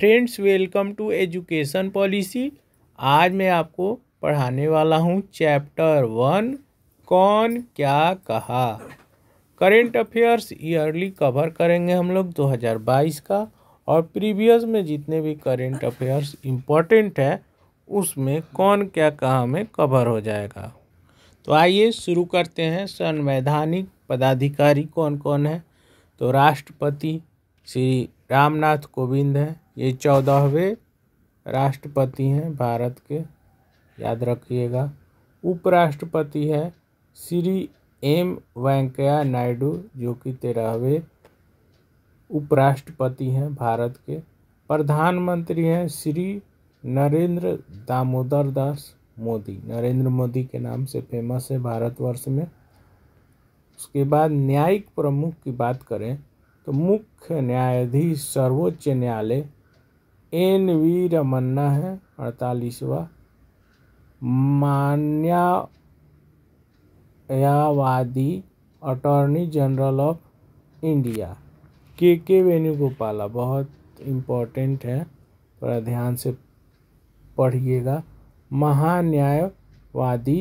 Friends welcome to education policy आज मैं आपको पढ़ाने वाला हूँ चैप्टर वन कौन क्या कहा करेंट अफेयर्स ईयरली कवर करेंगे हम लोग 2022 का और प्रीवियस में जितने भी करेंट अफेयर्स इम्पोर्टेंट है उसमें कौन क्या कहा में कवर हो जाएगा तो आइए शुरू करते हैं संवैधानिक पदाधिकारी कौन कौन है तो राष्ट्रपति श्री रामनाथ कोविंद हैं ये चौदहवें राष्ट्रपति हैं भारत के याद रखिएगा उपराष्ट्रपति है श्री एम वेंकैया नायडू जो कि तेरहवें उपराष्ट्रपति हैं भारत के प्रधानमंत्री हैं श्री नरेंद्र दामोदर दास मोदी नरेंद्र मोदी के नाम से फेमस है भारतवर्ष में उसके बाद न्यायिक प्रमुख की बात करें तो मुख्य न्यायाधीश सर्वोच्च न्यायालय एन वी रमन्ना है अड़तालीसवा मान्यावादी attorney general of India K K वेणुगोपाला बहुत इम्पोर्टेंट है थोड़ा ध्यान से पढ़िएगा महान्यायवादी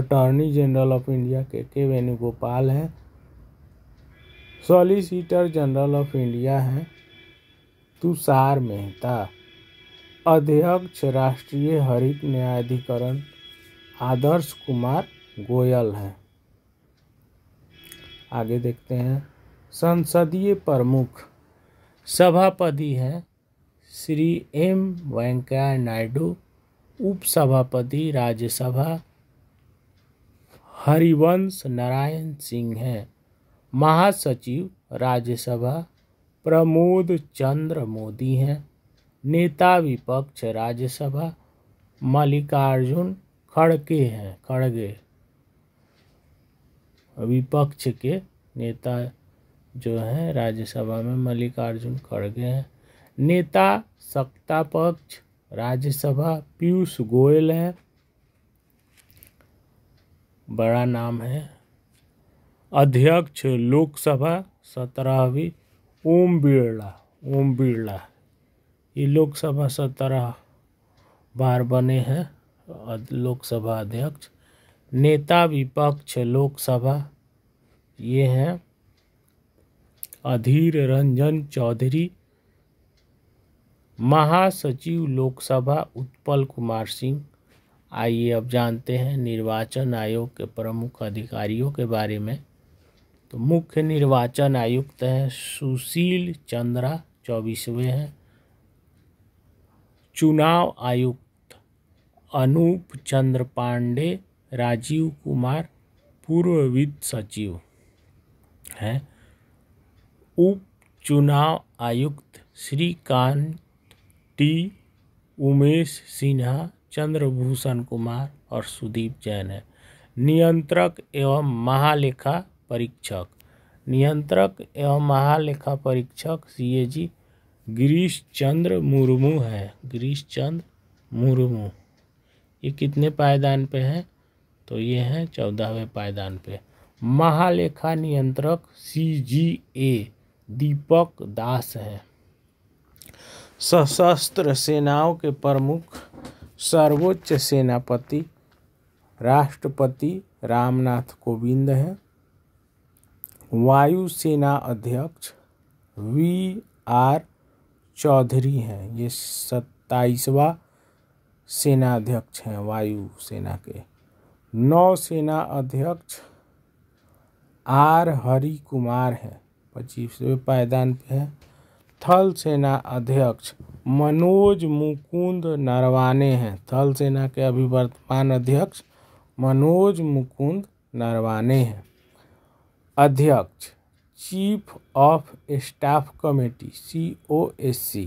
attorney general of India K K Venugopal हैं सॉलिसिटर जनरल ऑफ इंडिया हैं तुषार मेहता अध्यक्ष राष्ट्रीय हरित न्यायाधिकरण आदर्श कुमार गोयल हैं आगे देखते हैं संसदीय प्रमुख सभापति हैं श्री एम वेंकैया नायडू उपसभापति राज्यसभा हरिवंश नारायण सिंह हैं महासचिव राज्यसभा प्रमोद चंद्र मोदी हैं नेता विपक्ष राज्यसभा मल्लिकार्जुन खड़गे हैं खड़गे विपक्ष के नेता जो हैं राज्यसभा में मल्लिकार्जुन खड़गे हैं नेता सत्ता पक्ष राज्यसभा पीयूष गोयल है बड़ा नाम है अध्यक्ष लोकसभा सत्रहवीं ओम बिरला ओम बिरला ये लोकसभा सत्रह बार बने हैं लोकसभा अध्यक्ष नेता विपक्ष लोकसभा ये हैं अधीर रंजन चौधरी महासचिव लोकसभा उत्पल कुमार सिंह आइए अब जानते हैं निर्वाचन आयोग के प्रमुख अधिकारियों के बारे में तो मुख्य निर्वाचन आयुक्त हैं सुशील चंद्रा चौबीसवें हैं चुनाव आयुक्त अनूप चंद्र पांडे राजीव कुमार पूर्व वित्त सचिव हैं उप चुनाव आयुक्त श्रीकांत टी उमेश सिन्हा चंद्रभूषण कुमार और सुदीप जैन है नियंत्रक एवं महालेखा परीक्षक नियंत्रक एवं महालेखा परीक्षक सी ए जी गिरीश चंद्र मुर्मू है गिरीश चंद्र मुर्मू ये कितने पायदान पे हैं तो ये हैं चौदहवें पायदान पे महालेखा नियंत्रक सी जी ए दीपक दास है सशस्त्र सेनाओं के प्रमुख सर्वोच्च सेनापति राष्ट्रपति रामनाथ कोविंद हैं वायुसेना अध्यक्ष वी आर चौधरी हैं ये सत्ताईसवा सेनाध्यक्ष हैं वायुसेना के नौसेना अध्यक्ष आर हरि कुमार हैं पच्चीसवें पायदान पे हैं थल सेना अध्यक्ष मनोज मुकुंद नरवाने हैं थल सेना के अभी वर्तमान अध्यक्ष मनोज मुकुंद नरवाने हैं अध्यक्ष chief of staff committee C O S C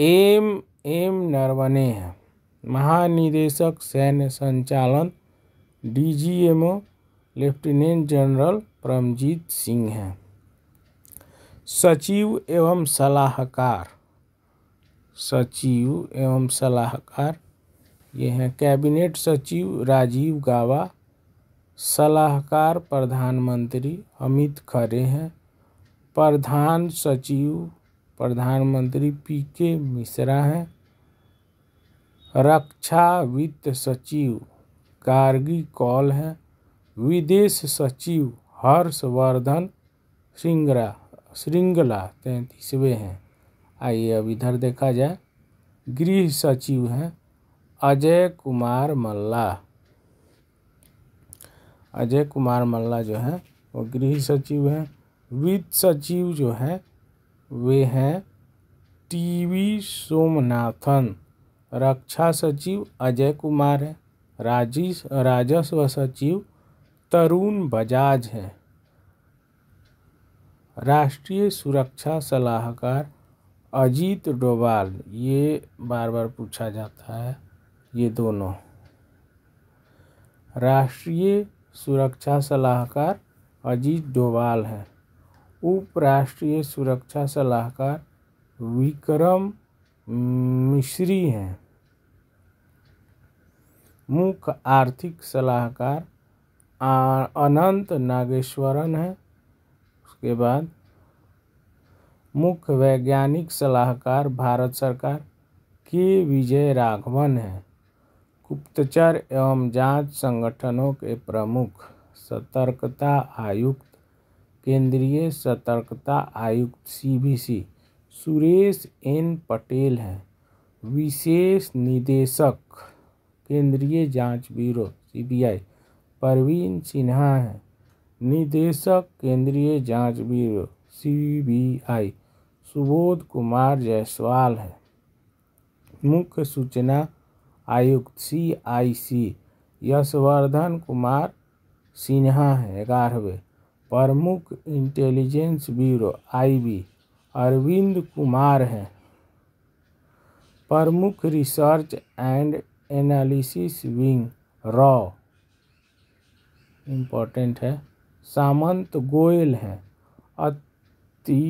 M M Naravane हैं महानिदेशक सैन्य संचालन D G M O lieutenant general Paramjit Singh हैं सचिव एवं सलाहकार सचिव एवं सलाहकार ये हैं कैबिनेट सचिव राजीव गावा सलाहकार प्रधानमंत्री अमित खरे हैं प्रधान सचिव प्रधानमंत्री पी के मिश्रा हैं रक्षा वित्त सचिव कारगी कौल हैं विदेश सचिव हर्षवर्धन श्रृंगला श्रृंगला तैंतीसवें हैं आइए अब इधर देखा जाए गृह सचिव हैं अजय कुमार मल्ला अजय कुमार मल्ला जो है वो गृह सचिव हैं वित्त सचिव जो है वे हैं टीवी सोमनाथन रक्षा सचिव अजय कुमार है राजेश राजस्व सचिव तरुण बजाज हैं राष्ट्रीय सुरक्षा सलाहकार अजीत डोभाल ये बार बार पूछा जाता है ये दोनों राष्ट्रीय सुरक्षा सलाहकार अजीत डोवाल हैं उपराष्ट्रीय सुरक्षा सलाहकार विक्रम मिश्री हैं मुख्य आर्थिक सलाहकार अनंत नागेश्वरन हैं उसके बाद मुख्य वैज्ञानिक सलाहकार भारत सरकार के विजय राघवन हैं गुप्तचर एवं जांच संगठनों के प्रमुख सतर्कता आयुक्त केंद्रीय सतर्कता आयुक्त सीबीसी सुरेश एन पटेल हैं विशेष निदेशक केंद्रीय जांच ब्यूरो सीबीआई परवीन सिन्हा हैं निदेशक केंद्रीय जांच ब्यूरो सीबीआई सुबोध कुमार जायसवाल हैं मुख्य सूचना आयुक्त सी आई सी यशवर्धन कुमार सिन्हा हैं ग्यारहवें प्रमुख intelligence bureau IB Arvind Kumar हैं प्रमुख रिसर्च एंड एनालिसिस विंग रॉ इम्पोर्टेंट है सामंत गोयल हैं अति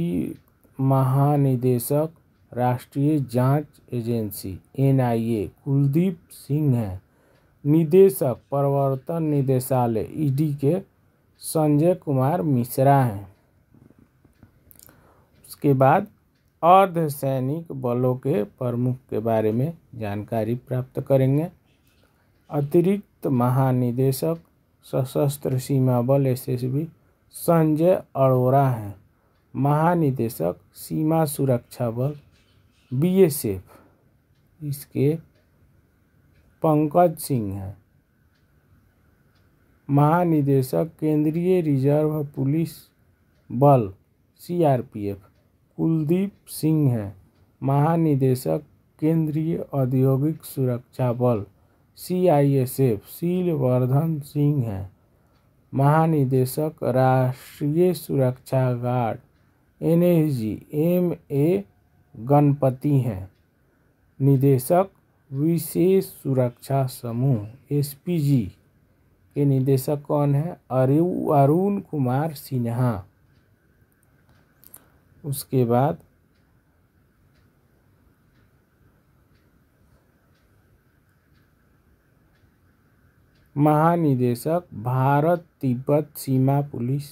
महानिदेशक राष्ट्रीय जांच एजेंसी एनआईए कुलदीप सिंह हैं निदेशक प्रवर्तन निदेशालय ईडी के संजय कुमार मिश्रा हैं उसके बाद अर्धसैनिक बलों के प्रमुख के बारे में जानकारी प्राप्त करेंगे अतिरिक्त महानिदेशक सशस्त्र सीमा बल एसएसबी संजय अरोरा हैं महानिदेशक सीमा सुरक्षा बल बीएसएफ इसके पंकज सिंह हैं महानिदेशक केंद्रीय रिजर्व पुलिस बल सीआरपीएफ कुलदीप सिंह हैं महानिदेशक केंद्रीय औद्योगिक सुरक्षा बल सीआईएसएफ सीलवर्धन सिंह हैं महानिदेशक राष्ट्रीय सुरक्षा guard N S G M A Ganapathy हैं निदेशक विशेष सुरक्षा समूह एस के निदेशक कौन है अरुण कुमार सिन्हा उसके बाद महानिदेशक भारत तिब्बत सीमा पुलिस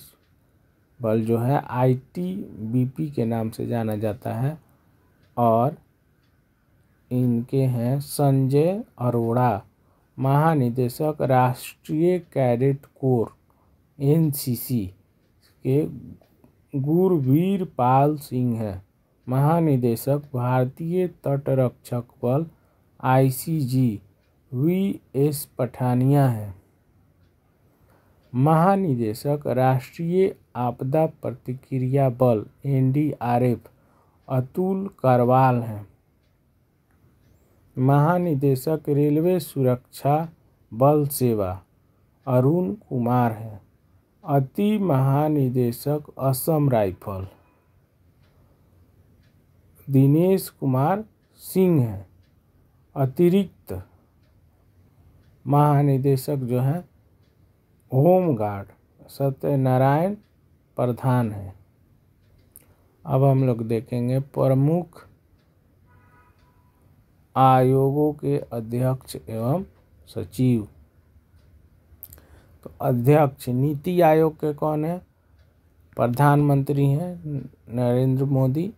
बल जो है आईटीबीपी के नाम से जाना जाता है और इनके हैं संजय अरोड़ा महानिदेशक राष्ट्रीय कैडेट कोर एनसीसी के गुरवीर पाल सिंह हैं महानिदेशक भारतीय तटरक्षक बल आईसीजी वी एस पठानिया हैं महानिदेशक राष्ट्रीय आपदा प्रतिक्रिया बल एनडीआरएफ अतुल करवाल हैं महानिदेशक रेलवे सुरक्षा बल सेवा अरुण कुमार हैं अति महानिदेशक असम राइफल दिनेश कुमार सिंह हैं अतिरिक्त महानिदेशक जो हैं होमगार्ड सत्यनारायण प्रधान हैं अब हम लोग देखेंगे प्रमुख आयोगों के अध्यक्ष एवं सचिव तो अध्यक्ष नीति आयोग के कौन है प्रधानमंत्री हैं नरेंद्र मोदी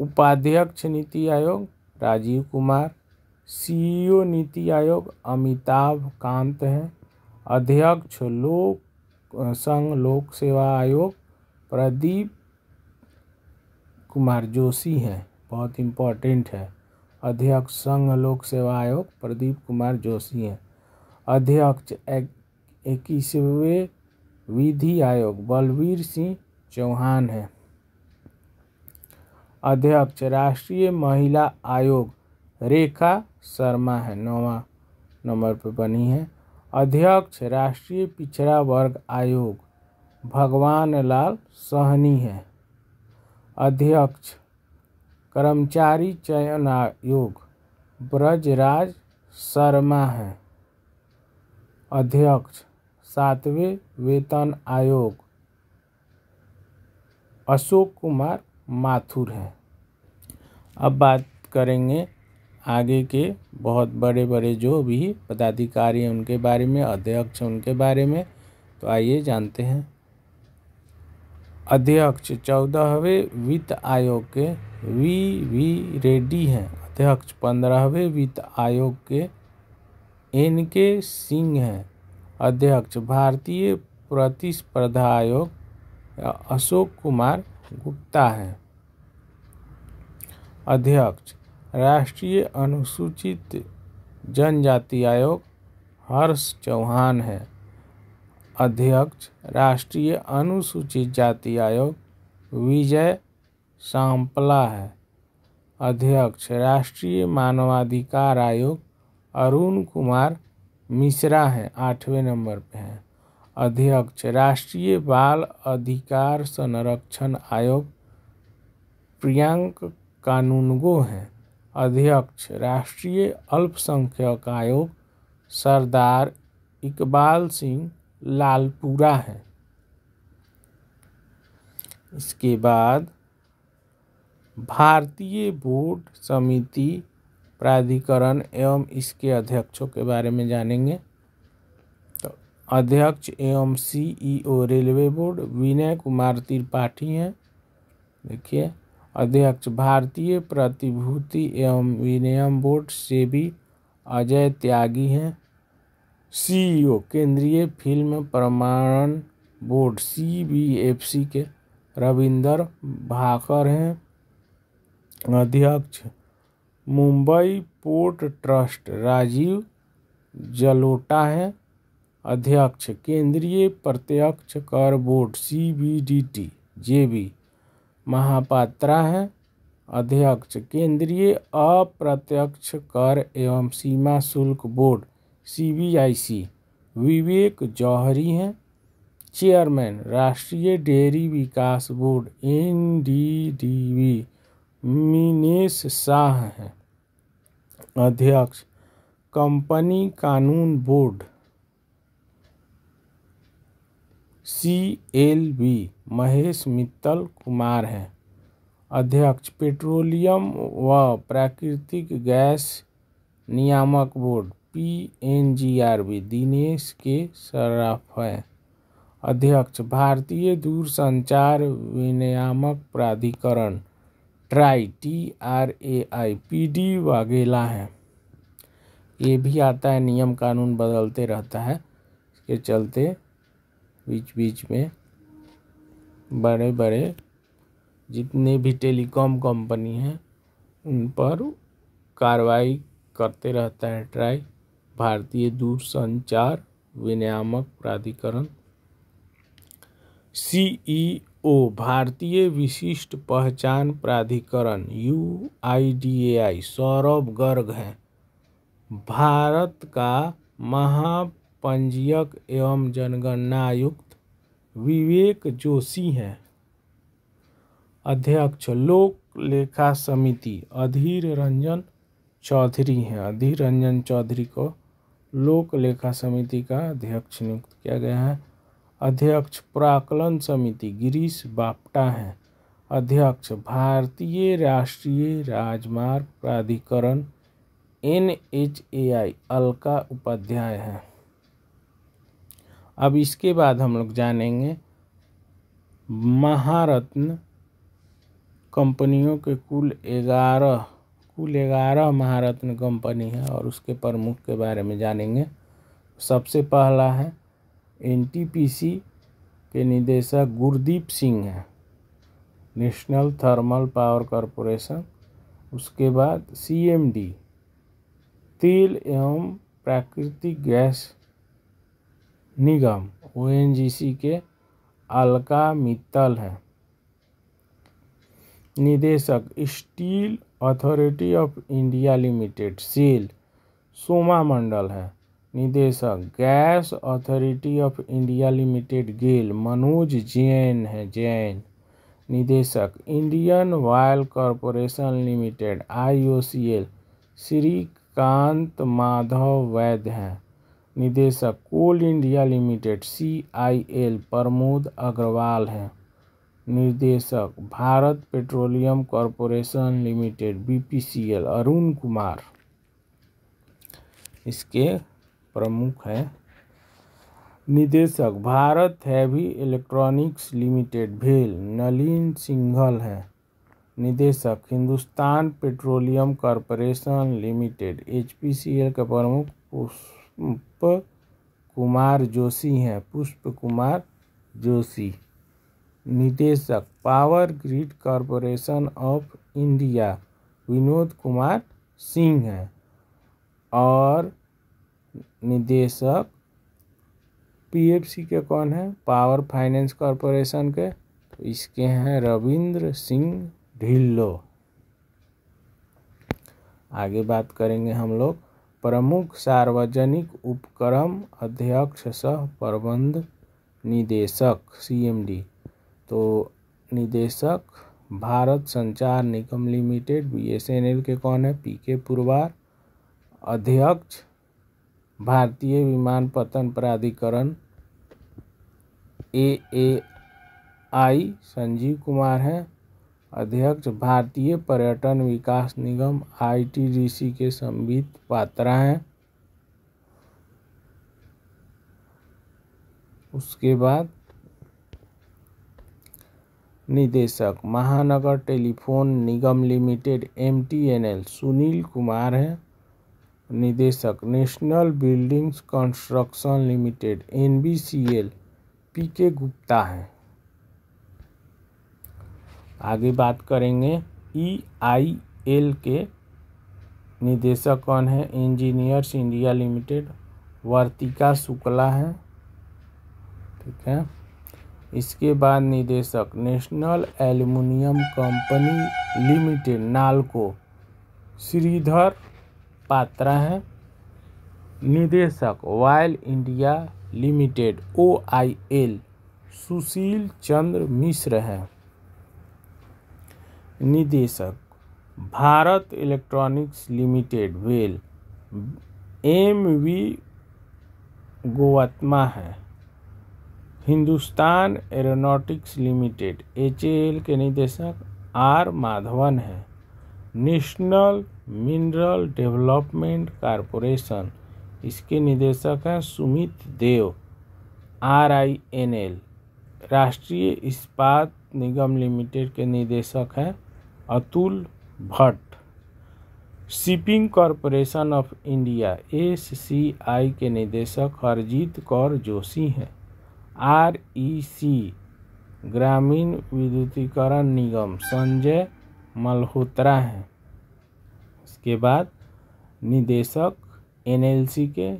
उपाध्यक्ष नीति आयोग राजीव कुमार सीईओ नीति आयोग अमिताभ कांत हैं अध्यक्ष लोक संघ लोक सेवा आयोग प्रदीप कुमार जोशी हैं बहुत इम्पोर्टेंट है अध्यक्ष संघ लोक सेवा आयोग प्रदीप कुमार जोशी हैं अध्यक्ष इक्कीसवें विधि आयोग बलवीर सिंह चौहान हैं अध्यक्ष राष्ट्रीय महिला आयोग रेखा शर्मा है नौवा नंबर पर बनी है अध्यक्ष राष्ट्रीय पिछड़ा वर्ग आयोग भगवान लाल सहनी है अध्यक्ष कर्मचारी चयन आयोग ब्रजराज शर्मा हैं अध्यक्ष सातवें वेतन आयोग अशोक कुमार माथुर हैं अब बात करेंगे आगे के बहुत बड़े बड़े जो भी पदाधिकारी हैं उनके बारे में अध्यक्ष उनके बारे में तो आइए जानते हैं अध्यक्ष चौदहवें वित्त आयोग के वी वी रेड्डी हैं अध्यक्ष पंद्रहवें वित्त आयोग के एन के सिंह हैं अध्यक्ष भारतीय प्रतिस्पर्धा आयोग अशोक कुमार गुप्ता हैं अध्यक्ष राष्ट्रीय अनुसूचित जनजाति आयोग हर्ष चौहान हैं अध्यक्ष राष्ट्रीय अनुसूचित जाति आयोग विजय सांपला है अध्यक्ष राष्ट्रीय मानवाधिकार आयोग अरुण कुमार मिश्रा हैं आठवें नंबर पे हैं अध्यक्ष राष्ट्रीय बाल अधिकार संरक्षण आयोग प्रियांक कानूनगो हैं अध्यक्ष राष्ट्रीय अल्पसंख्यक आयोग सरदार इकबाल सिंह लालपुरा है इसके बाद भारतीय बोर्ड समिति प्राधिकरण एवं इसके अध्यक्षों के बारे में जानेंगे तो अध्यक्ष एवं CEO e railway board Vinay Kumar Tripathi हैं देखिए अध्यक्ष भारतीय प्रतिभूति एवं विनियम बोर्ड से भी अजय त्यागी हैं सीईओ केंद्रीय फिल्म प्रमाणन बोर्ड सीबीएफसी के रविंदर भाकर हैं अध्यक्ष मुंबई पोर्ट ट्रस्ट राजीव जलोटा हैं अध्यक्ष केंद्रीय प्रत्यक्ष कर board C B D T J B Mohapatra हैं अध्यक्ष केंद्रीय अप्रत्यक्ष कर एवं सीमा शुल्क बोर्ड सीबीआईसी विवेक जौहरी हैं चेयरमैन राष्ट्रीय डेयरी विकास board N D Minesh Shah हैं अध्यक्ष कंपनी कानून board C L B Mahesh Mittal Kumar हैं अध्यक्ष पेट्रोलियम व प्राकृतिक गैस नियामक board P N G R B Dinesh K Saraf है अध्यक्ष भारतीय दूरसंचार विनियामक प्राधिकरण TRAI T R A I P D Waghela है ये भी आता है नियम कानून बदलते रहता है इसके चलते बीच बीच में बड़े बड़े जितने भी टेलीकॉम कंपनी हैं उन पर कार्रवाई करते रहता है ट्राई भारतीय दूरसंचार विनियामक प्राधिकरण सीईओ भारतीय विशिष्ट पहचान प्राधिकरण यू आई सौरभ गर्ग हैं भारत का महापंजीयक एवं जनगणना आयुक्त विवेक जोशी हैं अध्यक्ष लोक लेखा समिति अधीर रंजन चौधरी हैं अधीर रंजन चौधरी को लोक लेखा समिति का अध्यक्ष नियुक्त किया गया है अध्यक्ष प्राकलन समिति गिरीश बापटा हैं अध्यक्ष भारतीय राष्ट्रीय राजमार्ग प्राधिकरण N H A I Alka Upadhyay है अब इसके बाद हम लोग जानेंगे महारत्न कंपनियों के कुल ग्यारह कुल ग्यारह महारत्न कंपनी है और उसके प्रमुख के बारे में जानेंगे सबसे पहला है एनटीपीसी के निदेशक गुरदीप सिंह हैं नेशनल थर्मल पावर कॉरपोरेशन उसके बाद सीएमडी तेल एवं प्राकृतिक गैस निगम ओएनजीसी के अलका मित्तल हैं निदेशक steel authority of India limited SAIL Soma Mondal है निदेशक gas authority of India limited GAIL Manoj Jain है जैन निदेशक Indian oil corporation limited IOCL Shrikant Madhav Vaidya हैं निदेशक coal India limited CIL Pramod Agarwal हैं निर्देशक Bharat petroleum corporation limited BPCL Arun Kumar इसके प्रमुख हैं निदेशक भारत हैवी इलेक्ट्रॉनिक्स लिमिटेड भेल नलिन सिंघल हैं निदेशक Hindustan petroleum corporation limited H के प्रमुख पुष्प कुमार जोशी हैं पुष्प कुमार जोशी निदेशक power grid corporation of India Vinod Kumar Singh हैं और निदेशक पीएफसी के कौन हैं पावर फाइनेंस कॉरपोरेशन के तो इसके हैं रविंद्र सिंह ढिल्लो आगे बात करेंगे हम लोग प्रमुख सार्वजनिक उपक्रम अध्यक्ष सह प्रबंध निदेशक सीएमडी तो निदेशक भारत संचार निगम लिमिटेड बीएसएनएल के कौन है पी के पुरवार अध्यक्ष भारतीय विमानपतन प्राधिकरण ए ए आई संजीव कुमार हैं अध्यक्ष भारतीय पर्यटन विकास निगम आईटीडीसी के संबित पात्रा हैं उसके बाद निदेशक Mahanagar telephone Nigam limited M Sunil Kumar हैं निदेशक national buildings construction limited N B C L P K Gupta हैं आगे बात करेंगे ई आई एल के निदेशक कौन है engineers India limited Vartika Shukla हैं ठीक है इसके बाद निदेशक national aluminium company limited NALCO Shridhar Patra हैं निदेशक oil India limited O I L Sushil Chandra Mishra हैं निदेशक Bharat electronics limited BEL M V Gowtama है हिंदुस्तान एरोनॉटिक्स लिमिटेड एच के निदेशक आर माधवन हैं नेशनल मिनरल डेवलपमेंट कारपोरेशन इसके निदेशक हैं Sumit Deb R I N L Rashtriya Ispat Nigam limited के निदेशक हैं Atul Bhatt shipping corporation of India S C I के निदेशक हरजीत कौर जोशी हैं आर ई सी ग्रामीण विद्युतीकरण निगम संजय मल्होत्रा हैं उसके बाद निदेशक एनएलसी के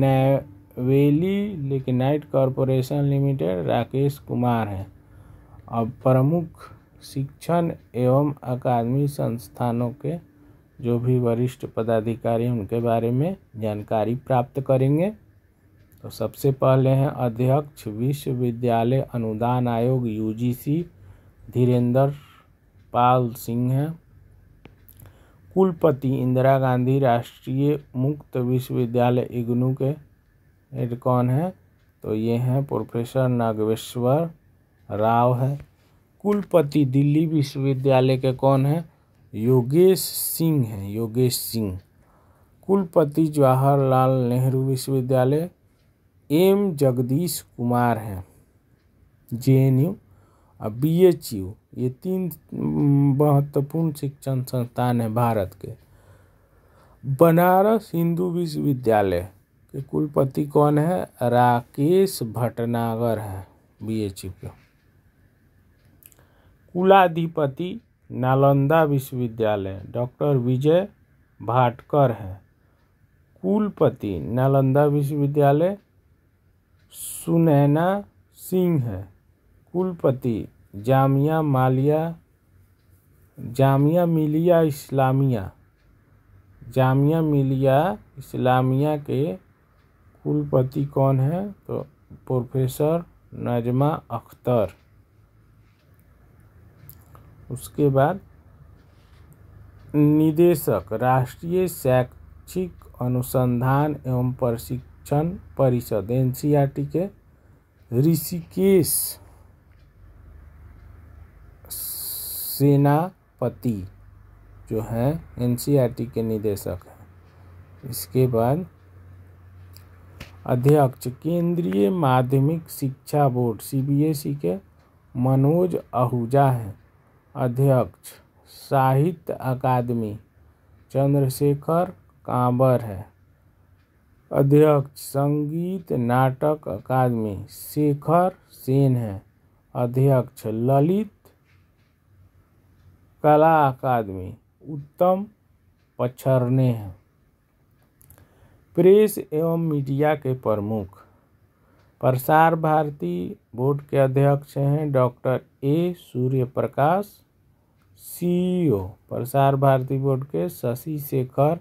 Neyveli lignite corporation limited Rakesh Kumar हैं अब प्रमुख शिक्षण एवं अकादमी संस्थानों के जो भी वरिष्ठ पदाधिकारी उनके बारे में जानकारी प्राप्त करेंगे तो सबसे पहले हैं अध्यक्ष विश्वविद्यालय अनुदान आयोग यूजीसी धीरेन्द्र पाल सिंह हैं कुलपति इंदिरा गांधी राष्ट्रीय मुक्त विश्वविद्यालय इग्नू के हेड कौन है तो ये हैं प्रोफेसर नागेश्वर राव है कुलपति दिल्ली विश्वविद्यालय के कौन है योगेश सिंह हैं योगेश सिंह कुलपति जवाहरलाल नेहरू विश्वविद्यालय एम जगदीश कुमार हैं जे एन यू और बी एच यू ये तीन महत्वपूर्ण शिक्षण संस्थान हैं भारत के बनारस हिंदू विश्वविद्यालय के कुलपति कौन है राकेश भटनागर हैं बी एच यू के कुलाधिपति नालंदा विश्वविद्यालय डॉक्टर विजय भाटकर हैं कुलपति नालंदा विश्वविद्यालय सुनैना सिंह कुलपति जामिया मालिया जामिया मिलिया इस्लामिया जामिया मिलिया इस्लामिया के कुलपति कौन है तो प्रोफेसर नजमा अख्तर उसके बाद निदेशक राष्ट्रीय शैक्षिक अनुसंधान एवं प्रशिक्षण शिक्षण परिषद एनसीईआरटी के ऋषिकेश सेनापति जो आर एनसीईआरटी के निदेशक हैं इसके बाद अध्यक्ष केंद्रीय माध्यमिक शिक्षा बोर्ड सीबीएसई के मनोज आहूजा हैं अध्यक्ष साहित्य अकादमी चंद्रशेखर कांबर है अध्यक्ष संगीत नाटक अकादमी शेखर सेन हैं अध्यक्ष ललित कला अकादमी उत्तम पछरने हैं प्रेस एवं मीडिया के प्रमुख प्रसार भारती बोर्ड के अध्यक्ष हैं doctor A Surya Prakash CEO प्रसार भारती बोर्ड के शशि शेखर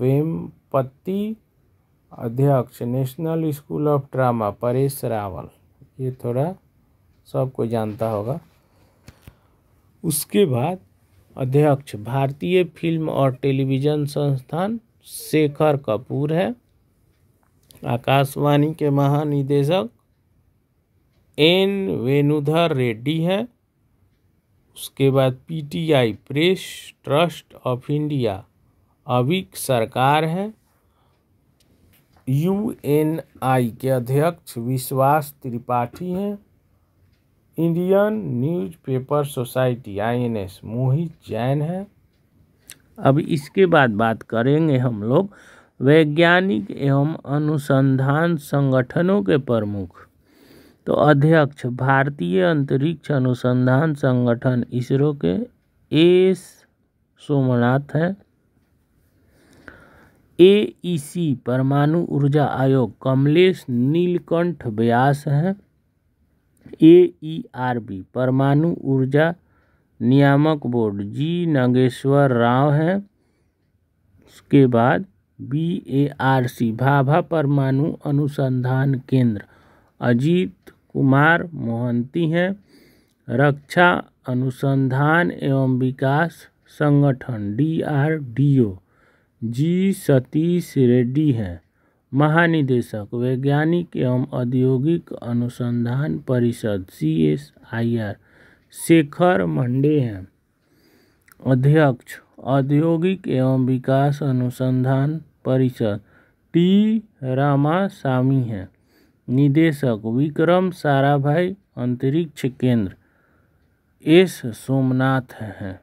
वेमपत्ती अध्यक्ष national school of drama Paresh Rawal ये थोड़ा सबको जानता होगा उसके बाद अध्यक्ष भारतीय फिल्म और टेलीविज़न संस्थान शेखर कपूर है आकाशवाणी के महानिदेशक एन वेणुधर रेड्डी हैं उसके बाद PTI press trust of India Avik Sarkar है यूएनआई के अध्यक्ष विश्वास त्रिपाठी हैं Indian newspaper society INS Mohit Jain हैं अब इसके बाद बात करेंगे हम लोग वैज्ञानिक एवं अनुसंधान संगठनों के प्रमुख तो अध्यक्ष भारतीय अंतरिक्ष अनुसंधान संगठन इसरो के एस सोमनाथ हैं एईसी e परमाणु ऊर्जा आयोग कमलेश नीलकंठ व्यास हैं एईआरबी e परमाणु ऊर्जा नियामक बोर्ड जी नागेश्वर राव हैं उसके बाद B A R C Bhabha परमाणु अनुसंधान केंद्र अजीत कुमार मोहंती हैं रक्षा अनुसंधान एवं विकास संगठन D R D O G Satish Reddy हैं महानिदेशक वैज्ञानिक एवं औद्योगिक अनुसंधान परिषद C S I R Shekhar Mande हैं अध्यक्ष औद्योगिक एवं विकास अनुसंधान परिषद टी रामासामी हैं निदेशक विक्रम साराभाई अंतरिक्ष केंद्र एस सोमनाथ हैं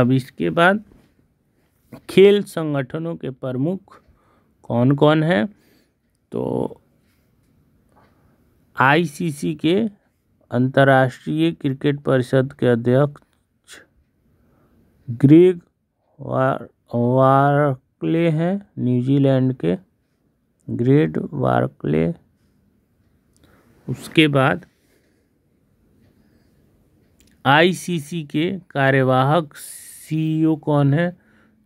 अब इसके बाद खेल संगठनों के प्रमुख कौन कौन हैं तो आईसीसी के अंतर्राष्ट्रीय क्रिकेट परिषद के अध्यक्ष ग्रीग वार वार्कले हैं न्यूजीलैंड के ग्रेड वार्कले उसके बाद आईसीसी के कार्यवाहक सीईओ कौन है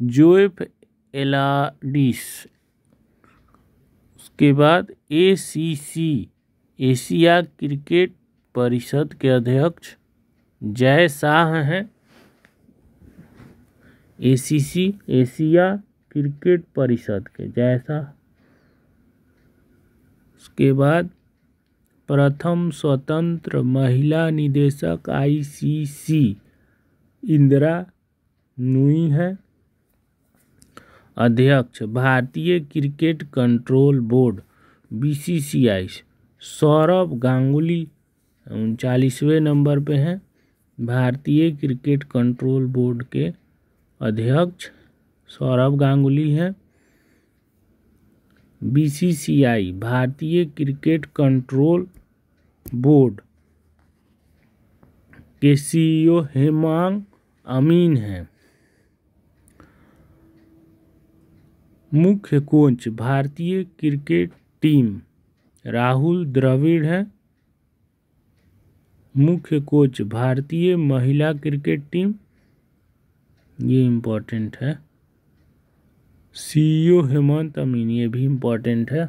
जोएफ एलाडिस उसके बाद ए सी सी एशिया क्रिकेट परिषद के अध्यक्ष जय शाह हैं ए सी सी एशिया क्रिकेट परिषद के जय शाह उसके बाद प्रथम स्वतंत्र महिला निदेशक आईसीसी इंदिरा नुई है अध्यक्ष भारतीय cricket control board BCCI Saurabh Ganguly उनचालीसवें नंबर पे हैं भारतीय क्रिकेट कंट्रोल बोर्ड के अध्यक्ष सौरभ गांगुली हैं बीसीसीआई भारतीय क्रिकेट कंट्रोल बोर्ड के सीईओ e हेमांग अमीन हैं मुख्य कोच भारतीय क्रिकेट टीम राहुल द्रविड़ है मुख्य कोच भारतीय महिला क्रिकेट टीम ये इम्पोर्टेंट है सीईओ हेमंत अमीन ये भी इम्पोर्टेंट है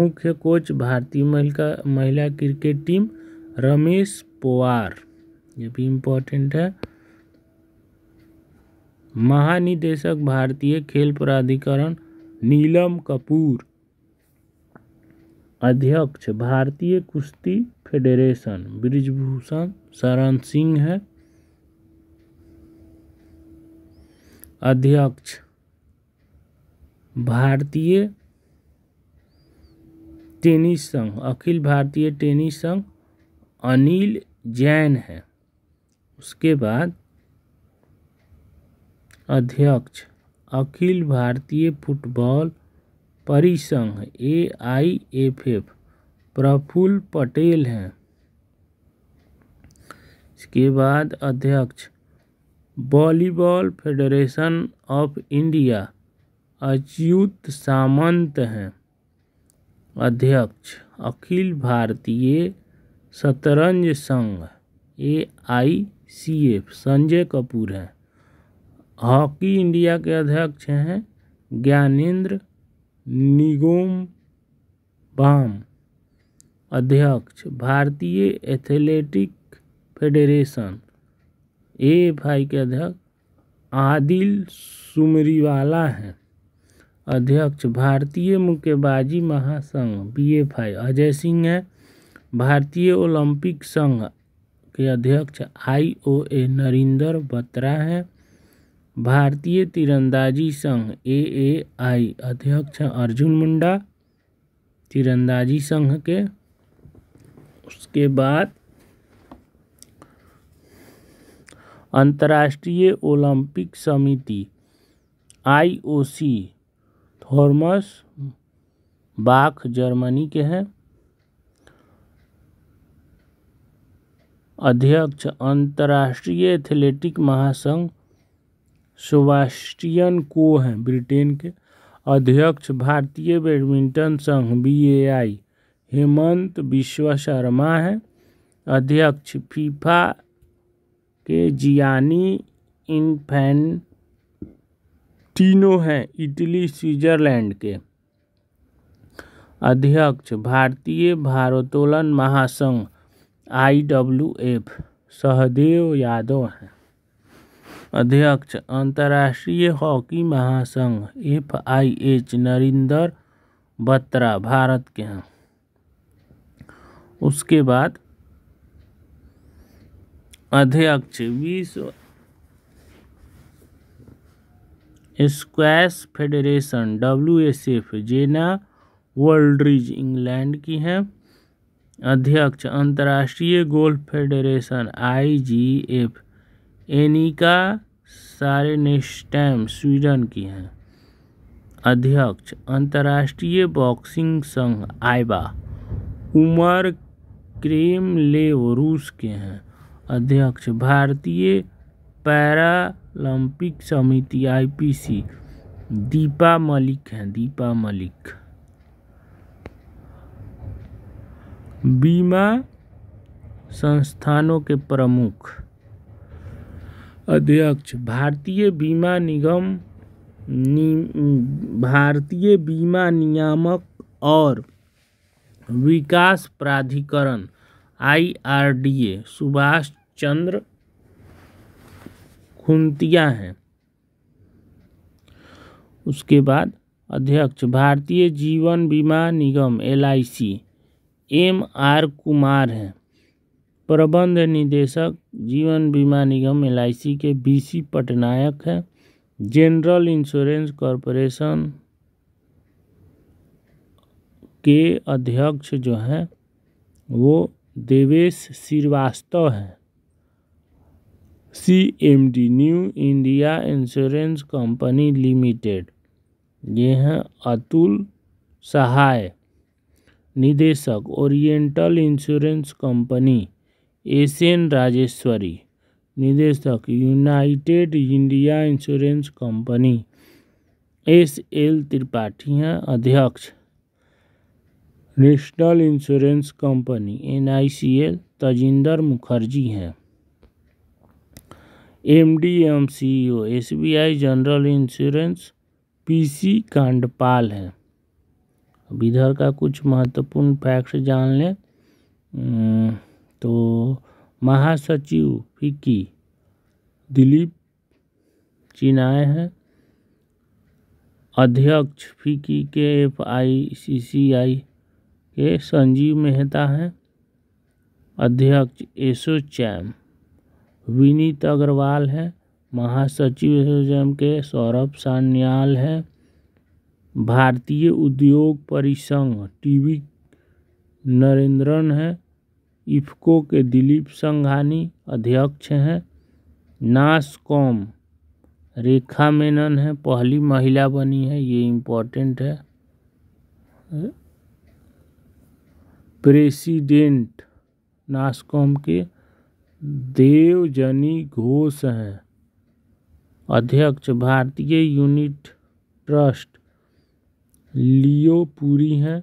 मुख्य कोच भारतीय महिला महिला क्रिकेट टीम रमेश पोवार ये भी इम्पोर्टेंट है महानिदेशक भारतीय खेल प्राधिकरण नीलम कपूर अध्यक्ष भारतीय कुश्ती फेडरेशन ब्रिजभूषण शरण सिंह है अध्यक्ष भारतीय टेनिस संघ अखिल भारतीय टेनिस संघ अनिल जैन है उसके बाद अध्यक्ष अखिल भारतीय फुटबॉल परिसंघ A I F F Praful Patel हैं इसके बाद अध्यक्ष volleyball federation of India Achyuta Samanta हैं अध्यक्ष अखिल भारतीय शतरंज संघ A I C F Sanjay Kapoor हैं हॉकी इंडिया के अध्यक्ष हैं ज्ञानेन्द्र बाम अध्यक्ष भारतीय athletic federation A F I के अध्यक्ष आदिल सुमरीवाला हैं अध्यक्ष भारतीय मुक्केबाजी महासंघ B F I Ajay Singh हैं भारतीय ओलंपिक संघ के अध्यक्ष आई ओ ए नरिंदर बत्रा हैं भारतीय तीरंदाजी संघ ए ए आई अध्यक्ष हैं अर्जुन मुंडा तीरंदाजी संघ के उसके बाद अंतर्राष्ट्रीय ओलंपिक समिति आईओसी थॉर्मस बाख जर्मनी के हैं अध्यक्ष अंतर्राष्ट्रीय एथलेटिक महासंघ सुबास्टियन को हैं ब्रिटेन के अध्यक्ष भारतीय बैडमिंटन संघ बी ए आई हेमंत विश्व शर्मा हैं अध्यक्ष फीफा के जियानी टीनो हैं इटली स्विट्जरलैंड के अध्यक्ष भारतीय भारोत्तोलन महासंघ I W F Sahdev Yadav हैं अध्यक्ष अंतर्राष्ट्रीय हॉकी महासंघ F I H Narinder Batra Bharat के हैं उसके बाद अध्यक्ष विश्व squash federation W S F Jena Wooldridge England की हैं अध्यक्ष अंतर्राष्ट्रीय golf federation I G F Annika Sorenstam Sweden की हैं अध्यक्ष अंतर्राष्ट्रीय बॉक्सिंग संघ आइबा उमर क्रेमलेव रूस के हैं अध्यक्ष भारतीय पैरालंपिक समिति आईपीसी दीपा मलिक हैं दीपा मलिक बीमा संस्थानों के प्रमुख अध्यक्ष भारतीय बीमा निगम भारतीय बीमा नियामक और विकास प्राधिकरण आईआरडीए सुभाष चंद्र खुंतिया हैं उसके बाद अध्यक्ष भारतीय जीवन बीमा निगम L I C M R Kumar हैं प्रबंध निदेशक जीवन बीमा निगम एल के बी.सी पटनायक है जनरल इंश्योरेंस कॉरपोरेशन के अध्यक्ष जो हैं वो देवेश श्रीवास्तव हैं C M D new India insurance company limited ये हैं अतुल सहाय निदेशक oriental insurance company S N Rajeshwari निदेशक united India insurance company S L Tripathi हैं अध्यक्ष national insurance company N I C L Tajinder Mukherjee हैं M D M C O S B I general insurance P C Kandpal हैं अब इधर का कुछ महत्वपूर्ण फैक्ट जान लें तो महासचिव फिक्की दिलीप चिनाय हैं अध्यक्ष फिक्की के F I C C I के संजीव मेहता हैं अध्यक्ष एसोचैम विनीत अग्रवाल हैं महासचिव एसोचैम के सौरभ सान्याल हैं भारतीय उद्योग परिसंघ टीवी नरेंद्रन हैं इफको के दिलीप संघानी अध्यक्ष हैं नासकॉम रेखा मेनन है पहली महिला बनी है ये इम्पोर्टेंट है प्रेसिडेंट नासकॉम के देवजनी घोष हैं अध्यक्ष भारतीय यूनिट ट्रस्ट लियो पुरी हैं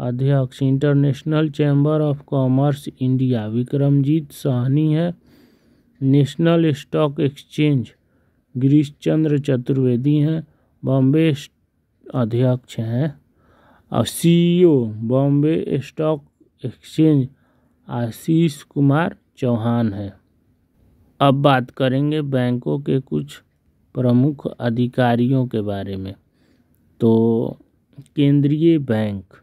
अध्यक्ष international chamber of commerce India Vikramjit Sahni है national stock exchange Girish Chandra Chaturvedi हैं बॉम्बे अध्यक्ष हैं और C Bombay stock exchange Ashish Kumar Chauhan है अब बात करेंगे बैंकों के कुछ प्रमुख अधिकारियों के बारे में तो केंद्रीय बैंक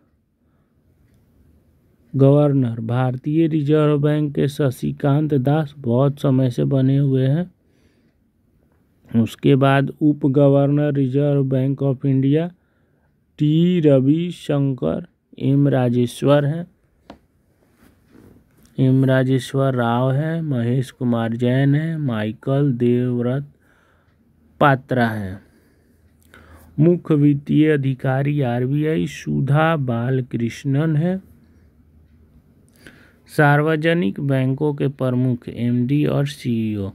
गवर्नर भारतीय रिजर्व बैंक के शशिकांत दास बहुत समय से बने हुए हैं उसके बाद उप governor reserve bank of India T Ravi Shankar M Rajeshwar हैं एम राजेश्वर राव हैं महेश कुमार जैन हैं माइकल देवव्रत पात्रा हैं मुख्य वित्तीय अधिकारी आरबीआई सुधा बालकृष्णन है सार्वजनिक बैंकों के प्रमुख एम.डी और सी.ई.ओ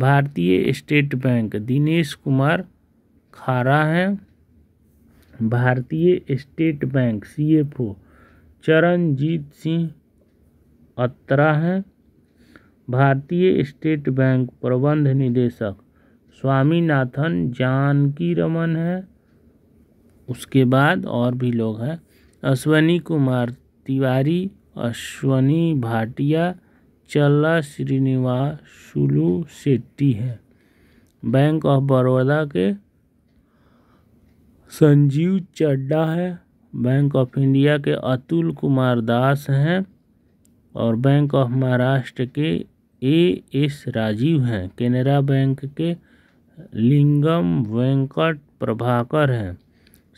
भारतीय स्टेट बैंक दिनेश कुमार खारा हैं भारतीय state bank CFO Charanjit Singh Attra हैं भारतीय स्टेट बैंक प्रबंध निदेशक स्वामीनाथन जानकी रमन है उसके बाद और भी लोग हैं अश्वनी कुमार तिवारी अश्वनी भाटिया चल्ला सुलू सेट्टी हैं बैंक ऑफ बड़ौदा के संजीव चड्डा है बैंक ऑफ इंडिया के अतुल कुमार दास हैं और बैंक ऑफ महाराष्ट्र के ए एस राजीव हैं केनरा बैंक के लिंगम वेंकट प्रभाकर हैं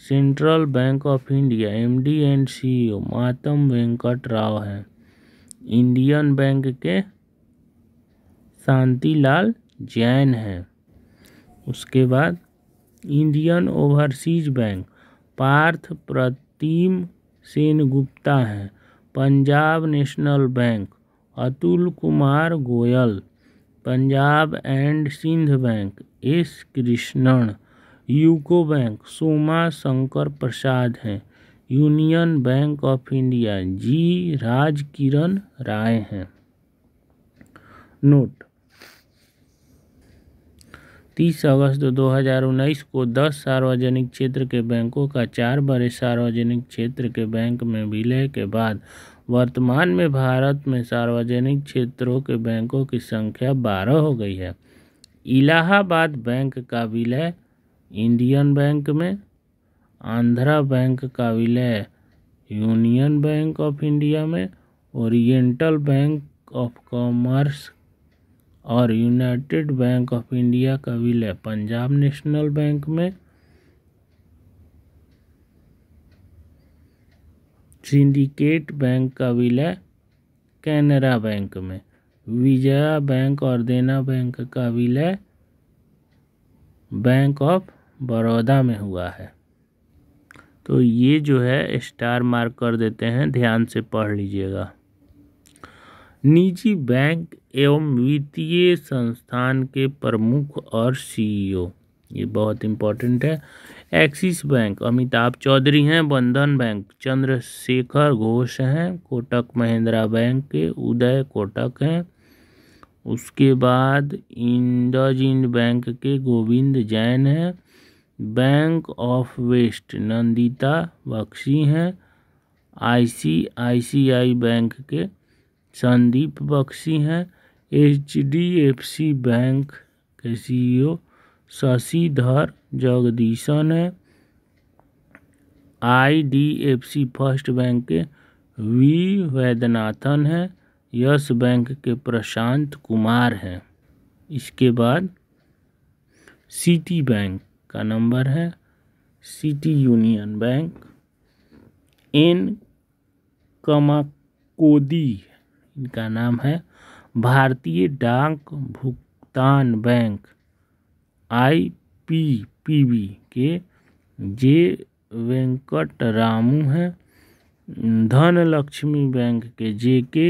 central bank of India MD and CEO Matam Venkat Rao हैं इंडियन बैंक के शांतिलाल जैन हैं उसके बाद Indian overseas bank Partha Pratim Sen Gupta हैं Punjab national bank Atul Kumar Goel Punjab and Sind bank S Krishnan UCO bank Soma Shankar Prasad हैं union bank of India G Raj Kiran Rai हैं नोट तीस अगस्त 2019 को 10 सार्वजनिक क्षेत्र के बैंकों का चार बड़े सार्वजनिक क्षेत्र के बैंक में विलय के बाद वर्तमान में भारत में सार्वजनिक क्षेत्रों के बैंकों की संख्या 12 हो गई है इलाहाबाद बैंक का विलय इंडियन बैंक में आंध्रा बैंक का विलय यूनियन बैंक ऑफ इंडिया में ओरिएंटल बैंक ऑफ कॉमर्स और यूनाइटेड बैंक ऑफ इंडिया का विलय पंजाब नेशनल बैंक में सिंडिकेट बैंक का विलय कैनरा बैंक में विजया बैंक और देना बैंक का विलय बैंक ऑफ बड़ौदा में हुआ है तो ये जो है स्टार मार्क कर देते हैं ध्यान से पढ़ लीजिएगा निजी बैंक एवं वित्तीय संस्थान के प्रमुख और सीईओ e ये बहुत इम्पोर्टेंट है एक्सिस बैंक अमिताभ चौधरी हैं बंधन बैंक चंद्रशेखर घोष हैं कोटक महिंद्रा बैंक के उदय कोटक हैं उसके बाद इंडोजिंड बैंक के गोविंद जैन हैं bank of west Nandita Bakhshi हैं आईसीआईसीआई बैंक के संदीप बख्शी हैं एचडीएफसी बैंक के सीईओ शशिधर जगदीशन है आईडीएफसी फर्स्ट बैंक के वी वैद्यनाथन है यस बैंक के प्रशांत कुमार हैं इसके बाद सिटी बैंक का नंबर है city union bank N Kamakodi इनका नाम है भारतीय डाक भुगतान बैंक आई पी पी बी के जे वेंकट रामू हैं धन लक्ष्मी बैंक के जे के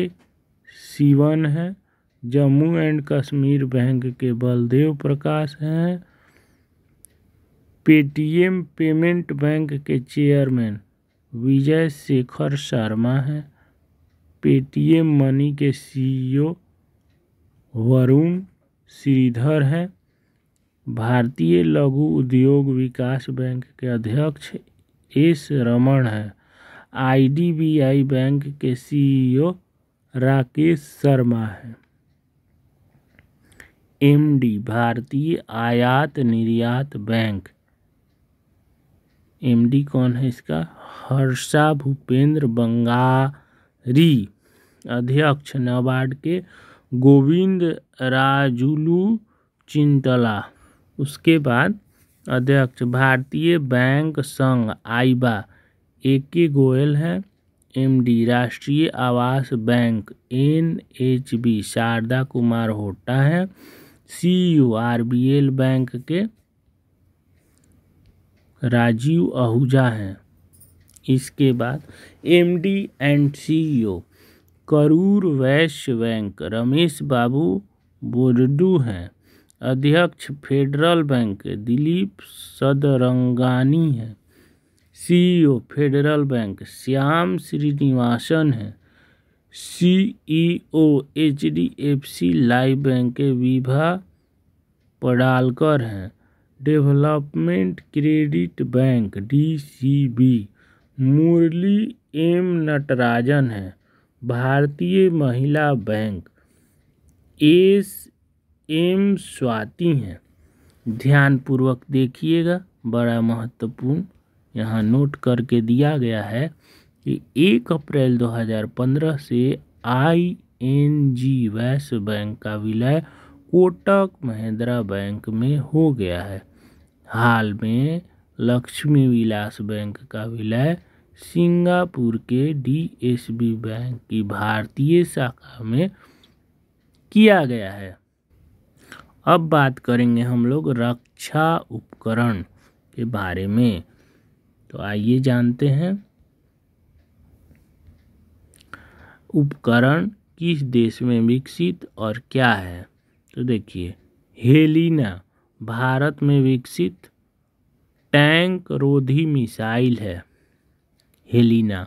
सीवन हैं जम्मू एंड कश्मीर बैंक के बलदेव प्रकाश हैं पेटीएम पेमेंट बैंक के चेयरमैन विजय शेखर शर्मा हैं पेटीएम मनी के सीईओ वरुण श्रीधर हैं भारतीय लघु उद्योग विकास बैंक के अध्यक्ष एस रमण हैं आईडीबीआई बैंक के सीईओ राकेश शर्मा हैं एमडी भारतीय आयात निर्यात बैंक एमडी कौन है इसका हर्षा भूपेंद्र बंगारी अध्यक्ष नाबार्ड के गोविंद राजुलू चिंतला उसके बाद अध्यक्ष भारतीय बैंक संघ आईबा ए के गोयल है एमडी राष्ट्रीय आवास bank N H B Sharda Kumar Hota हैं C U R B L bank के राजीव आहूजा हैं इसके बाद M D and C O Karur Vysya bank Ramesh Babu Bordeaux हैं अध्यक्ष फेडरल बैंक दिलीप सदरंगानी हैं CEO e federal bank Shyam Srinivasan हैं CEO H D F C life bank Vibha Padalkar हैं development credit bank D C B Murali M Natarajan है भारतीय महिला बैंक एस एम स्वाति हैं ध्यानपूर्वक देखिएगा बड़ा महत्वपूर्ण यहाँ नोट करके दिया गया है कि एक अप्रैल 2015 से आई एन जी वैश्य बैंक का विलय कोटक महिंद्रा बैंक में हो गया है हाल में लक्ष्मी विलास बैंक का विलय सिंगापुर के डीएसबी बैंक की भारतीय शाखा में किया गया है अब बात करेंगे हम लोग रक्षा उपकरण के बारे में तो आइए जानते हैं उपकरण किस देश में विकसित और क्या है तो देखिए हेलिना भारत में विकसित टैंक रोधी मिसाइल है हेलिना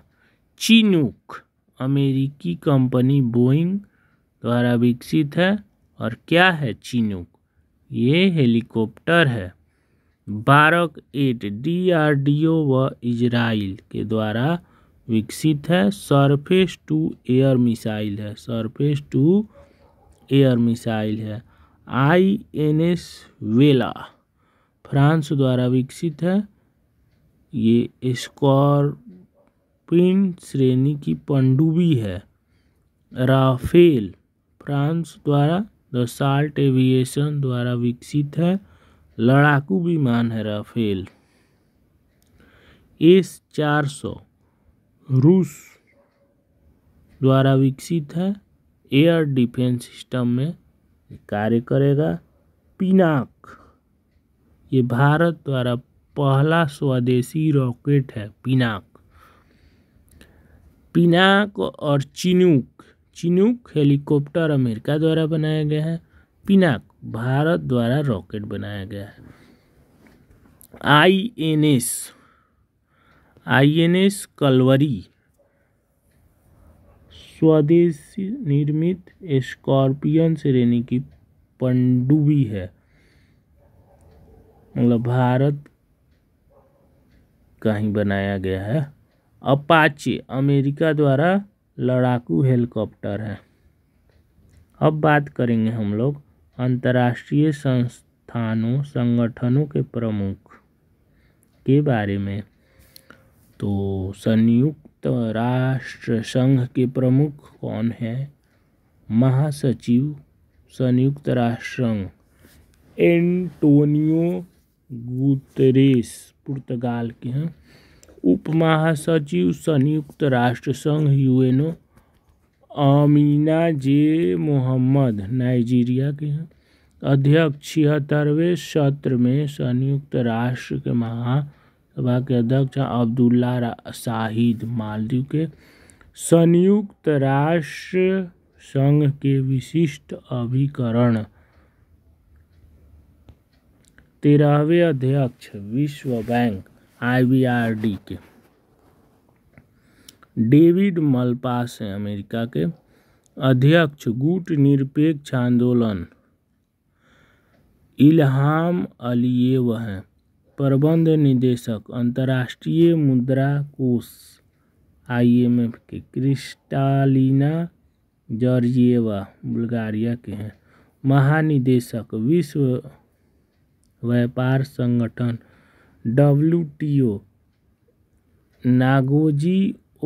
चिनुक अमेरिकी कंपनी बोइंग द्वारा विकसित है और क्या है चिनुक ये हेलीकॉप्टर है बारक एट डीआरडीओ व इजराइल के द्वारा विकसित है सरफेस टू एयर मिसाइल है सरफेस टू एयर मिसाइल है I N S Vela France द्वारा विकसित है ये स्कॉर्पिन श्रेणी की पनडुब्बी है राफेल फ्रांस द्वारा द साल्ट एविएशन द्वारा विकसित है लड़ाकू विमान है राफेल एस चार सौ रूस द्वारा विकसित है एयर डिफेंस सिस्टम में कार्य करेगा पिनाक ये भारत द्वारा पहला स्वदेशी रॉकेट है पिनाक पिनाक और चिनुक चिनुक हेलीकॉप्टर अमेरिका द्वारा बनाया गया है पिनाक भारत द्वारा रॉकेट बनाया गया है I N S I N S Kalvari स्वदेश निर्मित स्कॉर्पियन श्रेणी की पनडुब्बी है मतलब भारत का ही बनाया गया है अपाचे अमेरिका द्वारा लड़ाकू हेलीकॉप्टर है अब बात करेंगे हम लोग अंतर्राष्ट्रीय संस्थानों संगठनों के प्रमुख के बारे में तो संयुक्त संयुक्त राष्ट्र संघ के प्रमुख कौन हैं महासचिव संयुक्त राष्ट्र संघ एंटोनियो गुतरेस पुर्तगाल के हैं उप महासचिव संयुक्त राष्ट्र संघ UNO Amina J Mohammed Nigeria के हैं अध्यक्ष छिहत्तरवें सत्र में संयुक्त राष्ट्र के महा सभा के अध्यक्ष अब्दुल्ला शाहिद मालदीव के संयुक्त राष्ट्र संघ के विशिष्ट अभिकरण तेरहवे अध्यक्ष विश्व बैंक आईबीआरडी के डेविड मलपास हैं अमेरिका के अध्यक्ष गुट निरपेक्ष आंदोलन इलहाम अलीयेव हैं प्रबंध निदेशक अंतर्राष्ट्रीय मुद्रा कोष आईएमएफ के क्रिस्टालिना जॉर्जिएवा बुल्गारिया के हैं महानिदेशक विश्व व्यापार संगठन ओ नागोजी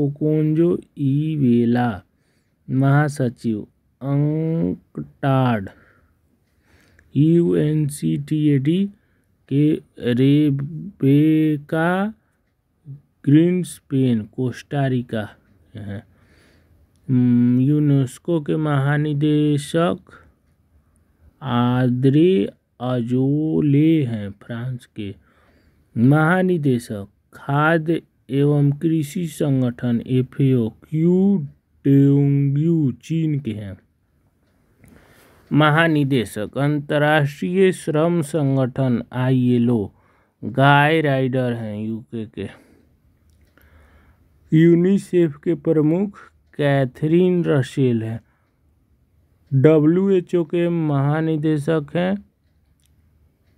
ओकोंजो ईवेला महासचिव UNCTAD U N C T A D कि रेबेका ग्रीन स्पेन कोस्टारिका है यूनेस्को के महानिदेशक आद्रे अजोले हैं फ्रांस के महानिदेशक खाद्य एवं कृषि संगठन एफ क्यू डेंग्यू चीन के हैं महानिदेशक अंतर्राष्ट्रीय श्रम संगठन आईएलओ गाय राइडर हैं यूके के यूनिसेफ के प्रमुख कैथरीन रशेल हैं डब्ल्यू एच ओ के महानिदेशक हैं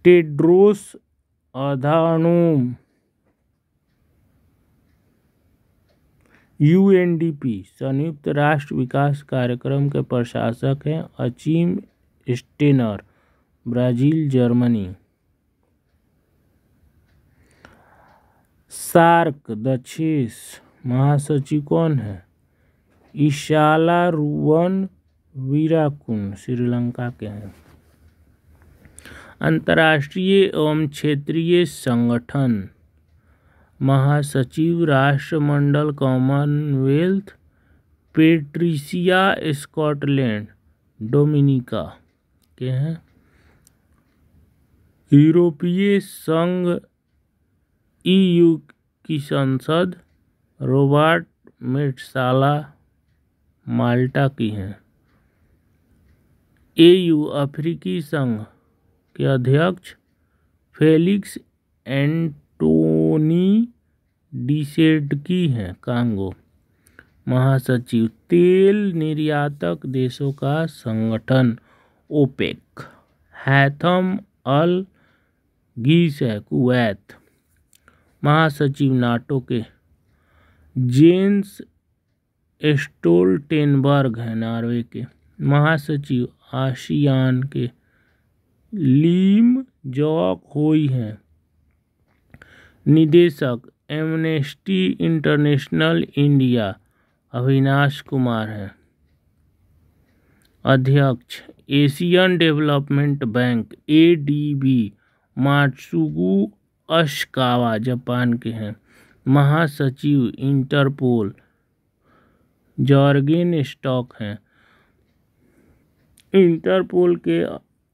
टेड्रोस अधानोम पी संयुक्त राष्ट्र विकास कार्यक्रम के प्रशासक हैं Achim Steiner Brazil Germany SAARC दक्षेस महासचिव कौन है ईशाला रुवन वीराकुन श्रीलंका के हैं अंतर्राष्ट्रीय एवं क्षेत्रीय संगठन महासचिव राष्ट्रमंडल कॉमनवेल्थ पेट्रिसिया स्कॉटलैंड डोमिनिका के हैं यूरोपीय संघ ईयू की संसद रोबर्ट मेटसाला माल्टा की हैं एयू अफ्रीकी संघ के अध्यक्ष फेलिक्स एंटोनी डिसेड की है कांगो महासचिव तेल निर्यातक देशों का संगठन ओपेक हैथम अल गीस है कुवैत महासचिव नाटो के जेन्स एस्टोल्टेनबर्ग है नॉर्वे के महासचिव आशियान के लीम जॉक होई हैं निदेशक Amnesty international India Avinash Kumar हैं अध्यक्ष Asian development bank A D B Masatsugu Asakawa Japan के हैं महासचिव इंटरपोल जॉर्गिन स्टॉक हैं इंटरपोल के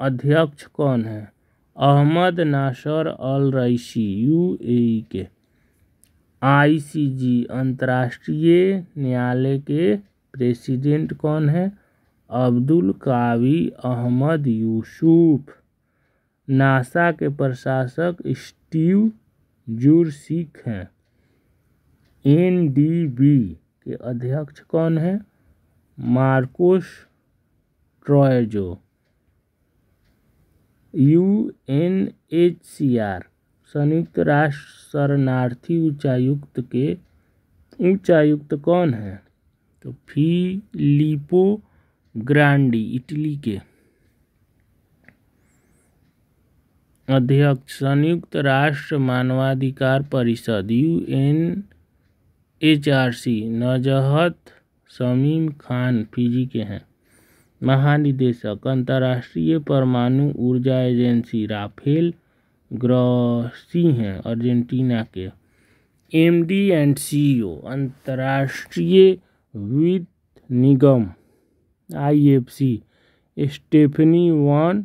अध्यक्ष कौन हैं Ahmed Naser Al Raisi UAE e के आईसीजे अंतर्राष्ट्रीय न्यायालय के प्रेसिडेंट कौन हैं अब्दुल कावी अहमद यूसुफ नासा के प्रशासक स्टीव जुरसिक हैं एनडीबी के अध्यक्ष कौन हैं Marcos Troyjo U N H C R संयुक्त राष्ट्र शरणार्थी उच्चायुक्त के उच्चायुक्त कौन है तो फिलिपो ग्रांडी इटली के अध्यक्ष संयुक्त राष्ट्र मानवाधिकार परिषद U N H R C Nazhat Shameem Khan Fiji के हैं महानिदेशक अंतर्राष्ट्रीय परमाणु ऊर्जा एजेंसी राफेल ग्रॉसी हैं अर्जेंटीना के M D and C O अंतर्राष्ट्रीय वित्त निगम I F C Stephanie von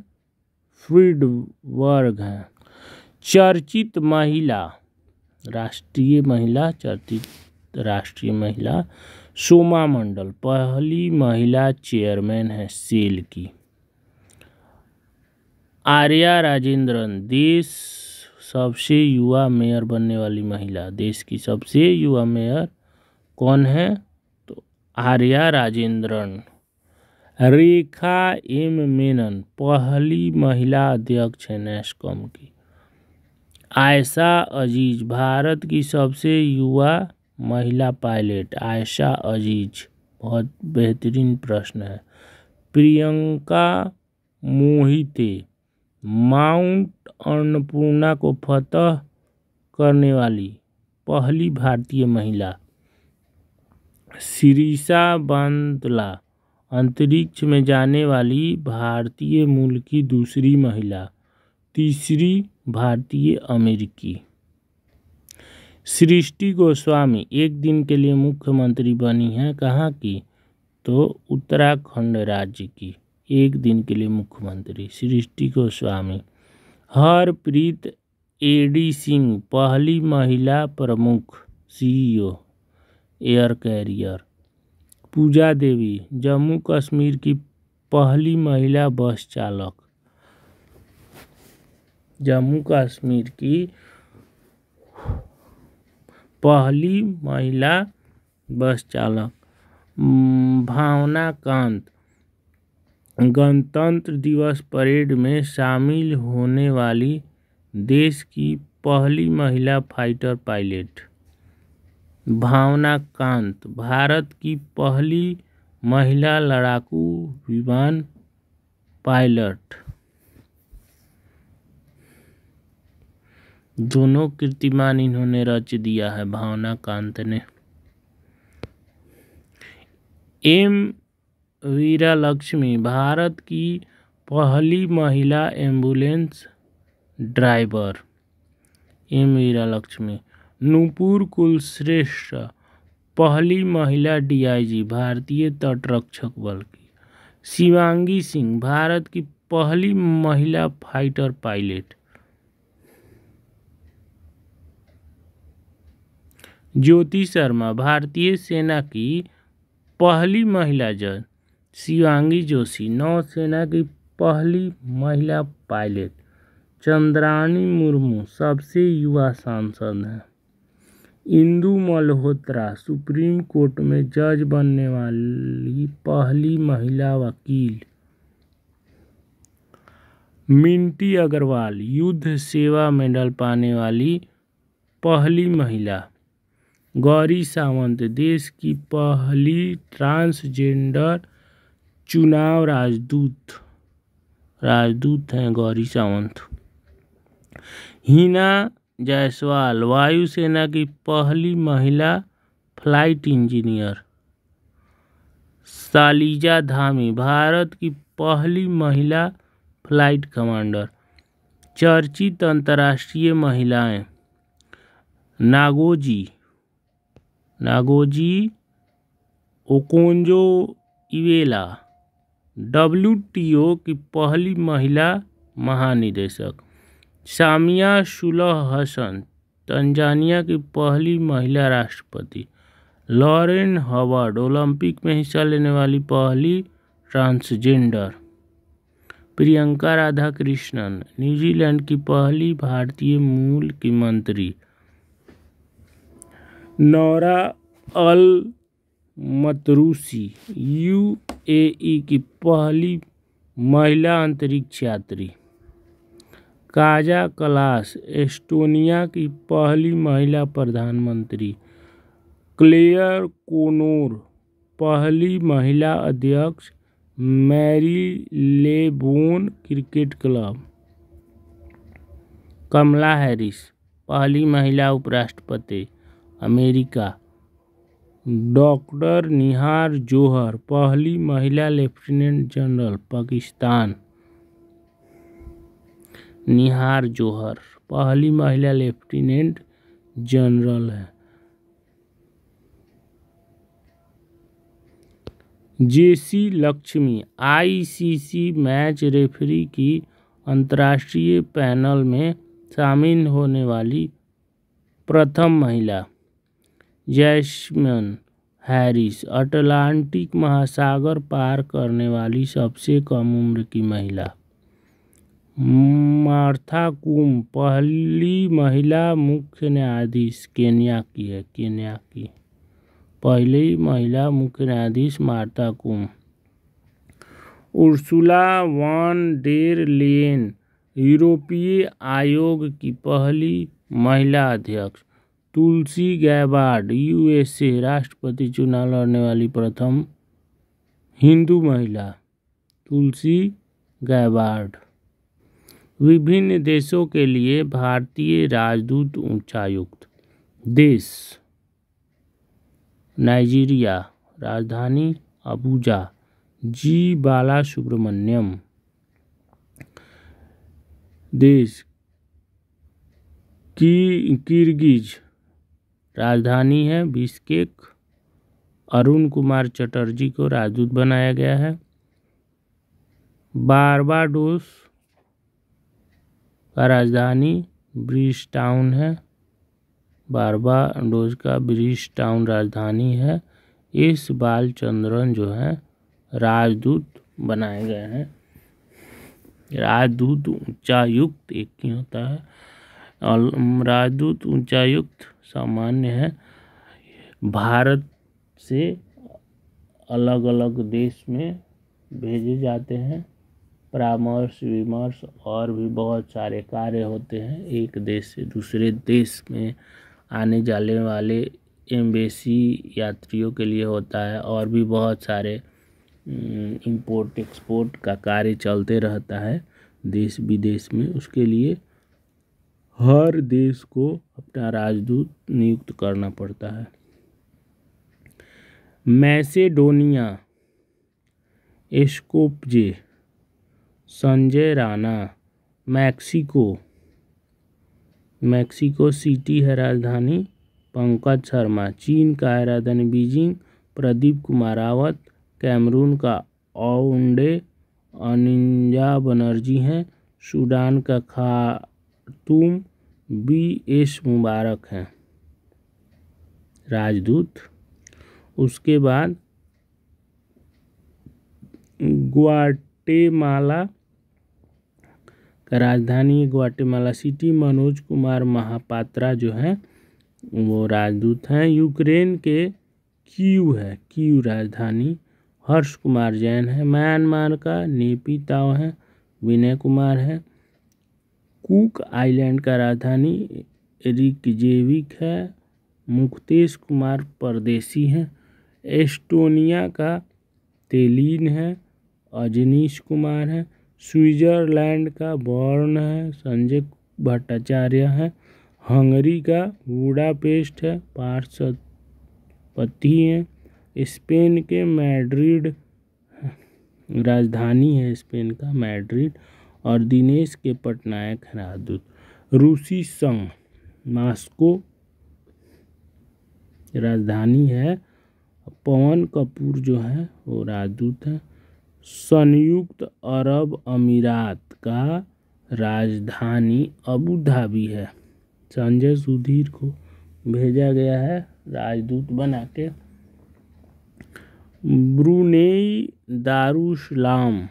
Friedeburg हैं चर्चित महिला राष्ट्रीय महिला चर्चित राष्ट्रीय महिला सोमा मंडल पहली महिला चेयरमैन है सेल की आर्या राजेंद्रन देश सबसे युवा मेयर बनने वाली महिला देश की सबसे युवा मेयर कौन है तो आर्या राजेंद्रन रेखा एम मेनन पहली महिला अध्यक्ष है नेशकॉम की आयशा अजीज भारत की सबसे युवा महिला पायलट आयशा अजीज बहुत बेहतरीन प्रश्न है प्रियंका मोहिते माउंट अन्नपूर्णा को फ़तह करने वाली पहली भारतीय महिला सिरिसा बंदला अंतरिक्ष में जाने वाली भारतीय मूल की दूसरी महिला तीसरी भारतीय अमेरिकी सृष्टि गोस्वामी एक दिन के लिए मुख्यमंत्री बनी हैं कहाँ की तो उत्तराखंड राज्य की एक दिन के लिए मुख्यमंत्री सृष्टि गोस्वामी हरप्रीत एडी सिंह पहली महिला प्रमुख CEO air carrier Pooja Devi Jammu Kashmir की पहली महिला बस चालक जम्मू कश्मीर की पहली महिला बस चालक भावना कांत गणतंत्र दिवस परेड में शामिल होने वाली देश की पहली महिला फाइटर पायलट भावना कांत भारत की पहली महिला लड़ाकू विमान पायलट दोनों कीर्तिमान इन्होंने रच दिया है भावना कांत ने एम वीरा लक्ष्मी भारत की पहली महिला ambulance driver M Veera Lakshmi Nupur Kulshrestha पहली महिला डीआईजी भारतीय तटरक्षक बल की शिवांगी सिंह भारत की पहली महिला फाइटर पायलट ज्योति शर्मा भारतीय सेना की पहली महिला जज शिवांगी जोशी नौसेना की पहली महिला पायलट चंद्रानी मुर्मू सबसे युवा सांसद हैं इंदु मल्होत्रा सुप्रीम कोर्ट में जज बनने वाली पहली महिला वकील मिंटी अग्रवाल युद्ध सेवा मेडल पाने वाली पहली महिला गौरी सावंत देश की पहली ट्रांसजेंडर चुनाव राजदूत राजदूत हैं गौरी सावंत हीना जायसवाल वायुसेना की पहली महिला फ्लाइट इंजीनियर सालिजा धामी भारत की पहली महिला फ्लाइट कमांडर चर्चित अंतर्राष्ट्रीय महिलाएं Ngozi Ngozi Okonjo Iweala W की पहली महिला महानिदेशक सामिया सुलह हसन तंजानिया की पहली महिला राष्ट्रपति लॉरेन हवर्ड ओलंपिक में हिस्सा लेने वाली पहली ट्रांसजेंडर प्रियंका राधा कृष्णन न्यूजीलैंड की पहली भारतीय मूल की मंत्री नौरा अल मतरूसी यूएई की पहली महिला अंतरिक्ष यात्री काजा कलास एस्टोनिया की पहली महिला प्रधानमंत्री क्लेयर कोनोर पहली महिला अध्यक्ष Marylebone cricket club Kamala Harris पहली महिला उपराष्ट्रपति अमेरिका डॉक्टर निहार जौहर पहली महिला लेफ्टिनेंट जनरल पाकिस्तान निहार जौहर पहली महिला लेफ्टिनेंट जनरल है G S Lakshmi ICC match referee की अंतर्राष्ट्रीय पैनल में शामिल होने वाली प्रथम महिला जैसमन हैरिस अटलांटिक महासागर पार करने वाली सबसे कम उम्र की महिला मार्था कुम पहली महिला मुख्य न्यायाधीश केन्या की है केन्या की पहली महिला मुख्य न्यायाधीश मार्था कुम उर्सुला वन डेर लेन यूरोपीय आयोग की पहली महिला अध्यक्ष तुलसी गैबार्ड यूएसए राष्ट्रपति चुनाव लड़ने वाली प्रथम हिंदू महिला तुलसी गैबार्ड विभिन्न देशों के लिए भारतीय राजदूत उच्चायुक्त देश नाइजीरिया राजधानी अबूजा जी बाला सुब्रमण्यम देश की किर्गिज राजधानी है बिश्केक अरुण कुमार चटर्जी को राजदूत बनाया गया है बारबाडोस का राजधानी ब्रिज टाउन है बारबाडोस का ब्रिज टाउन राजधानी है इस बाल चंद्रन जो है राजदूत बनाए गए हैं राजदूत ऊंचायुक्त एक ही होता है और राजदूत ऊंचायुक्त सामान्य है भारत से अलग अलग देश में भेजे जाते हैं परामर्श विमर्श और भी बहुत सारे कार्य होते हैं एक देश से दूसरे देश में आने जाने वाले एम्बेसी यात्रियों के लिए होता है और भी बहुत सारे इंपोर्ट एक्सपोर्ट का कार्य चलते रहता है देश विदेश में उसके लिए हर देश को अपना राजदूत नियुक्त करना पड़ता है Macedonia Skopje Sanjay Rana Mexico Mexico City है राजधानी पंकज शर्मा चीन का है राजधानी बीजिंग प्रदीप कुमार रावत कैमरून का ओंडे अनिंजा बनर्जी हैं सूडान का खा तुम बी एस मुबारक हैं राजदूत उसके बाद ग्वाटेमाला का राजधानी ग्वाटेमाला सिटी मनोज कुमार महापात्रा जो है वो राजदूत हैं यूक्रेन के क्यू है क्यू राजधानी हर्ष कुमार जैन है म्यांमार का नेपी ताव है विनय कुमार है कुक आइलैंड का राजधानी रिकजेविक है मुक्तेश कुमार परदेशी हैं एस्टोनिया का तेलिन है अजनीश कुमार है स्विट्ज़रलैंड का बॉर्न है संजय भट्टाचार्य है हंगरी का बुडापेस्ट है पार्षद पति हैं स्पेन के मैड्रिड राजधानी है स्पेन का मैड्रिड और दिनेश के पटनायक राजदूत रूसी संघ मास्को राजधानी है पवन कपूर जो है वो राजदूत है संयुक्त अरब अमीरात का राजधानी अबू धाबी है संजय सुधीर को भेजा गया है राजदूत बना के ब्रुनेई दारुसलाम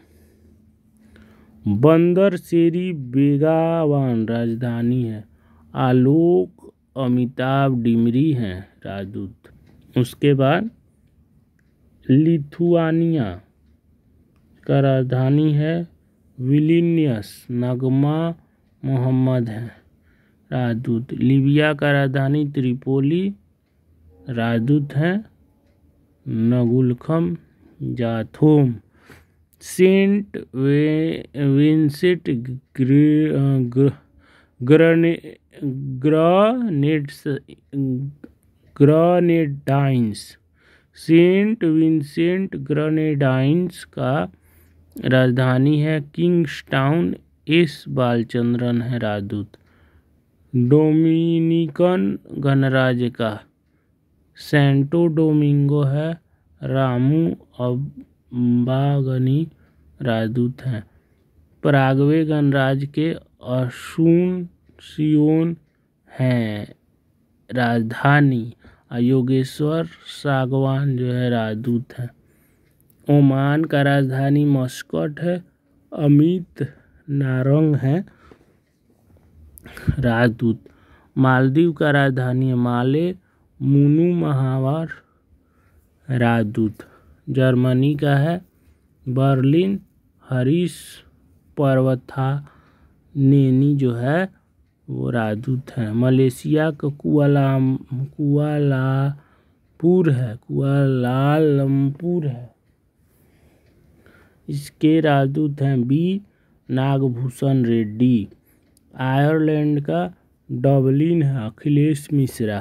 बंदर सेरी बेगावान राजधानी है आलोक अमिताभ डिमरी हैं राजदूत उसके बाद लिथुआनिया का राजधानी है विलिनियस नगमा मोहम्मद है राजदूत लीबिया का राजधानी त्रिपोली राजदूत हैं नगुलखम जाथोम सेंट वे Vincent Grenades Grenadines Saint Vincent Grenadines का राजधानी है किंग्सटाउन एस बालचंद्रन है राजदूत डोमिनिकन गणराज्य का सेंटो डोमिंगो है रामू अब अम्बागनी राजदूत हैं परागवे गणराज के अशून सियोन हैं राजधानी और योगेश्वर सागवान जो है राजदूत हैं ओमान का राजधानी मस्कट है अमित नारंग है राजदूत मालदीव का राजधानी माले मुनु महावार राजदूत जर्मनी का है बर्लिन हरीश नेनी जो है वो राजदूत हैं मलेशिया का कुआलाम कुआलापुर है कुआलालमपुर है इसके राजदूत हैं बी नागभूषण रेड्डी आयरलैंड का डबलिन है अखिलेश मिश्रा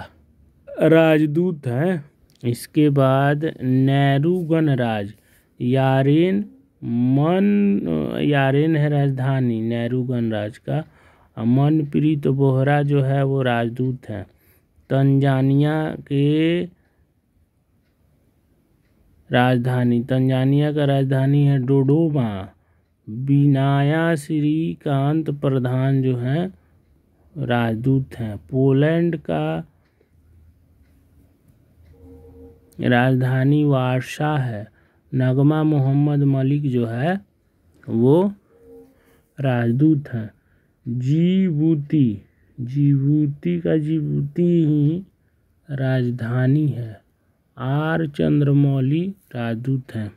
राजदूत हैं इसके बाद नेहरू गणराज यारेन मन यारेन है राजधानी नेहरू गणराज का मनप्रीत बोहरा जो है वो राजदूत हैं तंजानिया के राजधानी तंजानिया का राजधानी है डोडोबा बिनाया श्रीकांत प्रधान जो हैं राजदूत हैं पोलैंड का राजधानी वारसा है नगमा मोहम्मद मलिक जो है वो राजदूत हैं जीबूती जीबूती का जीबूती ही राजधानी है आर चंद्रमौली राजदूत हैं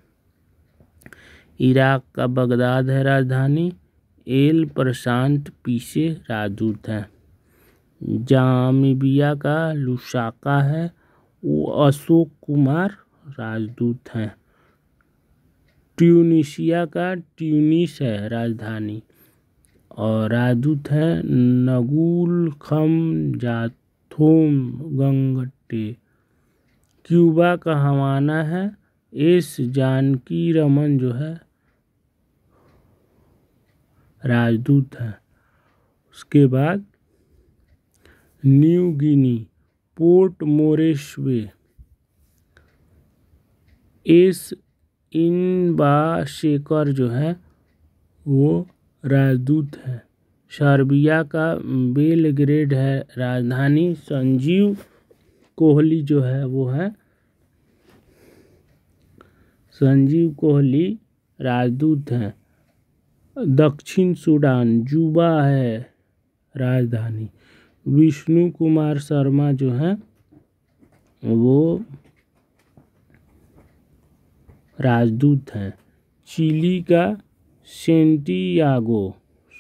इराक का बगदाद है राजधानी एल प्रशांत पीसे राजदूत हैं जामिबिया का लुसाका है वो अशोक कुमार राजदूत हैं ट्यूनिशिया का ट्यूनिस है राजधानी और राजदूत है नगुल खम जाथोम गंगटे क्यूबा का हवाना है एस जानकी रमन जो है राजदूत है उसके बाद New Guinea Port Moresby S Inbasekar जो है वो राजदूत है सर्बिया का बेलग्रेड है राजधानी संजीव कोहली जो है वो है संजीव कोहली राजदूत हैं दक्षिण सूडान जुबा है राजधानी विष्णु कुमार शर्मा जो हैं वो राजदूत हैं चिली का सेंटियागो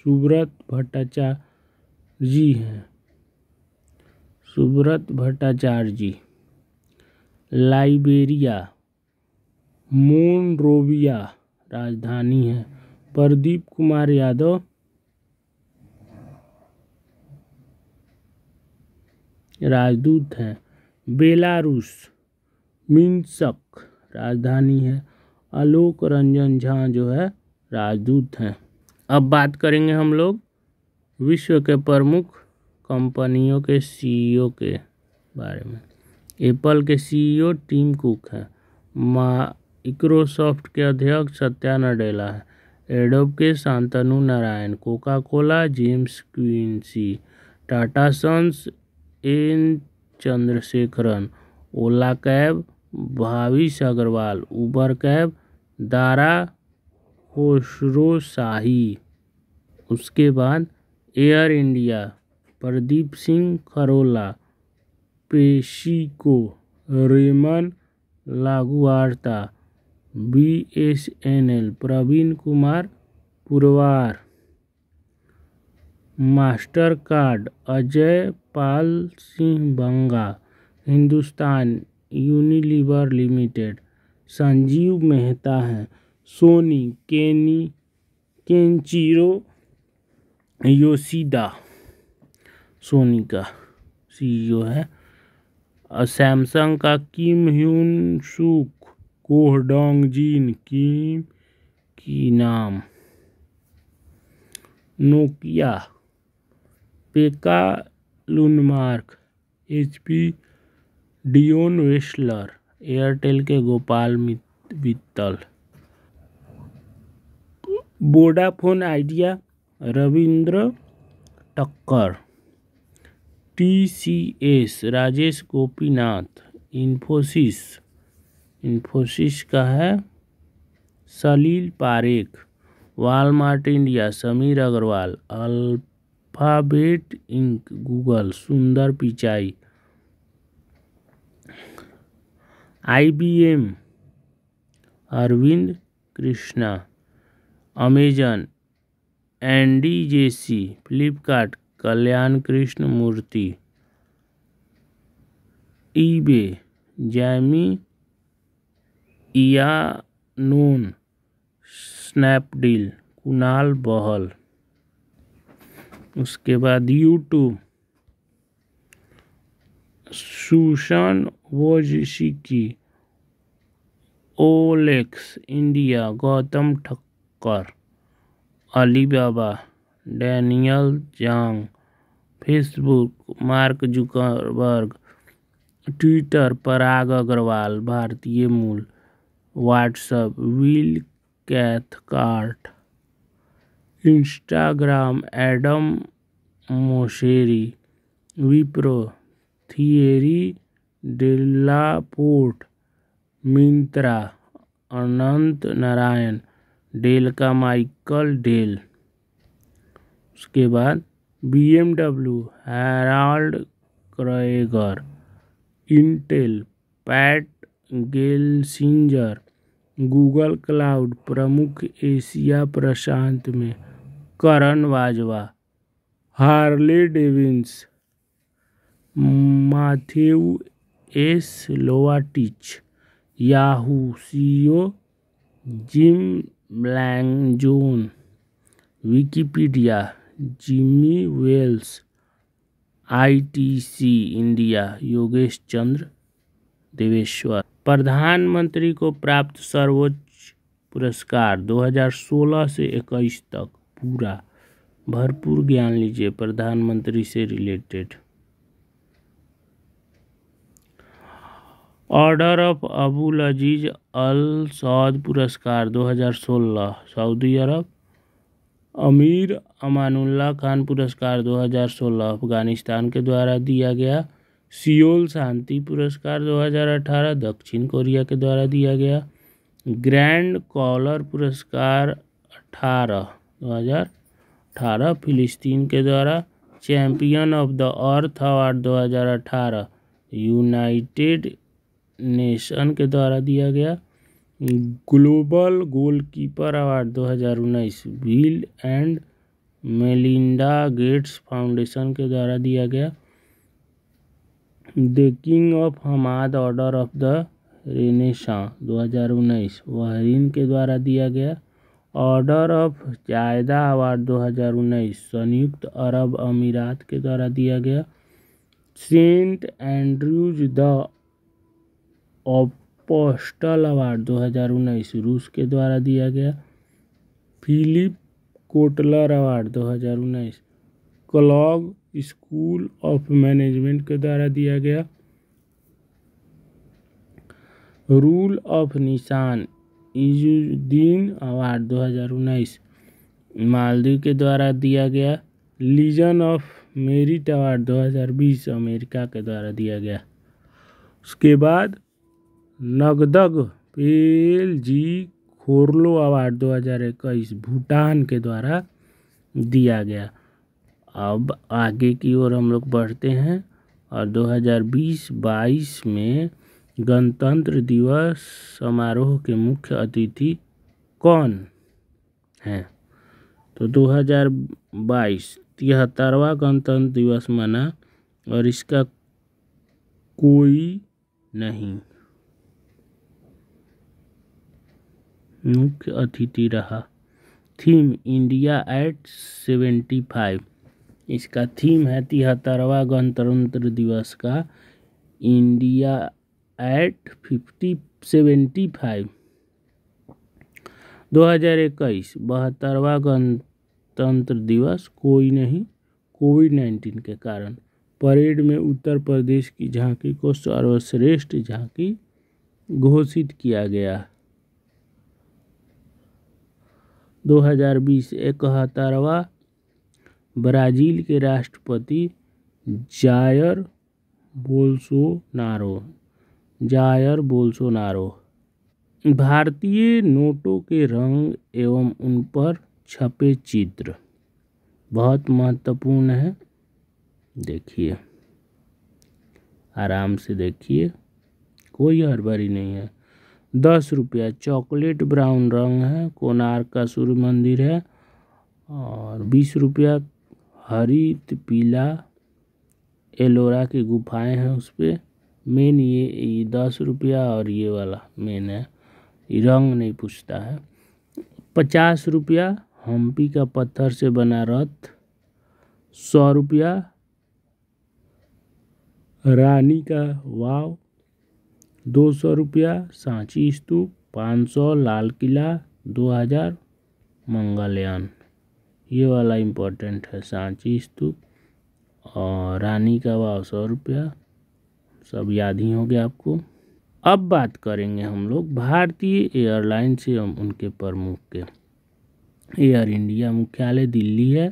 सुब्रत भट्टाचार्य जी हैं सुब्रत भट्टाचार्य जी लाइबेरिया मोनरोविया राजधानी है प्रदीप कुमार यादव राजदूत है बेलारूस मिन्सक राजधानी है आलोक रंजन झा जो है राजदूत हैं अब बात करेंगे हम लोग विश्व के प्रमुख कंपनियों के सीईओ e के बारे में एप्पल के सीईओ e टीम कुक हैं माइक्रोसॉफ्ट के अध्यक्ष सत्या नडेला है एडोब के Shantanu Narayen Coca Cola James Quincey Tata Sons N Chandrasekaran Ola cab Bhavish Aggarwal Uber cab Dara Khosrowshahi उसके बाद एयर इंडिया प्रदीप सिंह खरोला को Ramon Laguarta B S N L Praveen Kumar Purwar Mastercard Ajay Pal Singh Banga Hindustan Unilever limited Sanjiv Mehta हैं सोनी केनी केंचिरो योशिदा सोनी का सीईओ है और सैमसंग का किम ह्यून सुख कोहडोंग जीन किम की नाम Nokia Pekka Lundmark H P Dion Weisler Airtel के Gopal Mittal Vodafone Idea Ravinder Takkar T C S Rajesh Gopinathan Infosys Infosys का है सलील पारेख वालमार्ट इंडिया समीर अग्रवाल अल्प Alphabet Inc Google Sundar Pichai IBM Arvind Krishna Amazon Andy Jassy Flipkart Kalyan Krishnamurthy eBay Jamie Iannone Snapdeal Kunal Bahl उसके बाद YouTube Susan Wojcicki OLX India Gautam Thakkar Alibaba Daniel Zhang Facebook Mark Zuckerberg Twitter Parag Agrawal भारतीय मूल WhatsApp Will Cathcart Instagram Adam Mosseri Wipro Thierry Delaporte Myntra Ananth Narayanan Dell का Michael Dell उसके बाद B M W Harald Krueger Intel Pat Gelsinger Google cloud प्रमुख Asia प्रशांत में Karan Bajwa Harley डेविन्स Matthew S Levatich CEO Jim ब्लैंगजोन Wikipedia Jimmy Wales ITC India Yogesh Chander Deveshwar प्रधानमंत्री को प्राप्त सर्वोच्च पुरस्कार 2016 से 21 तक पूरा भरपूर ज्ञान लीजिए प्रधानमंत्री से related order of Abdul Aziz Al Saud पुरस्कार 2016 सऊदी अरब अमीर अमानुल्ला खान पुरस्कार 2016 अफगानिस्तान के द्वारा दिया गया सियोल शांति पुरस्कार 2018 दक्षिण कोरिया के द्वारा दिया गया ग्रैंड कॉलर पुरस्कार 18 2018 फिलिस्तीन के द्वारा champion of the earth award 2018 united nation के द्वारा दिया गया global goalkeeper award 2019 Bill and Melinda Gates foundation के द्वारा दिया गया the king of Hamad order of the Renaissance 2019 हज़ार के द्वारा दिया गया ऑर्डर ऑफ जायदा अवार्ड 2019 संयुक्त अरब अमीरात के द्वारा दिया गया Saint Andrews the Apostle award 2019 रूस के द्वारा दिया गया Philip Kotler award 2019 Kellogg school of management के द्वारा दिया गया रूल ऑफ निशान इजुद्दीन अवार्ड 2019 मालदीव के द्वारा दिया गया Legion of Merit award 2020 America के द्वारा दिया गया उसके बाद नगदग पेल जी खोरलो अवार्ड 2021 भूटान के द्वारा दिया गया अब आगे की ओर हम लोग बढ़ते हैं और 2020-22 में गणतंत्र दिवस समारोह के मुख्य अतिथि कौन हैं तो 2022 तिहत्तरवा गणतंत्र दिवस मना और इसका कोई नहीं मुख्य अतिथि रहा theme India at seventy five इसका थीम है तिहत्तरवा गणतंत्र दिवस का India at fifty seventy five दो हज़ार इक्कीस बहत्तरवा गणतंत्र दिवस कोई नहीं कोविड नाइन्टीन के कारण परेड में उत्तर प्रदेश की झांकी को सर्वश्रेष्ठ झांकी घोषित किया गया 2020 इकहत्तरवा ब्राज़ील के राष्ट्रपति जायर बोल्सोनारो जायर बोल्सोनारो भारतीय नोटों के रंग एवं उन पर छपे चित्र बहुत महत्वपूर्ण है देखिए आराम से देखिए कोई हड़बड़ी नहीं है दस रुपया चॉकलेट ब्राउन रंग है कोनार का सूर्य मंदिर है और बीस रुपया हरित पीला एलोरा की गुफाएं हैं उस पर मेन ये दस रुपया और ये वाला मेन है रंग नहीं पूछता है पचास रुपया हम्पी का पत्थर से बना रथ सौ रुपया रानी का वाव दो सौ रुपया सांची स्तूप पाँच सौ लाल किला दो हज़ार मंगलयान ये वाला इम्पोर्टेंट है सांची स्तूप और रानी का वाव सौ रुपया सब याद ही हो गया आपको अब बात करेंगे हम लोग भारतीय से हम उनके प्रमुख के एयर इंडिया मुख्यालय दिल्ली है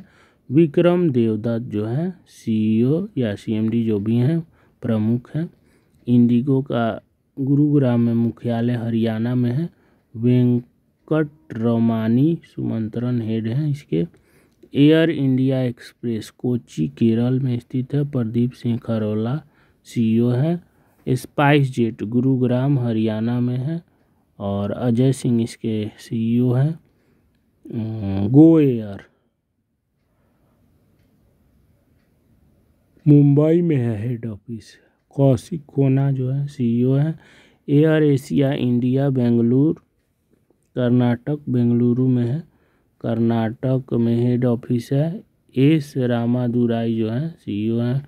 विक्रम देवदत्त जो है सीईओ e या सीएमडी जो भी हैं प्रमुख हैं इंडिगो का गुरुग्राम में मुख्यालय हरियाणा में है वेंकट रोमानी सुमंत्रण हेड हैं इसके air India express Kochi Kerala में स्थित है प्रदीप सिंह खरोला सीईओ है स्पाइस जेट गुरुग्राम हरियाणा में है और अजय सिंह इसके सीईओ हैं अं, गो एयर मुंबई में है हेड ऑफिस कौशिक कोना जो है सीईओ है air Asia India Bengaluru Karnataka Bengaluru में है कर्नाटक में हेड ऑफिस है एस रामादुराई जो है सीईओ हैं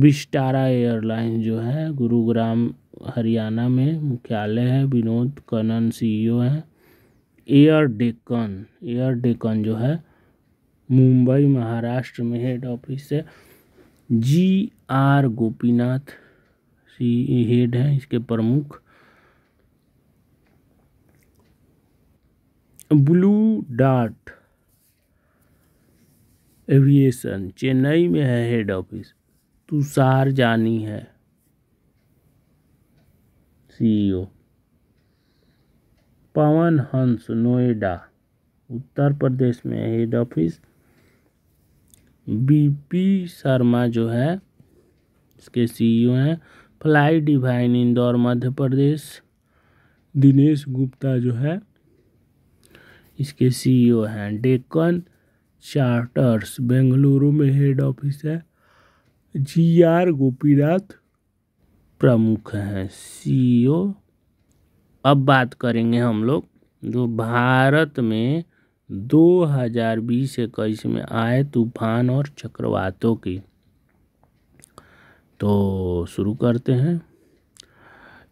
विस्टारा एयरलाइन जो है गुरुग्राम हरियाणा में मुख्यालय है विनोद कनन सीईओ e हैं एयर डेकन एयर डेकन जो है मुंबई महाराष्ट्र में हेड ऑफिस है जी आर गोपीनाथ सी हेड e हैं इसके प्रमुख ब्लू डार्ट एविएशन चेन्नई में है हेड ऑफिस तुषार जानी है सीईओ पवन हंस नोएडा उत्तर प्रदेश में हेड ऑफिस बीपी शर्मा जो है इसके सीईओ हैं फ्लाई डिवाइन इंदौर मध्य प्रदेश दिनेश गुप्ता जो है इसके सीईओ हैं डेकन चार्टर्स बेंगलुरु में हेड ऑफिस है जी आर गोपीनाथ प्रमुख हैं सीईओ e अब बात करेंगे हम लोग जो भारत में 2020 इक्कीस में आए तूफान और चक्रवातों की तो शुरू करते हैं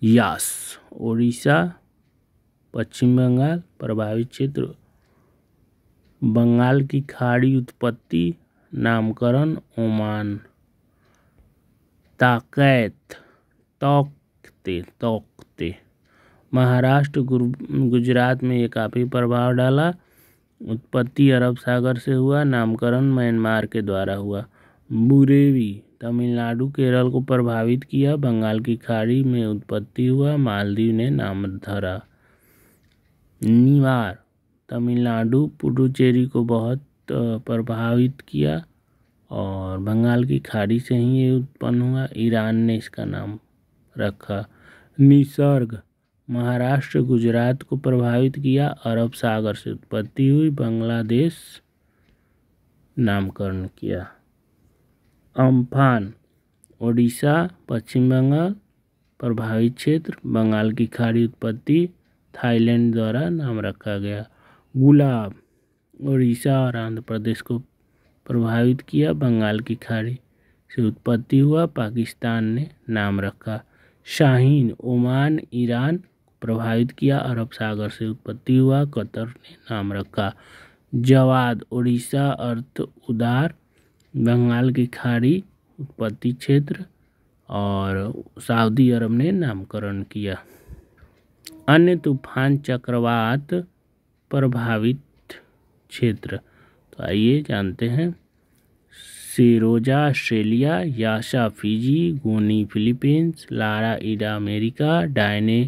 यास ओडिशा पश्चिम बंगाल प्रभावित क्षेत्र बंगाल की खाड़ी उत्पत्ति नामकरण ओमान ताकैत तोक्ति तोक्ति महाराष्ट्र गुजरात में ये काफ़ी प्रभाव डाला उत्पत्ति अरब सागर से हुआ नामकरण म्यांमार के द्वारा हुआ बुरेवी तमिलनाडु केरल को प्रभावित किया बंगाल की खाड़ी में उत्पत्ति हुआ मालदीव ने नाम धरा निवार तमिलनाडु पुडुचेरी को बहुत प्रभावित किया और बंगाल की खाड़ी से ही ये उत्पन्न हुआ ईरान ने इसका नाम रखा निसर्ग महाराष्ट्र गुजरात को प्रभावित किया अरब सागर से उत्पत्ति हुई बांग्लादेश नामकरण किया अम्फान ओडिशा पश्चिम बंगाल प्रभावित क्षेत्र बंगाल की खाड़ी उत्पत्ति थाईलैंड द्वारा नाम रखा गया गुलाब उड़ीसा और आंध्र प्रदेश को प्रभावित किया बंगाल की खाड़ी से उत्पत्ति हुआ पाकिस्तान ने नाम रखा शाहीन ओमान ईरान प्रभावित किया अरब सागर से उत्पत्ति हुआ कतर ने नाम रखा जवाद उड़ीसा अर्थ उदार बंगाल की खाड़ी उत्पत्ति क्षेत्र और सऊदी अरब ने नामकरण किया अन्य तूफान चक्रवात प्रभावित क्षेत्र आइए जानते हैं Seroja Australia Yasa Fiji Goni Philippines Laura Ida America Diane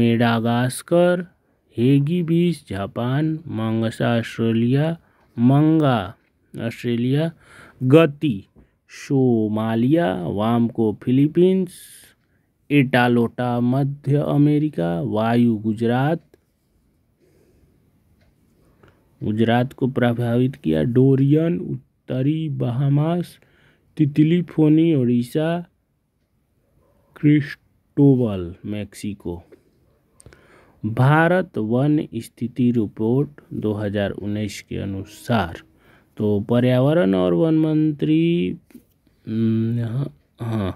Madagascar हेगी बीच जापान मंगसा Australia Mangga Australia Gati Somalia Vamco Philippines इटालोटा मध्य अमेरिका वायु गुजरात गुजरात को प्रभावित किया डोरियन उत्तरी Bahamas Titli Fani Orissa Cristobal Mexico Bharat वन स्थिति रिपोर्ट 2019 के अनुसार तो पर्यावरण और वन मंत्री हम्म, हाँ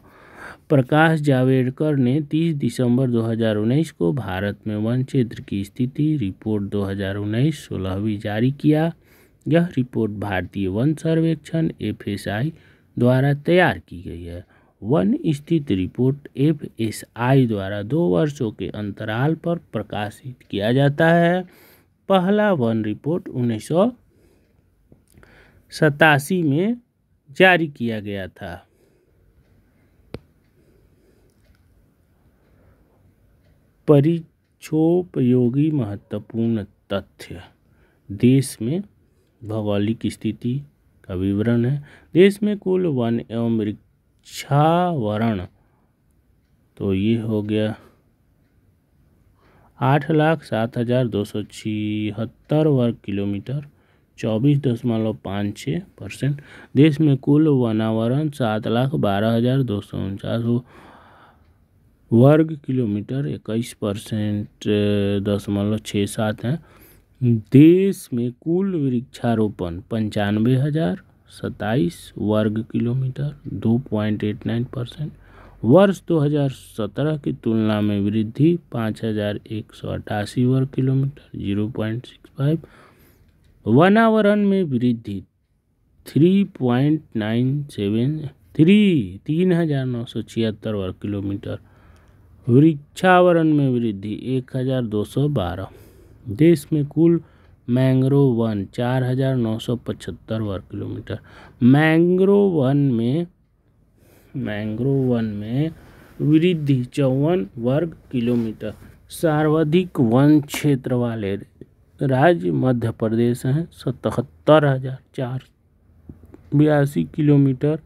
प्रकाश जावड़ेकर ने 30 दिसंबर 2019 को भारत में वन क्षेत्र की स्थिति रिपोर्ट 2019 सोलहवीं जारी किया यह रिपोर्ट भारतीय वन सर्वेक्षण एफ द्वारा तैयार की गई है वन स्थित रिपोर्ट एफ द्वारा दो वर्षों के अंतराल पर प्रकाशित किया जाता है पहला वन रिपोर्ट उन्नीस सतासी में जारी किया गया था परिक्षोपयोगी महत्वपूर्ण तथ्य देश में भौगोलिक स्थिति का विवरण है देश में कुल वन एवं वृक्षावरण तो ये हो गया आठ लाख सात हज़ार दो सौ छिहत्तर वर्ग किलोमीटर चौबीस दशमलव पाँच छः परसेंट देश में कुल वनावरण सात लाख बारह हज़ार दो सौ उनचास वर्ग किलोमीटर इक्कीस परसेंट दशमलव छः सात है देश में कुल वृक्षारोपण पंचानवे हज़ार सत्ताईस वर्ग किलोमीटर दो पॉइंट एट नाइन परसेंट वर्ष 2017 की तुलना में वृद्धि पाँच हज़ार एक सौ अट्ठासी वर्ग kilometre zero point six five वनावरण में वृद्धि three point nine seven three तीन हज़ार नौ सौ छिहत्तर वर्ग किलोमीटर वृक्षावरण में वृद्धि एक हज़ार दो सौ बारह देश में कुल मैंग्रोव वन चार हज़ार नौ सौ पचहत्तर वर्ग किलोमीटर मैंग्रोव वन में मैंग्रोव वन में वृद्धि चौवन वर्ग किलोमीटर सर्वाधिक वन क्षेत्र वाले राज्य मध्य प्रदेश हैं सतहत्तर हज़ार चार बयासी किलोमीटर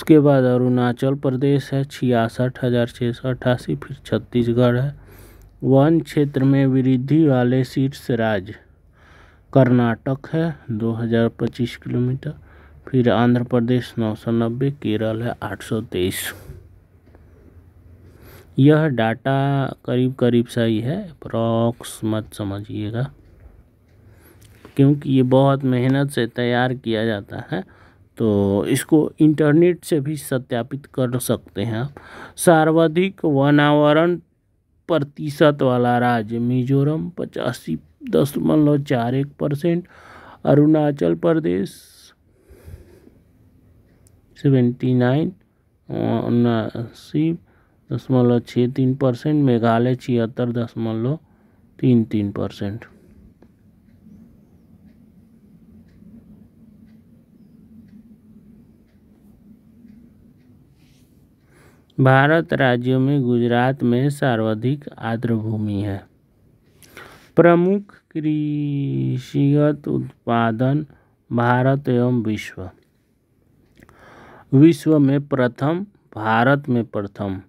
उसके बाद अरुणाचल प्रदेश है छियासठ हज़ार छः सौ अट्ठासी फिर छत्तीसगढ़ है वन क्षेत्र में वृद्धि वाले शीर्ष राज्य कर्नाटक है दो हज़ार पच्चीस किलोमीटर फिर आंध्र प्रदेश नौ सौ नब्बे केरल है आठ सौ तेईस यह डाटा करीब करीब सही है प्रॉक्स मत समझिएगा क्योंकि ये बहुत मेहनत से तैयार किया जाता है तो इसको इंटरनेट से भी सत्यापित कर सकते हैं सर्वाधिक वनावरण प्रतिशत वाला राज्य मिजोरम पचासी दशमलव चार एक percent Arunachal Pradesh seventy nine उन्नासी दशमलव छः तीन परसेंट मेघालय छिहत्तर दशमलव तीन तीन परसेंट भारत राज्यों में गुजरात में सर्वाधिक आर्द्र भूमि है प्रमुख कृषिगत उत्पादन भारत एवं विश्व विश्व में प्रथम भारत में प्रथम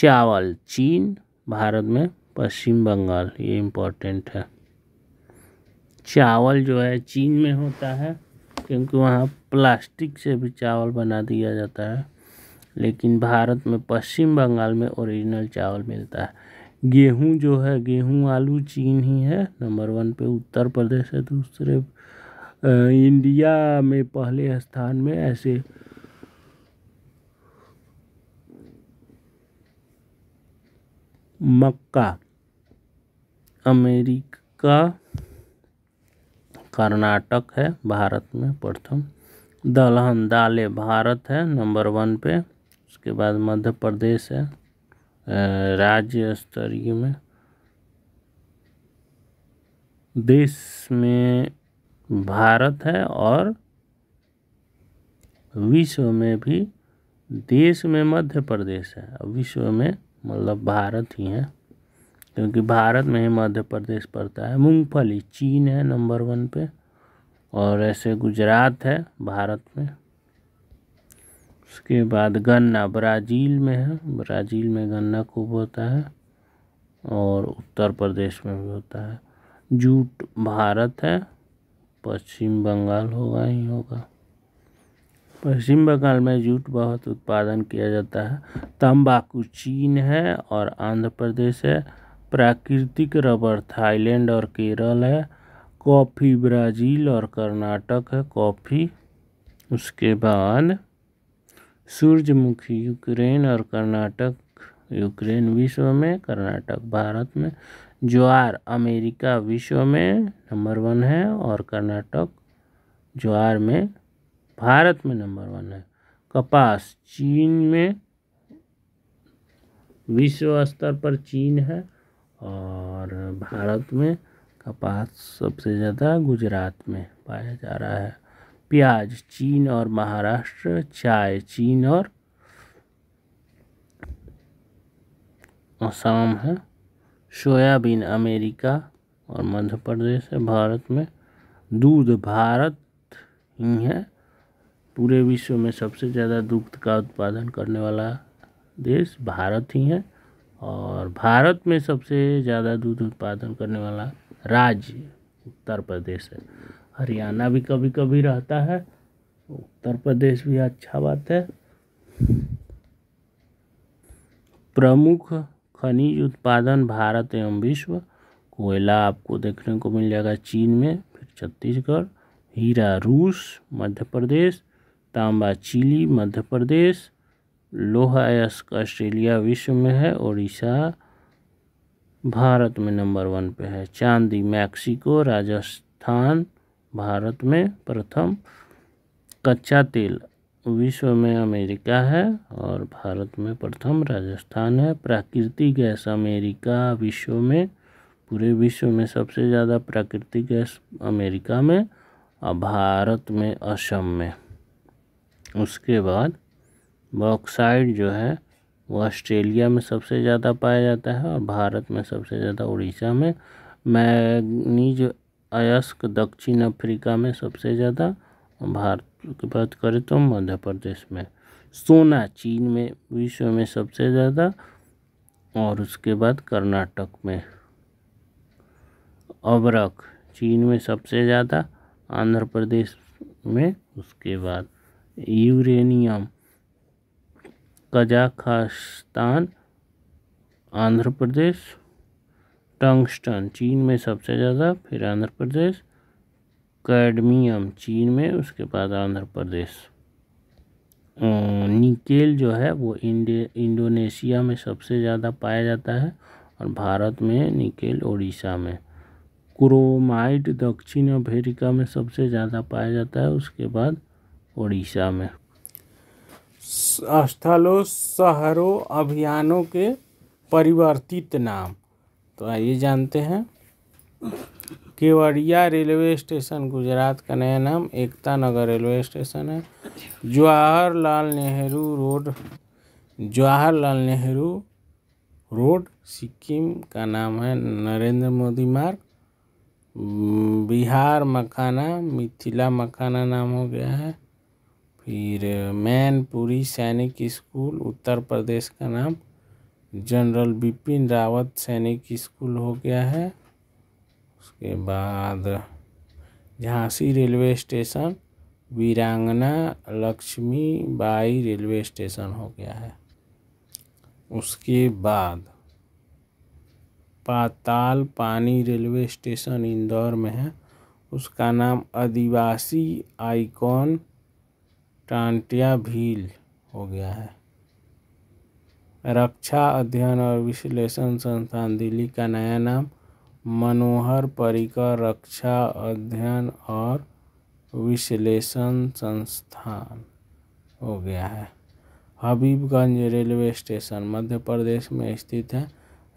चावल चीन भारत में पश्चिम बंगाल ये इम्पोर्टेंट है चावल जो है चीन में होता है क्योंकि वहाँ प्लास्टिक से भी चावल बना दिया जाता है लेकिन भारत में पश्चिम बंगाल में ओरिजिनल चावल मिलता है गेहूँ जो है गेहूँ आलू चीन ही है नंबर वन पे उत्तर प्रदेश है दूसरे इंडिया में पहले स्थान में ऐसे मक्का अमेरिका कर्नाटक है भारत में प्रथम दलहन दाले भारत है नंबर वन पे उसके बाद मध्य प्रदेश है राज्य स्तरीय में देश में भारत है और विश्व में भी देश में मध्य प्रदेश है विश्व में मतलब भारत ही है क्योंकि भारत में ही मध्य प्रदेश पड़ता है मूंगफली चीन है नंबर वन पे और ऐसे गुजरात है भारत में उसके बाद गन्ना ब्राज़ील में है ब्राज़ील में गन्ना खूब होता है और उत्तर प्रदेश में भी होता है जूट भारत है पश्चिम बंगाल होगा ही होगा पश्चिम बंगाल में जूट बहुत उत्पादन किया जाता है तंबाकू चीन है और आंध्र प्रदेश है प्राकृतिक रबर थाईलैंड और केरल है कॉफ़ी ब्राज़ील और कर्नाटक है कॉफ़ी उसके बाद सूरजमुखी यूक्रेन और कर्नाटक यूक्रेन विश्व में कर्नाटक भारत में ज्वार अमेरिका विश्व में नंबर वन है और कर्नाटक ज्वार में भारत में नंबर वन है कपास चीन में विश्व स्तर पर चीन है और भारत में कपास सबसे ज़्यादा गुजरात में पाया जा रहा है प्याज चीन और महाराष्ट्र चाय चीन और आसाम है सोयाबीन अमेरिका और मध्य प्रदेश है भारत में दूध भारत ही है पूरे विश्व में सबसे ज़्यादा दूध का उत्पादन करने वाला देश भारत ही है और भारत में सबसे ज़्यादा दूध उत्पादन करने वाला राज्य उत्तर प्रदेश है हरियाणा भी कभी कभी रहता है उत्तर प्रदेश भी अच्छा बात है प्रमुख खनिज उत्पादन भारत एवं विश्व कोयला आपको देखने को मिल जाएगा चीन में फिर छत्तीसगढ़ हीरा रूस मध्य प्रदेश तांबा चिली मध्य प्रदेश लोहा अयस्क ऑस्ट्रेलिया विश्व में है उड़ीसा भारत में नंबर वन पे है चांदी मैक्सिको राजस्थान भारत में प्रथम कच्चा तेल विश्व में अमेरिका है और भारत में प्रथम राजस्थान है प्राकृतिक गैस अमेरिका विश्व में पूरे विश्व में सबसे ज़्यादा प्राकृतिक गैस अमेरिका में और भारत में असम में उसके बाद बॉक्साइड जो है वो ऑस्ट्रेलिया में सबसे ज़्यादा पाया जाता है और भारत में सबसे ज़्यादा उड़ीसा में मैगनीज अयस्क दक्षिण अफ्रीका में सबसे ज़्यादा भारत की बात करें तो मध्य प्रदेश में सोना चीन में विश्व में सबसे ज़्यादा और उसके बाद कर्नाटक में अबरक चीन में सबसे ज़्यादा आंध्र प्रदेश में उसके बाद uranium Kazakhstan Andhra Pradesh tungsten चीन में सबसे ज़्यादा फिर आंध्र प्रदेश कैडमियम चीन में उसके बाद आंध्र प्रदेश निकेल जो है वो इंडे इंडोनेशिया में सबसे ज़्यादा पाया जाता है और भारत में निकेल उड़ीसा में क्रोमाइट दक्षिण अफ्रीका में सबसे ज़्यादा पाया जाता है उसके बाद उड़ीसा में स्थलों शहरों अभियानों के परिवर्तित नाम तो आइए जानते हैं केवड़िया रेलवे स्टेशन गुजरात का नया नाम एकता नगर रेलवे स्टेशन है जवाहरलाल नेहरू रोड जवाहरलाल नेहरू रोड सिक्किम का नाम है नरेंद्र मोदी मार्ग बिहार मखाना मिथिला मखाना नाम हो गया है फिर मैनपुरी सैनिक स्कूल उत्तर प्रदेश का नाम जनरल बिपिन रावत सैनिक स्कूल हो गया है उसके बाद झांसी रेलवे स्टेशन वीरांगना लक्ष्मीबाई रेलवे स्टेशन हो गया है उसके बाद पाताल पानी रेलवे स्टेशन इंदौर में है उसका नाम आदिवासी आइकॉन टांटिया भील हो गया है रक्षा अध्ययन और विश्लेषण संस्थान दिल्ली का नया नाम मनोहर पर्रिकर रक्षा अध्ययन और विश्लेषण संस्थान हो गया है हबीबगंज रेलवे स्टेशन मध्य प्रदेश में स्थित है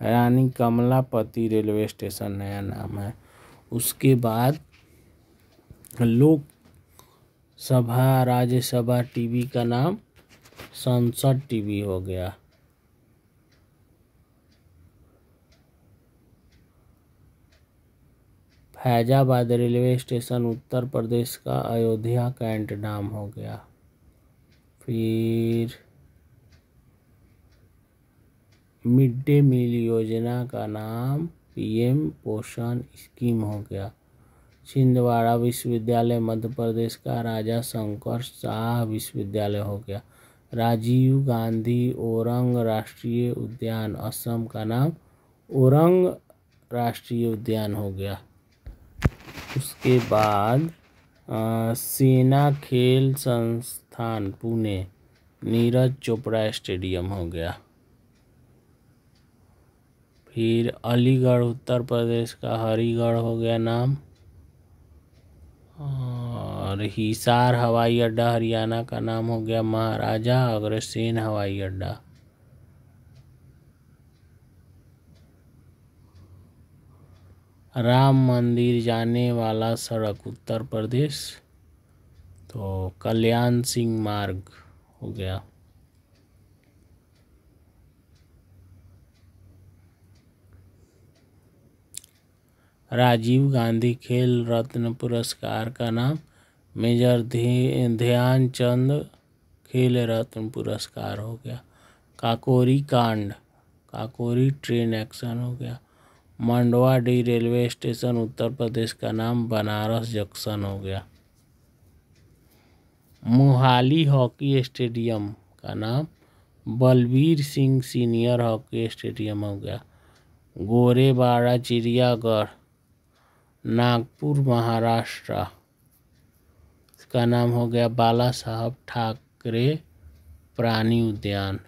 रानी कमलापति रेलवे स्टेशन नया नाम है उसके बाद लोक सभा राज्यसभा टीवी का नाम संसद टीवी हो गया फैजाबाद रेलवे स्टेशन उत्तर प्रदेश का अयोध्या कैंट नाम हो गया फिर मिड डे मील योजना का नाम पीएम पोषण स्कीम हो गया छिंदवाड़ा विश्वविद्यालय मध्य प्रदेश का राजा शंकर शाह विश्वविद्यालय हो गया राजीव गांधी औरंग राष्ट्रीय उद्यान असम का नाम औरंग राष्ट्रीय उद्यान हो गया उसके बाद सेना खेल संस्थान पुणे नीरज चोपड़ा स्टेडियम हो गया फिर अलीगढ़ उत्तर प्रदेश का हरीगढ़ हो गया नाम और हिसार हवाई अड्डा हरियाणा का नाम हो गया महाराजा अग्रसेन हवाई अड्डा राम मंदिर जाने वाला सड़क उत्तर प्रदेश तो कल्याण सिंह मार्ग हो गया राजीव गांधी खेल रत्न पुरस्कार का नाम मेजर ध्यानचंद खेल रत्न पुरस्कार हो गया काकोरी कांड काकोरी ट्रेन एक्शन हो गया Manduadih railway station Uttar Pradesh का नाम बनारस जंक्शन हो गया मोहाली हॉकी स्टेडियम का नाम Balbir Singh senior hockey stadium हो गया गोरेबाड़ा चिड़ियाघर नागपुर महाराष्ट्र का नाम हो गया बाला साहब ठाकरे प्राणी उद्यान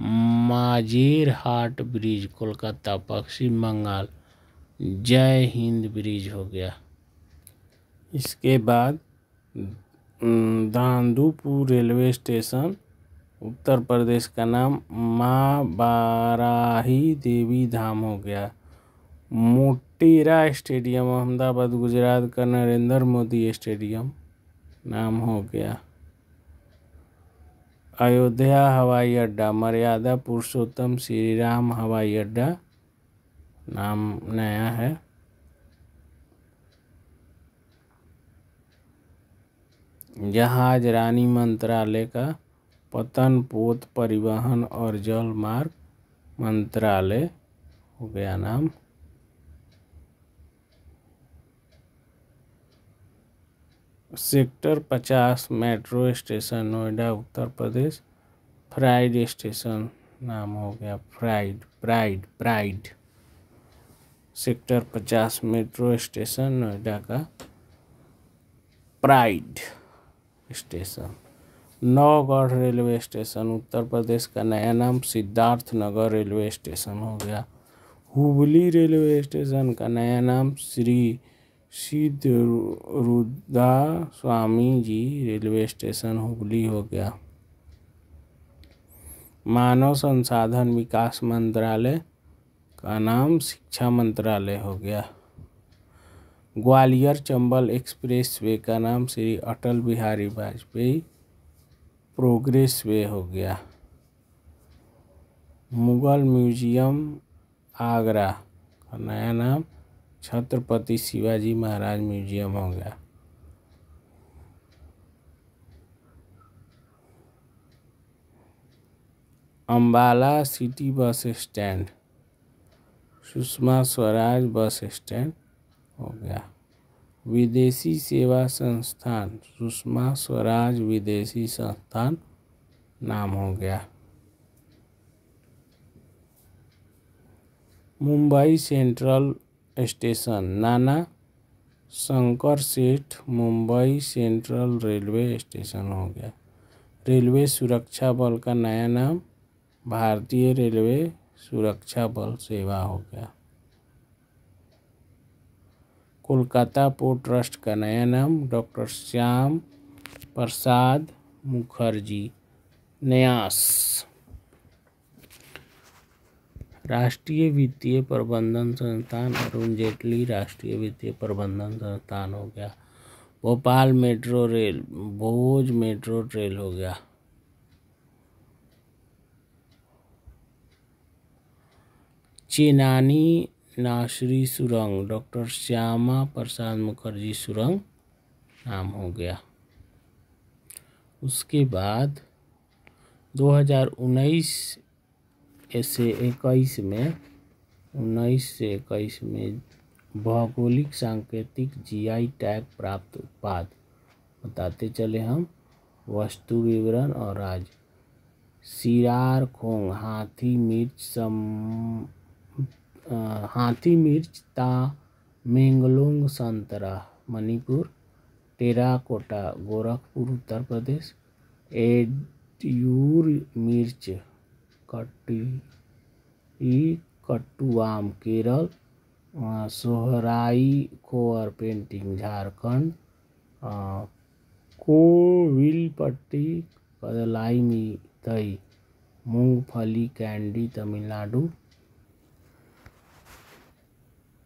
Majerhat bridge Kolkata Paschim Bangal Jai Hind bridge हो गया इसके बाद दांदूपुर रेलवे स्टेशन उत्तर प्रदेश का नाम माँ बाराही देवी धाम हो गया मोटेरा स्टेडियम अहमदाबाद गुजरात का नरेंद्र मोदी स्टेडियम नाम हो गया अयोध्या हवाई अड्डा मर्यादा पुरुषोत्तम श्री राम हवाई अड्डा नाम नया है जहाज रानी मंत्रालय का पतन पोत परिवहन और जलमार्ग मंत्रालय हो गया नाम सेक्टर पचास metro station Noida Uttar Pradesh fried station नाम हो गया फ्राइड प्राइड प्राइड सेक्टर पचास मेट्रो स्टेशन नोएडा का pride station Naugarh railway station Uttar Pradesh का नया नाम सिद्धार्थ नगर रेलवे स्टेशन हो गया हुबली रेलवे स्टेशन का नया नाम श्री सिद्ध स्वामी जी रेलवे स्टेशन हुगली हो गया मानव संसाधन विकास मंत्रालय का नाम शिक्षा मंत्रालय हो गया ग्वालियर चंबल एक्सप्रेस वे का नाम श्री अटल बिहारी वाजपेयी प्रोग्रेस वे हो गया मुगल म्यूजियम आगरा का नया नाम छत्रपति शिवाजी महाराज म्यूजियम हो गया Ambala city bus stand Sushma Swaraj bus stand हो गया विदेशी सेवा संस्थान सुषमा स्वराज विदेशी संस्थान नाम हो गया मुंबई सेंट्रल स्टेशन नाना शंकर सेठ मुंबई सेंट्रल रेलवे स्टेशन हो गया रेलवे सुरक्षा बल का नया नाम भारतीय रेलवे सुरक्षा बल सेवा हो गया कोलकाता पोर्ट ट्रस्ट का नया नाम डॉक्टर श्याम प्रसाद मुखर्जी न्यास राष्ट्रीय वित्तीय प्रबंधन संस्थान अरुण जेटली राष्ट्रीय वित्तीय प्रबंधन संस्थान हो गया Bhopal metro rail Bhoj metro rail हो गया चेनानी नाशरी सुरंग डॉक्टर श्यामा प्रसाद मुखर्जी सुरंग नाम हो गया उसके बाद 2019 से इक्कीस में उन्नीस से इक्कीस में भौगोलिक सांकेतिक जीआई टैग प्राप्त उत्पाद बताते चले हम वस्तु विवरण और राज सिरार खोंग हाथी मिर्च सम हाथी मिर्च ता मेंगलोंग संतरा मणिपुर टेराकोटा गोरखपुर उत्तर प्रदेश एड्यूर मिर्च कट्टी ई केरल सोहराई कोअर पेंटिंग झारखंड कोविलपट्टी कदलाई मितई मूंगफली कैंडी तमिलनाडु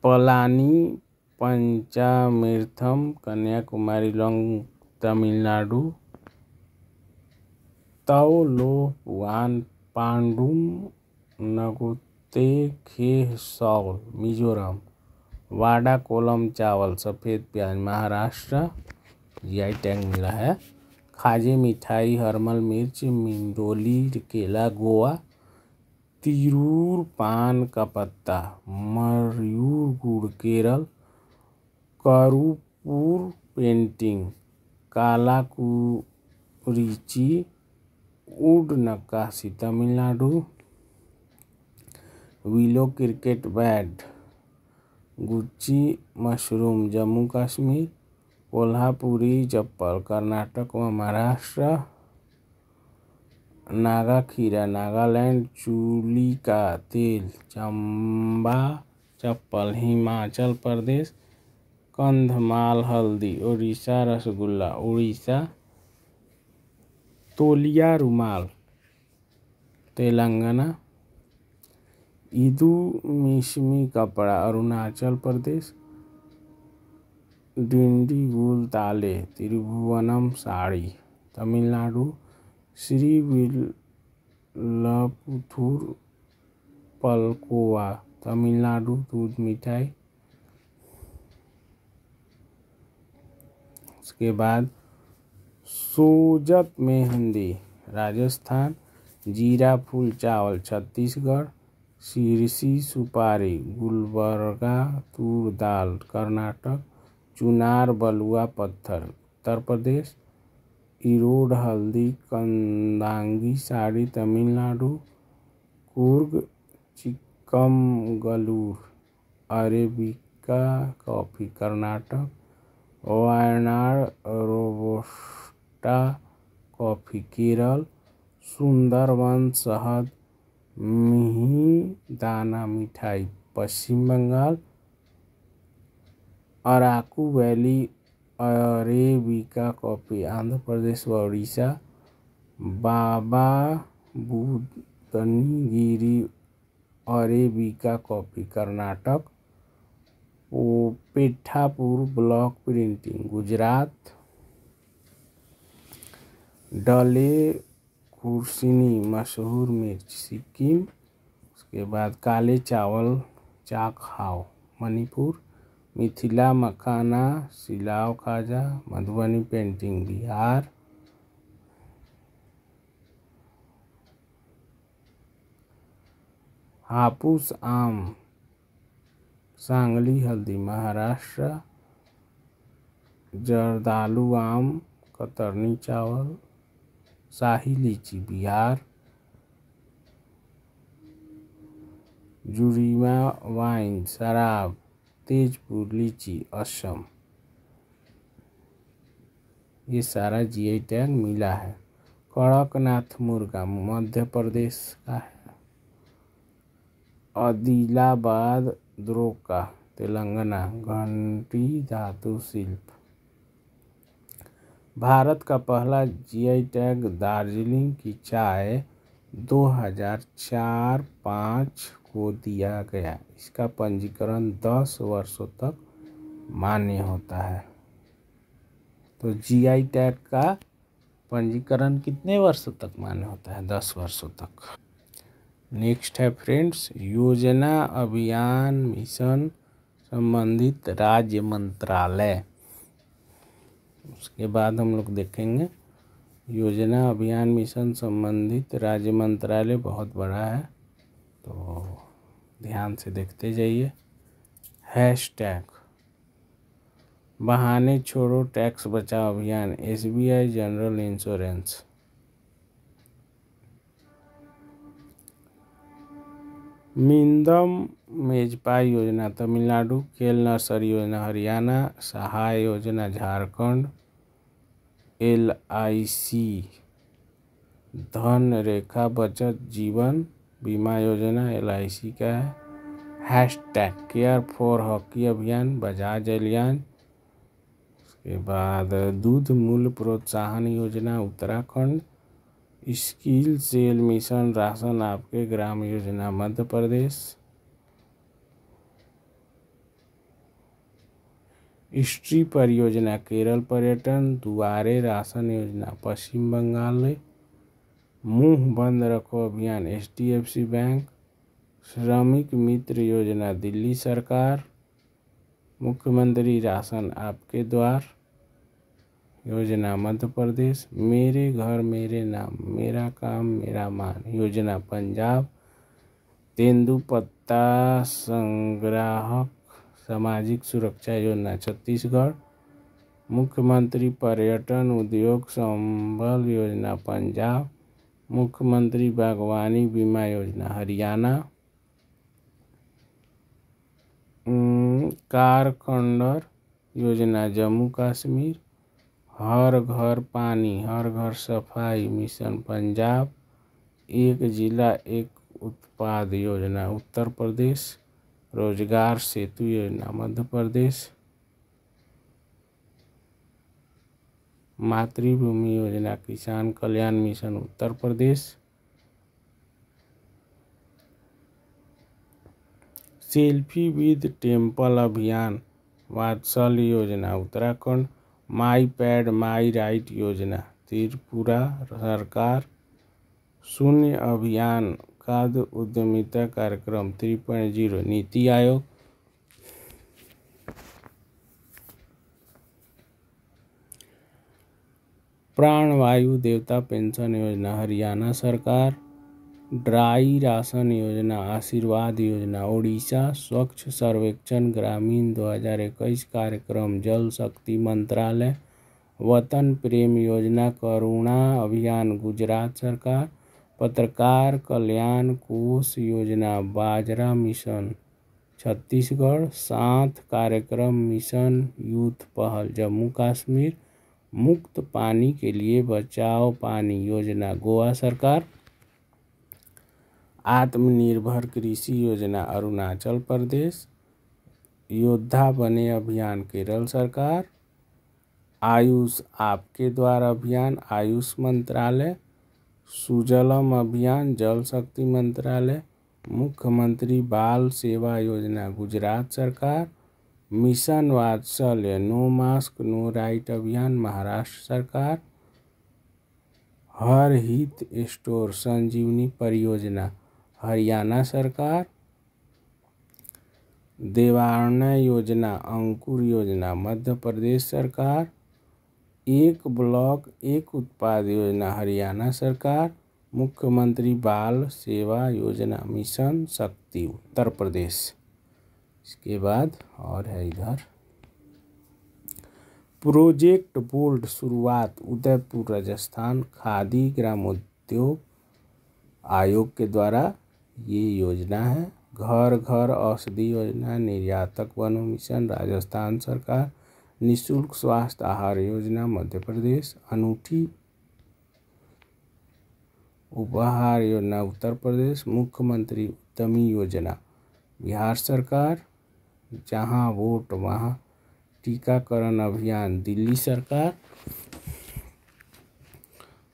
पलानी पंचामृतम कन्याकुमारी लॉन्ग Tamil Nadu Tawlhlohpuan Pawndum Ngotekherh सौल मिजोरम वाडा कोलम चावल सफ़ेद प्याज महाराष्ट्र जी टैंक मिला है खाजे मिठाई हरमल मिर्च मिंडोली केला गोवा तिरूर पान का पत्ता मरयूर गुड़ केरल करूपुर पेंटिंग काला कुरीची नक्काशी Tamil Nadu willow cricket bat Gucchi mushroom Jammu Kashmir Kolhapuri chappal Karnataka व महाराष्ट्र नागा खीरा नागालैंड चूली का तेल चंबा चप्पल हिमाचल प्रदेश कंधमाल हल्दी उड़ीसा रसगुल्ला उड़ीसा तोलिया रुमाल तेलंगाना ईदू मिशमी कपड़ा अरुणाचल प्रदेश डिंडीगुल ताले त्रिभुवनम साड़ी तमिलनाडु श्री विलपुथुर पलकोवा तमिलनाडु दूध मिठाई उसके बाद सूजत मेहंदी राजस्थान जीरा फूल चावल छत्तीसगढ़ सिरसी सुपारी गुलबर्गा तूर दाल कर्नाटक चुनार बलुआ पत्थर उत्तर प्रदेश इरोड हल्दी Kandangi sari Tamil Nadu Coorg Chikmagalur arabica coffee Karnataka Wayanad robusta coffee Kerala Sundarban शहद दाना मिठाई Paschim Bangal Araku valley arabica coffee Andhra Pradesh व Orissa Baba Budangiri arabica coffee Karnataka Pethapur block printing Gujarat Dalle Khursani मशहूर मिर्च सिक्किम उसके बाद काले चावल चाखाओ मणिपुर मिथिला मखाना सिलाव खाजा मधुबनी पेंटिंग बिहार हापुस आम सांगली हल्दी महाराष्ट्र जरदालू आम कतरनी चावल शाही लीची बिहार जुरीमा वाइन शराब तेजपुर लीची असम ये सारा आई टैग मिला है कड़कनाथ मुर्गा मध्य प्रदेश का है आदिलाबाद द्रोका तेलंगाना घंटी धातु शिल्प भारत का पहला जीआई टैग दार्जिलिंग की चाय 2004-5 को दिया गया इसका पंजीकरण 10 वर्षों तक मान्य होता है तो जीआई टैग का पंजीकरण कितने वर्षों तक मान्य होता है 10 वर्षों तक नेक्स्ट है फ्रेंड्स योजना अभियान मिशन संबंधित राज्य मंत्रालय उसके बाद हम लोग देखेंगे योजना अभियान मिशन संबंधित राज्य मंत्रालय बहुत बड़ा है तो ध्यान से देखते जाइए हैश टैग बहाने छोड़ो टैक्स बचाओ अभियान एसबीआई जनरल इंश्योरेंस मिंदम मेजपाई योजना तमिलनाडु केल नर्सरी योजना हरियाणा सहाय योजना झारखंड एल सी धन रेखा बचत जीवन बीमा योजना एल आई सी का है hashtag care for hockey अभियान बजाज अलियान उसके बाद दूध मूल्य प्रोत्साहन योजना Uttarakhand skill cell mission ration आपके ग्राम योजना मध्य प्रदेश स्ट्री परियोजना केरल पर्यटन दुआरे राशन योजना पश्चिम बंगाल मुंह बंद रखो अभियान एच बैंक श्रमिक मित्र योजना दिल्ली सरकार मुख्यमंत्री राशन आपके द्वार योजना मध्य प्रदेश मेरे घर मेरे नाम मेरा काम मेरा मान योजना पंजाब तेंदुपत्ता संग्राहक सामाजिक सुरक्षा योजना छत्तीसगढ़ मुख्यमंत्री पर्यटन उद्योग संबल योजना पंजाब मुख्यमंत्री बागवानी बीमा योजना हरियाणा खंडर योजना जम्मू कश्मीर हर घर पानी हर घर सफाई मिशन पंजाब एक जिला एक उत्पाद योजना उत्तर प्रदेश रोजगार सेतु योजना मध्य प्रदेश मातृभूमि योजना किसान कल्याण मिशन Uttar Pradesh selfie with temple अभियान वात्सल योजना Uttarakhand my pad my right योजना त्रिपुरा सरकार शून्य अभियान खाद्य उद्यमिता कार्यक्रम थ्री पॉइंट जीरो नीति आयोग प्राणवायु देवता पेंशन योजना हरियाणा सरकार ड्राई राशन योजना आशीर्वाद योजना ओडिशा स्वच्छ सर्वेक्षण ग्रामीण 2021 कार्यक्रम जल शक्ति मंत्रालय वतन प्रेम योजना करुणा अभियान गुजरात सरकार पत्रकार कल्याण कोष योजना बाजरा मिशन छत्तीसगढ़ साथ कार्यक्रम मिशन यूथ पहल जम्मू कश्मीर मुक्त पानी के लिए बचाओ पानी योजना गोवा सरकार आत्मनिर्भर कृषि योजना अरुणाचल प्रदेश योद्धा बने अभियान केरल सरकार आयुष आपके द्वारा अभियान आयुष मंत्रालय सुजलम अभियान जल शक्ति मंत्रालय मुख्यमंत्री बाल सेवा योजना गुजरात सरकार मिशन वात्सल्य नो मास्क नो राइट अभियान महाराष्ट्र सरकार हर हित स्टोर संजीवनी परियोजना हरियाणा सरकार देवारण योजना अंकुर योजना मध्य प्रदेश सरकार एक ब्लॉक एक उत्पाद योजना हरियाणा सरकार मुख्यमंत्री बाल सेवा योजना मिशन शक्ति उत्तर प्रदेश इसके बाद और है इधर प्रोजेक्ट बोल्ड शुरुआत उदयपुर राजस्थान खादी ग्रामोद्योग आयोग के द्वारा ये योजना है घर घर औषधि योजना निर्यातक वनो मिशन राजस्थान सरकार निशुल्क स्वास्थ्य आहार योजना मध्य प्रदेश अनूठी उपहार योजना उत्तर प्रदेश मुख्यमंत्री उद्यमी योजना बिहार सरकार जहां वोट वहां टीकाकरण अभियान दिल्ली सरकार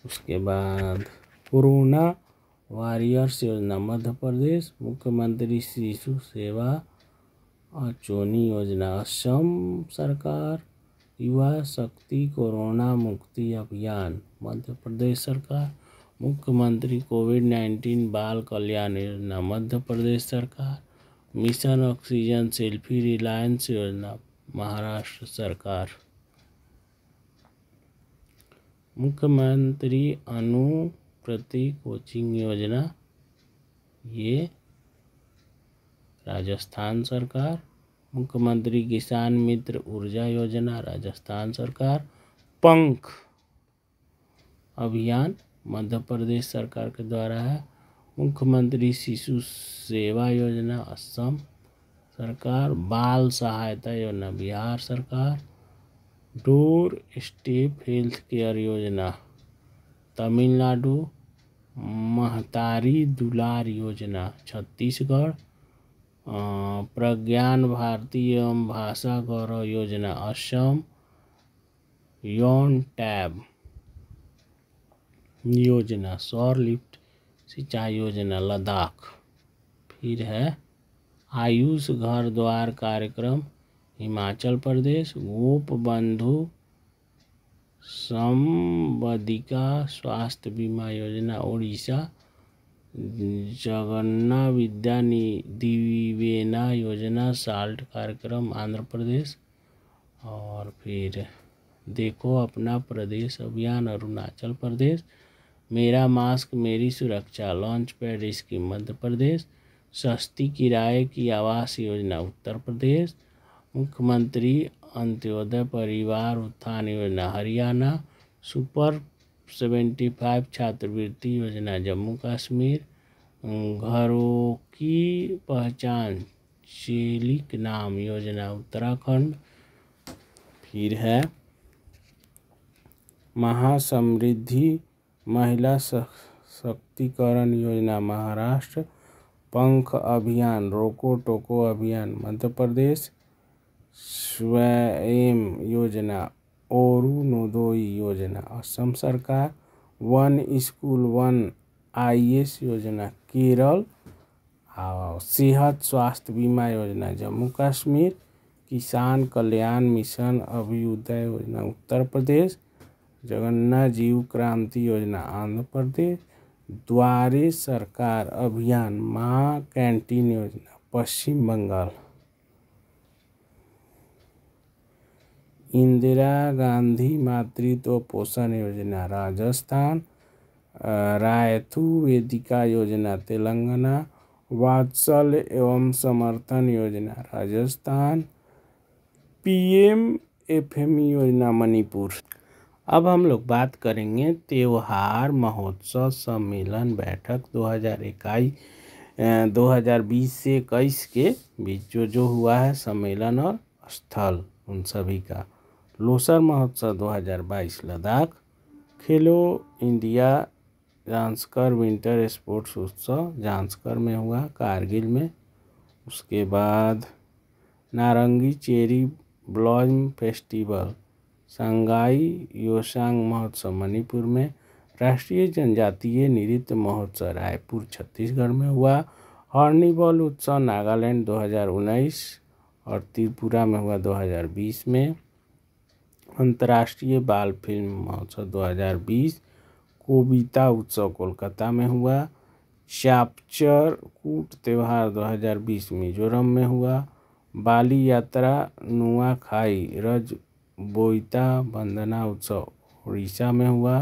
उसके बाद कोरोना वॉरियर्स योजना मध्य प्रदेश मुख्यमंत्री शिशु सेवा चोनी योजना असम सरकार युवा शक्ति कोरोना मुक्ति अभियान मध्य प्रदेश सरकार मुख्यमंत्री कोविड नाइन्टीन बाल कल्याण योजना मध्य प्रदेश सरकार मिशन ऑक्सीजन सेल्फी रिलायंस योजना महाराष्ट्र सरकार मुख्यमंत्री अनुप्रति कोचिंग योजना ये राजस्थान सरकार मुख्यमंत्री किसान मित्र ऊर्जा योजना राजस्थान सरकार पंख अभियान मध्य प्रदेश सरकार के द्वारा है मुख्यमंत्री शिशु सेवा योजना असम सरकार बाल सहायता योजना बिहार सरकार डोर स्टेप हेल्थ केयर योजना तमिलनाडु महतारी दुलार योजना छत्तीसगढ़ अं, प्रज्ञान भारतीय एवं भाषा गौरव योजना असम यौन टैब योजना सौर लिफ्ट सिंचाई योजना लद्दाख फिर है आयुष घर द्वार कार्यक्रम हिमाचल प्रदेश गोप बंधु संबदिका स्वास्थ्य बीमा योजना उड़ीसा जगन्ना विद्या दिवेना योजना साल्ट कार्यक्रम आंध्र प्रदेश और फिर देखो अपना प्रदेश अभियान अरुणाचल प्रदेश मेरा मास्क मेरी सुरक्षा launch pad scheme Madhya Pradesh सस्ती किराए की आवास योजना उत्तर प्रदेश मुख्यमंत्री अंत्योदय परिवार उत्थान योजना हरियाणा सुपर सेवेंटी फाइव छात्रवृत्ति योजना जम्मू कश्मीर घरों की पहचान शेलिक नाम योजना उत्तराखंड फिर है महासमृद्धि महिला सशक्तिकरण योजना महाराष्ट्र पंख अभियान रोको टोको अभियान मध्य प्रदेश स्वयं योजना ओरू नोदोई योजना असम सरकार वन स्कूल वन आईएएस योजना केरल और सेहत स्वास्थ्य बीमा योजना जम्मू कश्मीर किसान कल्याण मिशन अभ्युदय योजना उत्तर प्रदेश जगन्नाथ जीव क्रांति योजना आंध्र प्रदेश द्वारे सरकार अभियान माँ कैंटीन योजना पश्चिम बंगाल इंदिरा गांधी मातृत्व पोषण योजना राजस्थान रायतु वेदिका योजना तेलंगाना वात्सल एवं समर्थन योजना राजस्थान पीएम एम योजना मणिपुर अब हम लोग बात करेंगे त्यौहार महोत्सव सम्मेलन बैठक हज़ार बीस से इक्कीस के बीच जो जो हुआ है सम्मेलन और स्थल उन सभी का लोसर महोत्सव 2022 लद्दाख खेलो इंडिया जांसकर विंटर स्पोर्ट्स उत्सव जांसकर में हुआ कारगिल में उसके बाद नारंगी cherry blossom festival Sangai Yaoshang महोत्सव मणिपुर में राष्ट्रीय जनजातीय नृत्य महोत्सव रायपुर छत्तीसगढ़ में हुआ हॉर्नीबॉल उत्सव नागालैंड 2019 और त्रिपुरा में हुआ 2020 में अंतर्राष्ट्रीय बाल फिल्म महोत्सव कोबिता उत्सव कोलकाता में हुआ चापचर कूट त्यौहार 2020 मिजोरम में हुआ बाली यात्रा नुआखाई रज बोईता बंदना उत्सव उड़ीसा में हुआ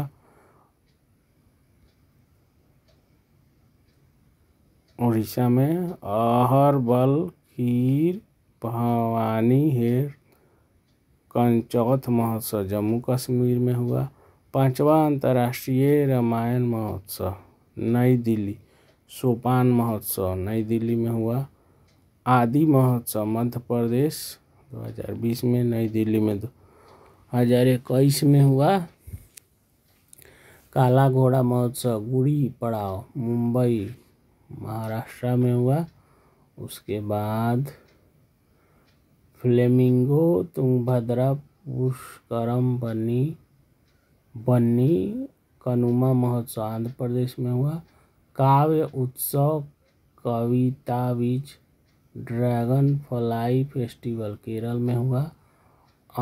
उड़ीसा में अहर बल खीर भवानी हेर कंचौथ महोत्सव जम्मू कश्मीर में हुआ पाँचवा अंतर्राष्ट्रीय रामायण महोत्सव नई दिल्ली सोपान महोत्सव नई दिल्ली में हुआ आदि महोत्सव मध्य प्रदेश 2020 में नई दिल्ली में दो हजार इक्कीस में हुआ काला घोड़ा महोत्सव गुड़ी पड़ाव मुंबई महाराष्ट्र में हुआ उसके बाद फ्लेमिंगो तुंगभद्रा पुष्करम बनी बन्नी कनुमा महोत्सव आंध्र प्रदेश में हुआ काव्य उत्सव कविता बीच ड्रैगन फ्लाई फेस्टिवल केरल में हुआ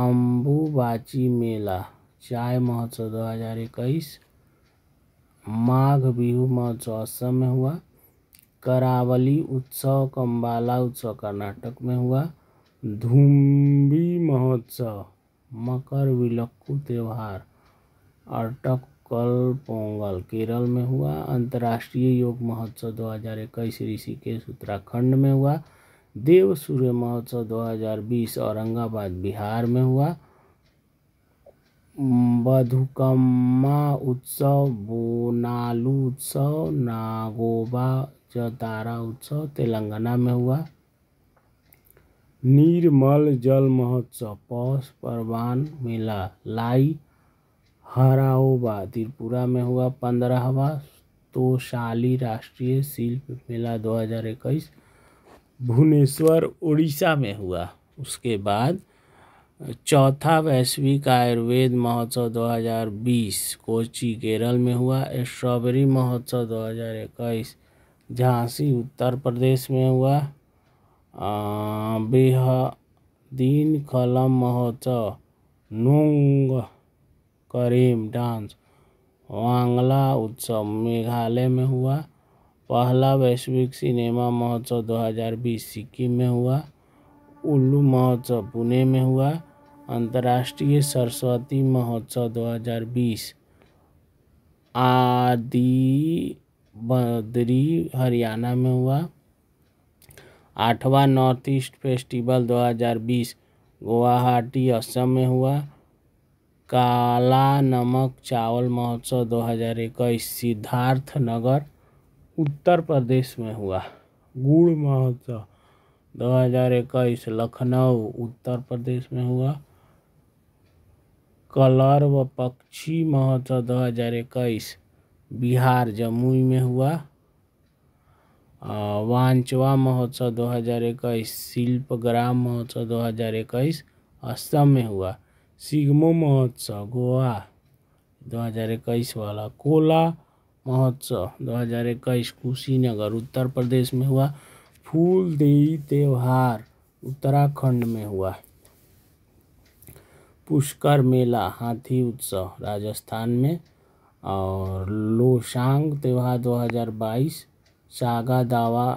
अम्बुबाची मेला चाय महोत्सव दो हज़ार इक्कीस माघ बिहू महोत्सव असम में हुआ करावली उत्सव कम्बाला उत्सव कर्नाटक में हुआ धूम्बी महोत्सव मकर विलक्कू त्यौहार अटक कल पोंगल केरल में हुआ अंतर्राष्ट्रीय योग महोत्सव दो हज़ार इक्कीस ऋषिकेश उत्तराखंड में हुआ देव सूर्य महोत्सव 2020 औरंगाबाद बिहार में हुआ बधुकम्मा उत्सव बोनालू उत्सव नागोबा जतारा उत्सव तेलंगाना में हुआ निर्मल जल महोत्सव पौष परवान मेला लाई हराओबा त्रिपुरा में हुआ पंद्रहवा तोशाली राष्ट्रीय शिल्प मेला 2021 भुवनेश्वर उड़ीसा में हुआ उसके बाद चौथा वैश्विक आयुर्वेद महोत्सव 2020 कोची केरल में हुआ स्ट्रॉबेरी महोत्सव 2021 झांसी उत्तर प्रदेश में हुआ बेहदीन कलम महोत्सव नोंग करीम डांस वांगला उत्सव मेघालय में हुआ पहला वैश्विक सिनेमा महोत्सव 2020 सिक्किम में हुआ उल्लू महोत्सव पुणे में हुआ अंतर्राष्ट्रीय सरस्वती महोत्सव 2020 आदि बद्री हरियाणा में हुआ आठवां north east festival 2020 Guwahati Assam में हुआ काला नमक चावल महोत्सव 2021 नगर उत्तर प्रदेश में हुआ गुड़ महोत्सव 2021 लखनऊ उत्तर प्रदेश में हुआ कलर व पक्षी महोत्सव 2021 बिहार जमुई में हुआ वांचवा महोत्सव 2021 शिल्पग्राम महोत्सव 2021 असम में हुआ सिग्मो महोत्सव गोवा 2021 वाला कोला महोत्सव 2021 कुशीनगर उत्तर प्रदेश में हुआ फूलदेई त्यौहार उत्तराखंड में हुआ पुष्कर मेला हाथी उत्सव राजस्थान में और लोशांग त्यौहार 2022 सागा दावा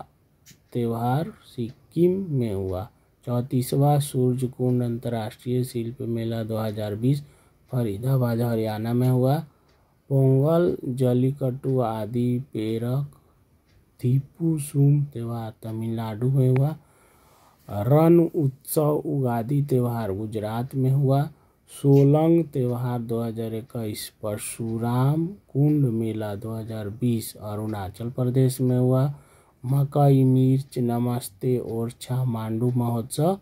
त्यौहार सिक्किम में हुआ चौंतीसवा सूर्य कुंड अंतर्राष्ट्रीय शिल्प मेला 2020 फरीदाबाद हरियाणा में हुआ पोंगल जलीकट्टू आदि पेरक सुम त्यौहार तमिलनाडु में हुआ रण उत्सव उगादी त्यौहार गुजरात में हुआ सोलंग त्यौहार 2021 परशुराम कुंड मेला 2020 अरुणाचल प्रदेश में हुआ मकाई मिर्च नमस्ते ओरछा मांडू महोत्सव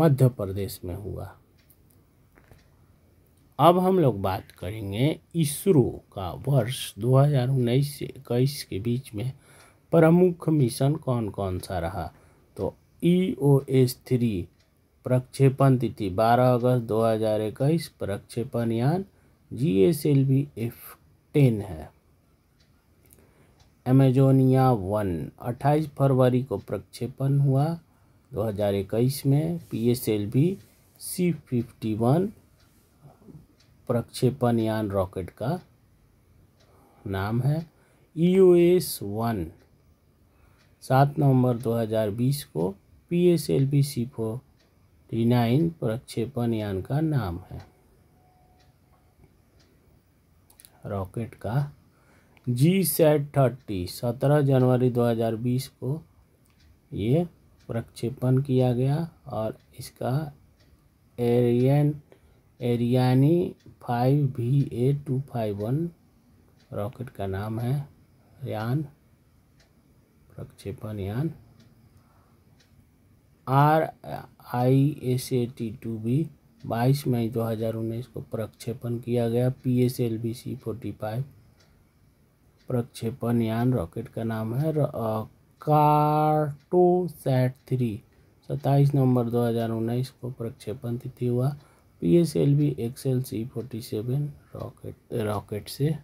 मध्य प्रदेश में हुआ अब हम लोग बात करेंगे इसरो का वर्ष 2019 से इक्कीस के बीच में प्रमुख मिशन कौन कौन सा रहा तो ई ओ एस थ्री प्रक्षेपण तिथि 12 अगस्त 2021 प्रक्षेपण यान G S L V F ten है एमेजोनिया वन 28 फरवरी को प्रक्षेपण हुआ 2021 में P S L V C fifty one प्रक्षेपण यान रॉकेट का नाम है एस वन सात नवंबर बीस को P S L V C forty nine प्रक्षेपण यान का नाम है रॉकेट का जी सेट थर्टी सत्रह जनवरी 2020 को ये प्रक्षेपण किया गया और इसका Ariane Ariane five V A two five one rocket का नाम है यान प्रक्षेपण यान R I S A T two B बाईस मई दो हज़ार उन्नीस को प्रक्षेपण किया गया P S L V C forty five प्रक्षेपण यान रॉकेट का नाम है कार्टोसैट थ्री सत्ताईस नवंबर 2019 को प्रक्षेपण तिथि हुआ P S L V XL C forty seven rocket rocket से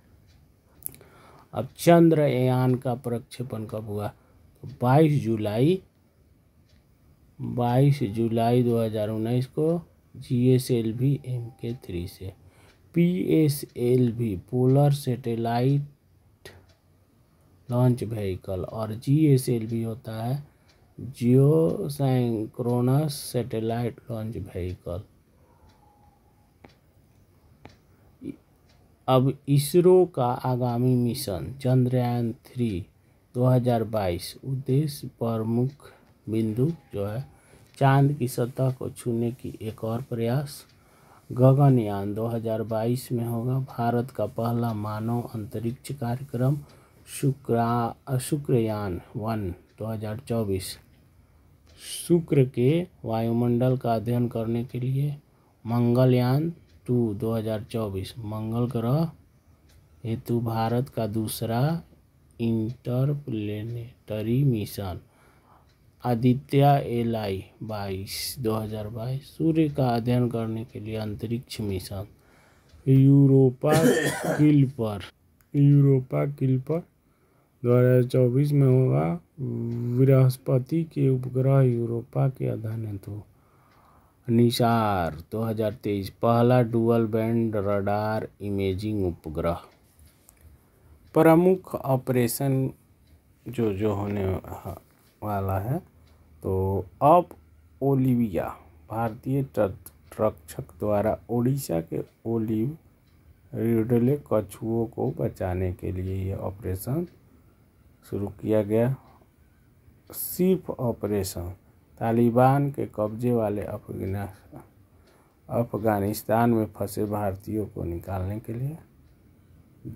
अब चंद्रयान का प्रक्षेपण कब हुआ तो 22 जुलाई 22 जुलाई 2019 को G S L V M K three से P S L V polar satellite launch vehicle और जी एस एल भी होता है geosynchronous satellite launch vehicle अब इसरो का आगामी मिशन चंद्रयान थ्री 2022 उद्देश्य प्रमुख बिंदु जो है चांद की सतह को छूने की एक और प्रयास गगनयान 2022 में होगा भारत का पहला मानव अंतरिक्ष कार्यक्रम शुक्रा शुक्रयान वन 2024 शुक्र के वायुमंडल का अध्ययन करने के लिए मंगलयान टू 2024 मंगल ग्रह हेतु भारत का दूसरा interplanetary mission Aditya L I बाईस दो हज़ार बाईस सूर्य का अध्ययन करने के लिए अंतरिक्ष मिशन यूरोपा किल पर यूरोपा किल पर 2024 में होगा बृहस्पति के उपग्रह यूरोपा के अध्ययन हो निशार 2023 पहला डुअल बैंड रडार इमेजिंग उपग्रह प्रमुख ऑपरेशन जो जो होने वाला है तो अब ओलिविया भारतीय तटरक्षक द्वारा ओडिशा के ओलिव रिडले कछुओं को बचाने के लिए यह ऑपरेशन शुरू किया गया सिर्फ ऑपरेशन तालिबान के कब्जे वाले अफगानिस्तान में फंसे भारतीयों को निकालने के लिए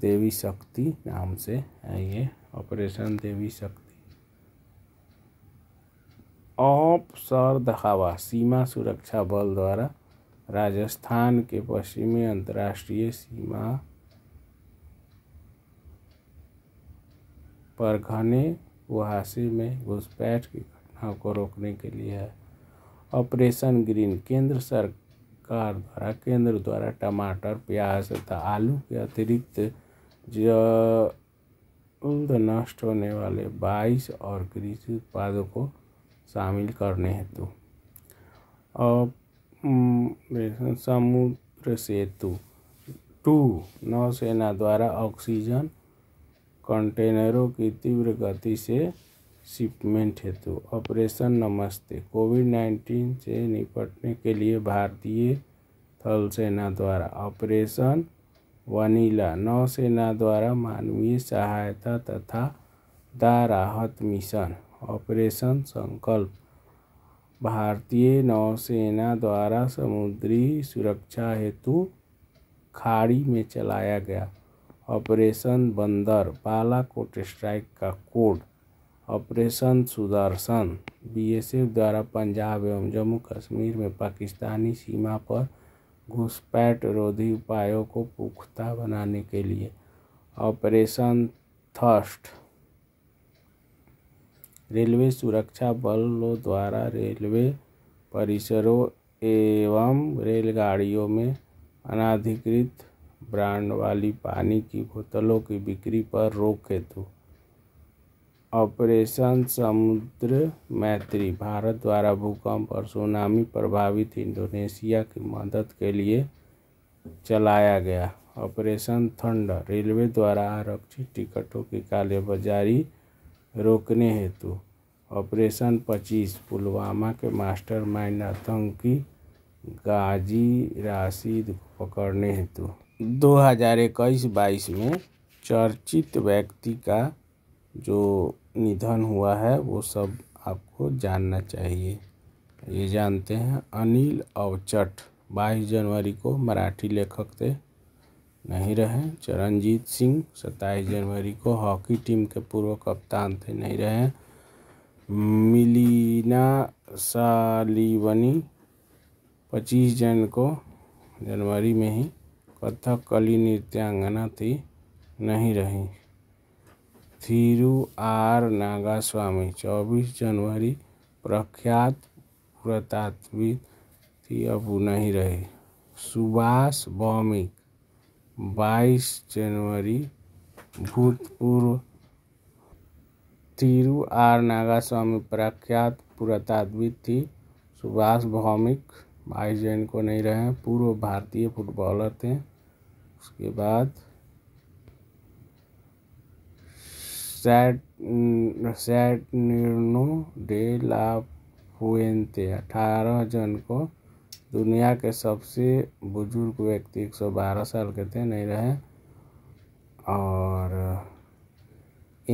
देवी शक्ति नाम से है ये ऑपरेशन देवी शक्ति ऑप सर दहावा सीमा सुरक्षा बल द्वारा राजस्थान के पश्चिमी अंतर्राष्ट्रीय सीमा पर घने कुहासे में घुसपैठ की घटना को रोकने के लिए है ऑपरेशन ग्रीन केंद्र सरकार द्वारा केंद्र द्वारा टमाटर प्याज तथा आलू के अतिरिक्त जल्द नष्ट होने वाले 22 और कृषि उत्पादों को शामिल करने हेतु समुद्र सेतु टू नौसेना द्वारा ऑक्सीजन कंटेनरों की तीव्र गति से शिपमेंट हेतु ऑपरेशन नमस्ते कोविड नाइन्टीन से निपटने के लिए भारतीय थल सेना द्वारा ऑपरेशन वनीला नौसेना द्वारा मानवीय सहायता तथा द राहत मिशन ऑपरेशन संकल्प भारतीय नौसेना द्वारा समुद्री सुरक्षा हेतु खाड़ी में चलाया गया ऑपरेशन बंदर बालाकोट स्ट्राइक का कोड ऑपरेशन सुदर्शन बीएसएफ द्वारा पंजाब एवं जम्मू कश्मीर में पाकिस्तानी सीमा पर घुसपैठ रोधी उपायों को पुख्ता बनाने के लिए ऑपरेशन थर्स्ट रेलवे सुरक्षा बलों द्वारा रेलवे परिसरों एवं रेलगाड़ियों में अनाधिकृत ब्रांड वाली पानी की बोतलों की बिक्री पर रोक हेतु ऑपरेशन समुद्र मैत्री भारत द्वारा भूकंप और सुनामी प्रभावित इंडोनेशिया की मदद के लिए चलाया गया ऑपरेशन थंड रेलवे द्वारा आरक्षित टिकटों की कालेबाजारी रोकने हेतु ऑपरेशन पच्चीस पुलवामा के मास्टरमाइंड आतंकी गाजी राशिद पकड़ने हेतु दो हज़ार इक्कीस बाईस में चर्चित व्यक्ति का जो निधन हुआ है वो सब आपको जानना चाहिए ये जानते हैं अनिल अवचट बाईस जनवरी को मराठी लेखक थे नहीं रहे चरणजीत सिंह सत्ताईस जनवरी को हॉकी टीम के पूर्व कप्तान थे नहीं रहे मिलीना सालिवनी पच्चीस जन को जनवरी में ही कथकली नृत्यांगना थी नहीं रही थीरु आर नागास्वामी 24 जनवरी प्रख्यात पुरातात्विक थी अब नहीं रहे सुभाष भौमिक 22 जनवरी भूतपूर्व थीरु आर नागास्वामी प्रख्यात पुरातात्विक थी सुभाष भौमिक भाई जैन को नहीं रहे पूर्व भारतीय फुटबॉलर थे उसके बाद सैट सैटर्नो डे ला थे अठारह जन को दुनिया के सबसे बुजुर्ग व्यक्ति 112 साल के थे नहीं रहे और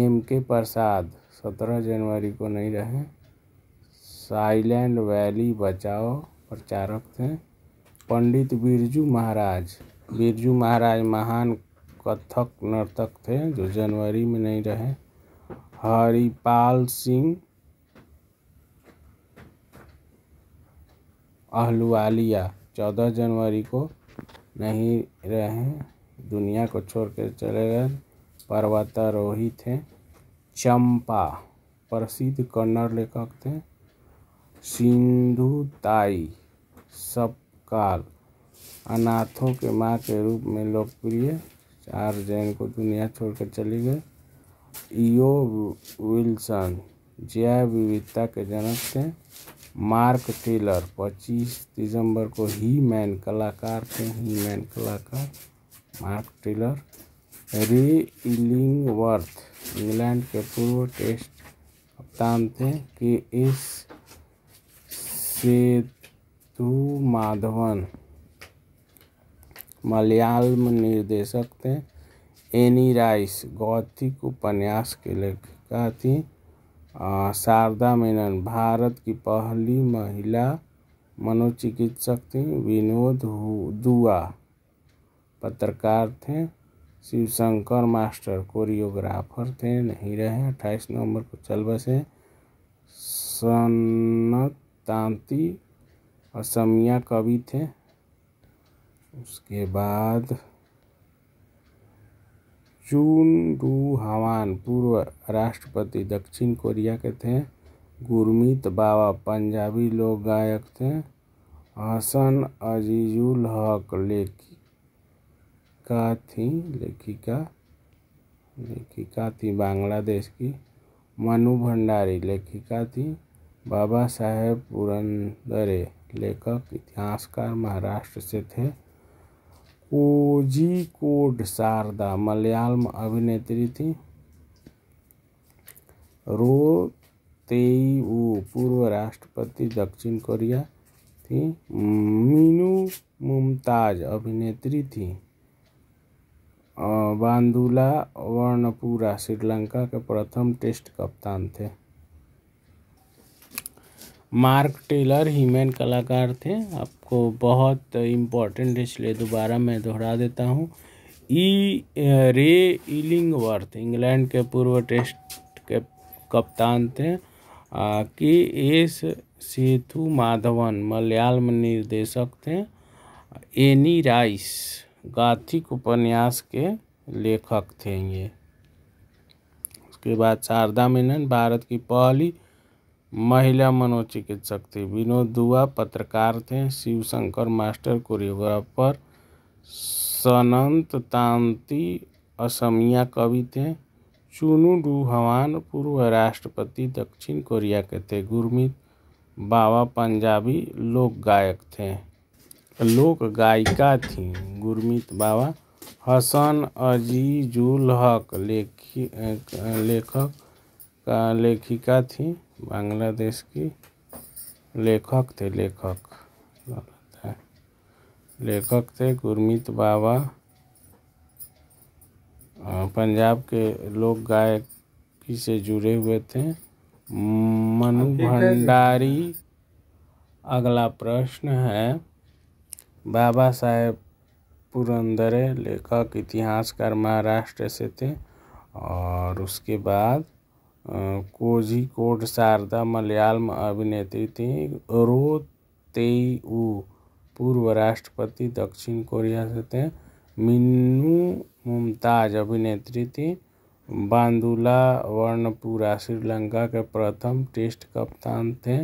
एम के प्रसाद सत्रह जनवरी को नहीं रहे साइलेंट वैली बचाओ प्रचारक थे पंडित बिरजू महाराज बिरजू महाराज महान कथक नर्तक थे जो जनवरी में नहीं रहे हरिपाल सिंह अहलुवालिया चौदह जनवरी को नहीं रहे दुनिया को छोड़कर चले गए पर्वतारोही थे चंपा प्रसिद्ध कन्नड़ लेखक थे सिंधुताई सपकाल अनाथों के माँ के रूप में लोकप्रिय चार जैन को दुनिया छोड़कर चली गए ईओ विल्सन जैव विविधता के जनक थे मार्क टेलर 25 दिसंबर को ही मैन कलाकार थे ही मैन कलाकार Mark Taylor Ray Illingworth England के पूर्व टेस्ट कप्तान थे के एस सेतु माधवन मलयालम निर्देशक थे एनी राइस गौतिक उपन्यास के लेखिका थी शारदा मेनन भारत की पहली महिला मनोचिकित्सक थी विनोद दुआ पत्रकार थे शिवशंकर मास्टर कोरियोग्राफर थे नहीं रहे अट्ठाईस नवंबर को चल बसे सन्नत तांती असमिया कवि थे उसके बाद चून डू हवान पूर्व राष्ट्रपति दक्षिण कोरिया के थे गुरमीत बाबा पंजाबी लोक गायक थे हसन अजीजुल हक लेखिका थी लेखिका लेखिका थी बांग्लादेश की मनु भंडारी लेखिका थी बाबा साहेब पुरंदरे लेखक इतिहासकार महाराष्ट्र से थे कोजिकोड शारदा मलयालम अभिनेत्री थी रो तेऊ पूर्व राष्ट्रपति दक्षिण कोरिया थी मीनू मुमताज अभिनेत्री थी बांदुला वर्णपुरा श्रीलंका के प्रथम टेस्ट कप्तान थे मार्क टेलर हीमैन कलाकार थे आपको बहुत इम्पोर्टेंट इसलिए दोबारा मैं दोहरा देता हूँ ई रे इलिंगवर्थ इंग्लैंड के पूर्व टेस्ट के कप्तान थे के एस सेतु माधवन मलयालम निर्देशक थे एनी राइस गाथिक उपन्यास के लेखक थे ये उसके बाद शारदा मेनन भारत की पहली महिला मनोचिकित्सक थे विनोद दुआ पत्रकार थे शिव शंकर मास्टर कोरियोग्राफर सनंत तांति असमिया कवि थे चूनू डूहवान पूर्व राष्ट्रपति दक्षिण कोरिया के थे गुरमीत बाबा पंजाबी लोक गायक थे लोक गायिका थी गुरमीत बाबा हसन अजीजुल हक लेखी लेखक लेखिका थी बांग्लादेश की लेखक थे लेखक लेखक थे गुरमीत बाबा पंजाब के लोक गायक से जुड़े हुए थे मनु भंडारी अगला प्रश्न है बाबा साहेब पुरंदरे लेखक इतिहासकार महाराष्ट्र से थे और उसके बाद कोझिकोड शारदा मलयालम अभिनेत्री थी रो तेई पूर्व राष्ट्रपति दक्षिण कोरिया से थे मीनू मुमताज अभिनेत्री थीं बांदुला वर्णपुरा श्रीलंका के प्रथम टेस्ट कप्तान थे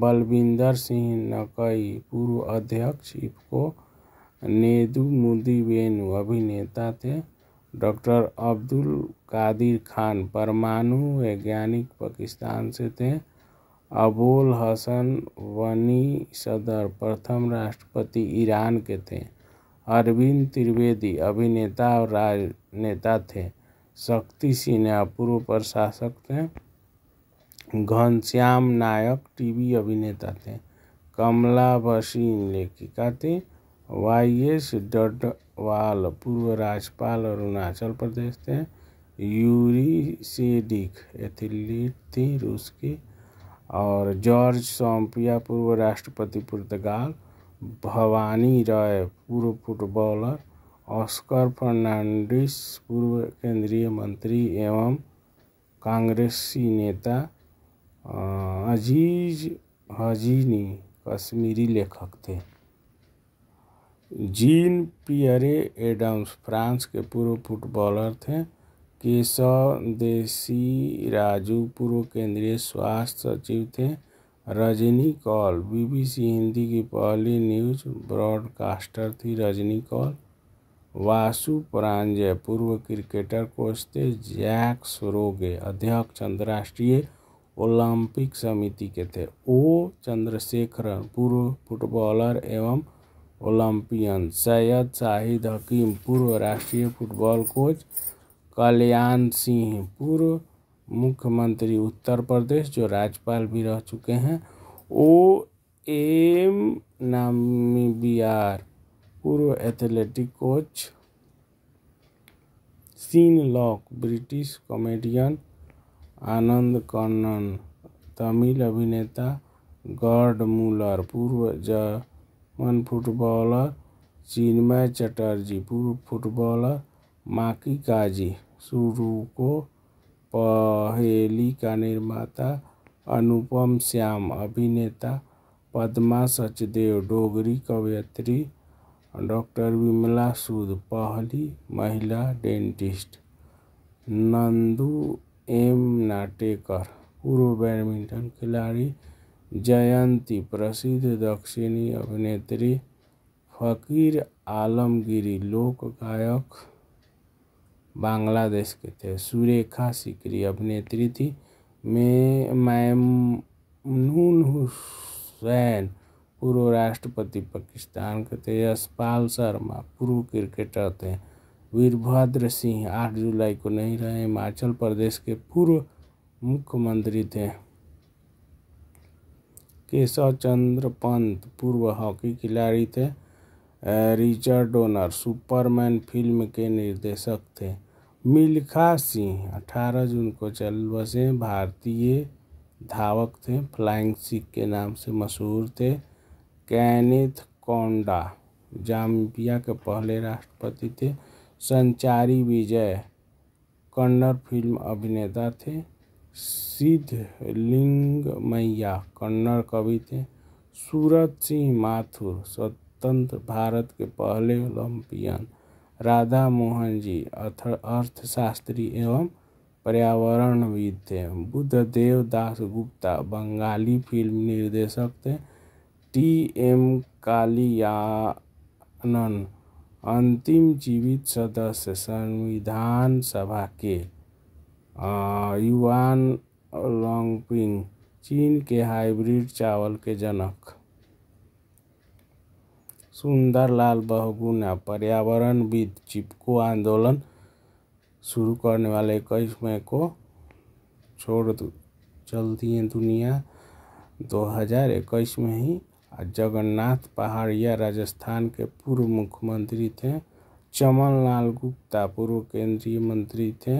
बलविंदर सिंह नकई पूर्व अध्यक्ष इफको नेदु मुदी वेनु अभिनेता थे डॉक्टर अब्दुल कादिर खान परमाणु वैज्ञानिक पाकिस्तान से थे अबुल हसन वनी सदर प्रथम राष्ट्रपति ईरान के थे अरविंद त्रिवेदी अभिनेता और राजनेता थे शक्ति सिन्हा पूर्व प्रशासक थे घनश्याम नायक टीवी अभिनेता थे कमला बसीन लेखिका थी वाई एस डॉ वाल पूर्व राज्यपाल अरुणाचल प्रदेश थे यूरी सेडिक एथलीट थी रूस की और जॉर्ज सोम्पिया पूर्व राष्ट्रपति पुर्तगाल भवानी रॉय पूर्व फुटबॉलर ऑस्कर फर्नांडिस पूर्व केंद्रीय मंत्री एवं कांग्रेसी नेता अजीज हजीनी कश्मीरी लेखक थे जीन पियरे एडम्स फ्रांस के पूर्व फुटबॉलर थे केशव राजू पूर्व केंद्रीय स्वास्थ्य सचिव थे रजनी कौल बीबीसी हिंदी की पहली न्यूज ब्रॉडकास्टर थी रजनी कौल वासु परांजय पूर्व क्रिकेटर कोच थे जैक सरोगे अध्यक्ष अंतर्राष्ट्रीय ओलंपिक समिति के थे ओ चंद्रशेखरन पूर्व फुटबॉलर एवं ओलंपियन सैयद शाहिद हकीम पूर्व राष्ट्रीय फुटबॉल कोच कल्याण सिंह पूर्व मुख्यमंत्री उत्तर प्रदेश जो राज्यपाल भी रह चुके हैं ओ एम नामीबियार पूर्व athletic coach Sean Lock British comedian Anand Kannan Tamil अभिनेता गॉड मूलर पूर्व ज वन फुटबॉलर चिन्मय चटर्जी पूर्व फुटबॉलर माकी काजी सुरुको पहेली का निर्माता अनुपम श्याम अभिनेता पद्मा सचदेव डोगरी कवयत्री डॉक्टर विमला सूद पहली महिला डेंटिस्ट नंदू एम नाटेकर पूर्व बैडमिंटन खिलाड़ी जयंती प्रसिद्ध दक्षिणी अभिनेत्री फ़कीर आलमगिरी लोक गायक बांग्लादेश के थे सुरेखा सिकरी अभिनेत्री थी मैं मैमून हुसैन पूर्व राष्ट्रपति पाकिस्तान के थे यशपाल शर्मा पूर्व क्रिकेटर थे वीरभद्र सिंह आठ जुलाई को नहीं रहे हिमाचल प्रदेश के पूर्व मुख्यमंत्री थे केशव चंद्र पंत पूर्व हॉकी खिलाड़ी थे रिचर्ड डोनर सुपरमैन फिल्म के निर्देशक थे मिल्खा सिंह 18 जून को चल बसे भारतीय धावक थे फ्लाइंग सिख के नाम से मशहूर थे कैनिथ कोंडा जाम्बिया के पहले राष्ट्रपति थे संचारी विजय कन्नड़ फिल्म अभिनेता थे मैया कन्नड़ कवि थे सूरज सिंह माथुर स्वतंत्र भारत के पहले ओलंपियन राधा मोहन जी अर्थ अर्थशास्त्री एवं पर्यावरणविद थे बुद्धदेव दास गुप्ता बंगाली फिल्म निर्देशक थे टी एम कालियानन अंतिम जीवित सदस्य संविधान सभा के युआन लॉन्गपिंग चीन के हाइब्रिड चावल के जनक सुंदरलाल बहुगुणा पर्यावरणविद चिपको आंदोलन शुरू करने वाले इक्कीस मई को छोड़ चलती है दुनिया 2021 में ही जगन्नाथ पहाड़िया राजस्थान के पूर्व मुख्यमंत्री थे चमन लाल गुप्ता पूर्व केंद्रीय मंत्री थे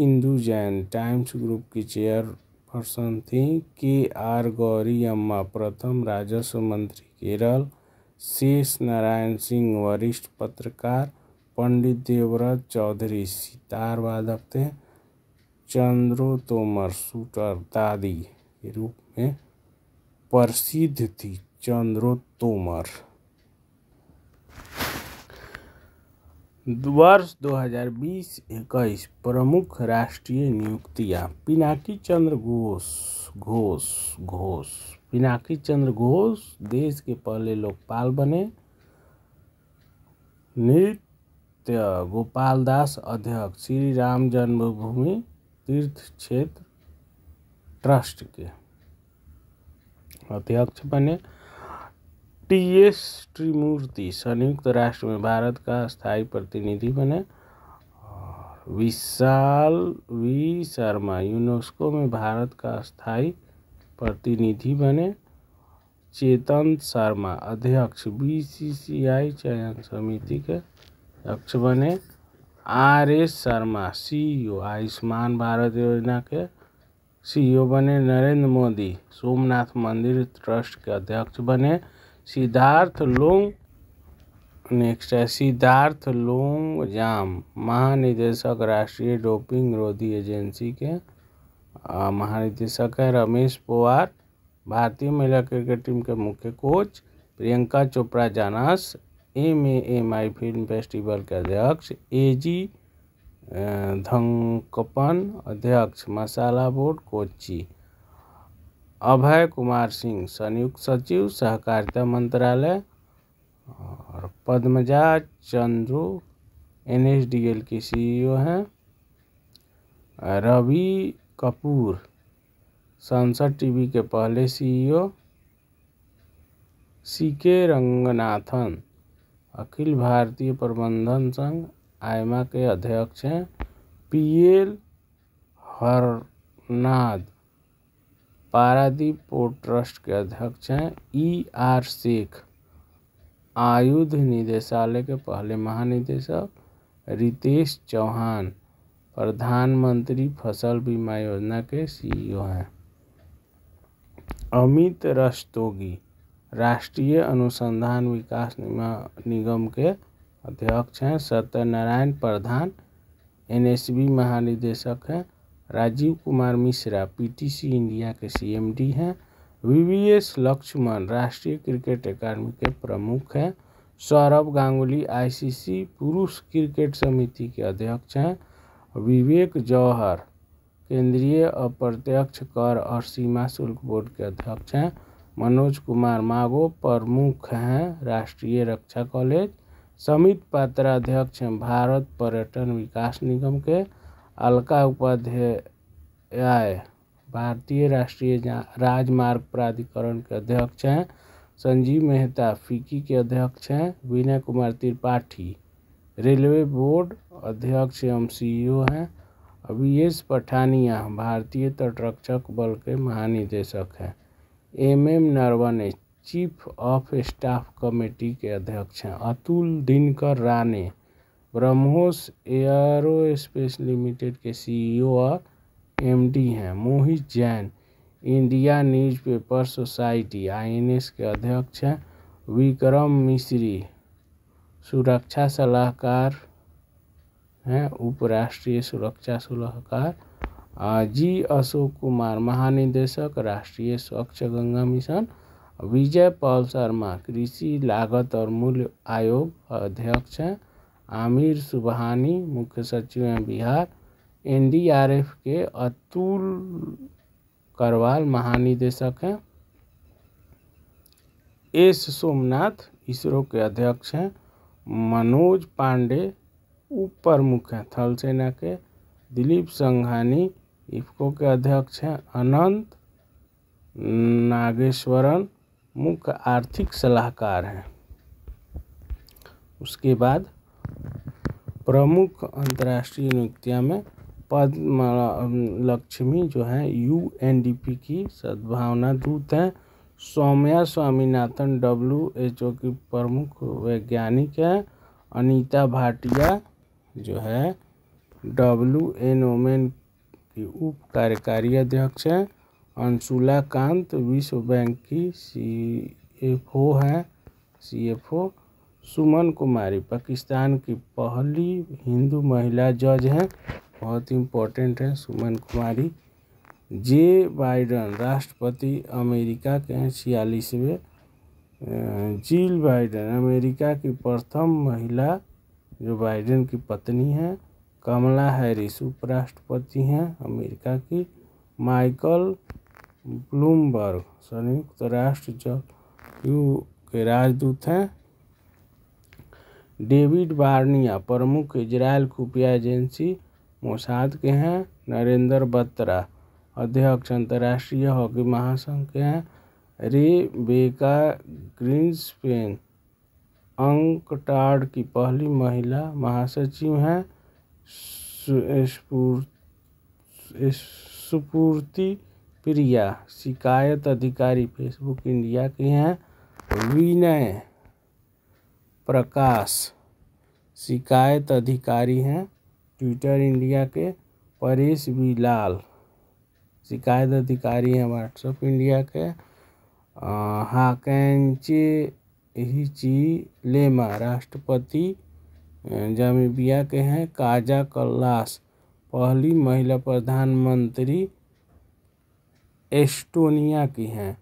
इंदू जैन टाइम्स ग्रुप की चेयरपर्सन थीं के आर गौरी अम्मा प्रथम राजस्व मंत्री केरल शेष नारायण सिंह वरिष्ठ पत्रकार पंडित देवराज चौधरी सितार वादक थे चंद्रो तोमर शूटर दादी के रूप में प्रसिद्ध थी चंद्रो तोमर वर्ष 2020-21 प्रमुख राष्ट्रीय नियुक्तियां पिनाकी चंद्र घोष घोष घोष पिनाकी चंद्र घोष देश के पहले लोकपाल बने नृत्य गोपाल दास अध्यक्ष श्री राम जन्मभूमि तीर्थ क्षेत्र ट्रस्ट के अध्यक्ष बने टी एस त्रिमूर्ति संयुक्त राष्ट्र में भारत का स्थायी प्रतिनिधि बने और विशाल वी शर्मा यूनेस्को में भारत का स्थायी प्रतिनिधि बने चेतन शर्मा अध्यक्ष बीसीसीआई चयन समिति के अध्यक्ष बने R S Sharma CEO Ayushman Bharat योजना के सीईओ बने नरेंद्र मोदी सोमनाथ मंदिर ट्रस्ट के अध्यक्ष बने सिद्धार्थ लोंग नेक्स्ट है सिद्धार्थ लोंग जाम महानिदेशक राष्ट्रीय डोपिंग रोधी एजेंसी के महानिदेशक हैं रमेश पवार भारतीय महिला क्रिकेट टीम के मुख्य coach Priyanka Chopra Jonas M M I film festival के अध्यक्ष ए जी धंकपन अध्यक्ष मसाला बोर्ड कोची अभय कुमार सिंह संयुक्त सचिव सहकारिता मंत्रालय और Padmaja Chandru C E CEO हैं रवि कपूर संसद टीवी के पहले सीईओ सी के रंगनाथन अखिल भारतीय प्रबंधन संघ आयमा के अध्यक्ष हैं P L Harnad Paradip port trust के अध्यक्ष हैं ई आर शेख आयुध निदेशालय के पहले महानिदेशक रितेश चौहान प्रधानमंत्री फसल बीमा योजना के सीईओ हैं अमित रस्तोगी राष्ट्रीय अनुसंधान विकास निगम के अध्यक्ष हैं सत्यनारायण प्रधान एनएसबी महानिदेशक हैं राजीव कुमार मिश्रा पीटीसी इंडिया के सीएमडी हैं वीवीएस लक्ष्मण राष्ट्रीय क्रिकेट अकादमी के प्रमुख हैं सौरभ गांगुली आईसीसी पुरुष क्रिकेट समिति के अध्यक्ष हैं विवेक जौहर केंद्रीय अप्रत्यक्ष कर और सीमा शुल्क बोर्ड के अध्यक्ष हैं मनोज कुमार मागो प्रमुख हैं राष्ट्रीय रक्षा कॉलेज समित पात्रा अध्यक्ष हैं भारत पर्यटन विकास निगम के अलका उपाध्याय भारतीय राष्ट्रीय राजमार्ग प्राधिकरण के अध्यक्ष हैं संजीव मेहता फिक्की के अध्यक्ष हैं विनय कुमार त्रिपाठी रेलवे बोर्ड अध्यक्ष एवं सीईओ हैं अभी एस पठानिया भारतीय तटरक्षक बल के महानिदेशक हैं M M Naravane chief of staff committee के अध्यक्ष हैं Atul Dinkar Rane BrahMos aerospace limited के सीईओ e और एमडी हैं Mohit Jain India newspaper society I N S के अध्यक्ष हैं विक्रम मिश्री सुरक्षा सलाहकार हैं उपराष्ट्रीय सुरक्षा सलाहकार जी अशोक कुमार महानिदेशक राष्ट्रीय स्वच्छ गंगा मिशन विजय पाल शर्मा कृषि लागत और मूल्य आयोग अध्यक्ष हैं आमिर सुबहानी मुख्य सचिव हैं बिहार एनडीआरएफ के अतुल करवाल महानिदेशक हैं एस सोमनाथ इसरो के अध्यक्ष हैं मनोज पांडे उप प्रमुख हैं थल सेना के दिलीप संघानी इफको के अध्यक्ष हैं अनंत नागेश्वरन मुख्य आर्थिक सलाहकार हैं उसके बाद प्रमुख अंतर्राष्ट्रीय नियुक्तियाँ में पद्म लक्ष्मी जो है यू एन डी पी की सद्भावना दूत हैं Soumya Swaminathan W H O की प्रमुख वैज्ञानिक हैं अनीता भाटिया जो है डब्ल्यू एन ओमेन की उप कार्यकारी अध्यक्ष हैं अंशुला कांत विश्व बैंक की सी एफ ओ हैं सी एफ ओ सुमन कुमारी पाकिस्तान की पहली हिंदू महिला जज हैं बहुत इम्पोर्टेंट हैं सुमन कुमारी जे बाइडन राष्ट्रपति अमेरिका के हैं छियालीसवें अं, जील बाइडन अमेरिका की प्रथम महिला जो बाइडन की पत्नी हैं कमला हैरिस उपराष्ट्रपति हैं अमेरिका की माइकल ब्लूमबर्ग संयुक्त राष्ट्र जो यू के राजदूत हैं डेविड बार्निया प्रमुख इजराइल खुफिया एजेंसी मोसाद के हैं नरेंद्र बत्रा अध्यक्ष अंतर्राष्ट्रीय हॉकी महासंघ के हैं रे बेका ग्रीनस्पेन अंकटाड की पहली महिला महासचिव हैं सुपूर्ति प्रिया शिकायत अधिकारी फेसबुक इंडिया के हैं विनय प्रकाश शिकायत अधिकारी हैं ट्विटर इंडिया के परेश बिलाल शिकायत अधिकारी हैं व्हाट्सएप इंडिया के हाकैंचे हिची लेमा राष्ट्रपति जामिबिया के हैं काजा कल्लास पहली महिला प्रधानमंत्री एस्टोनिया की हैं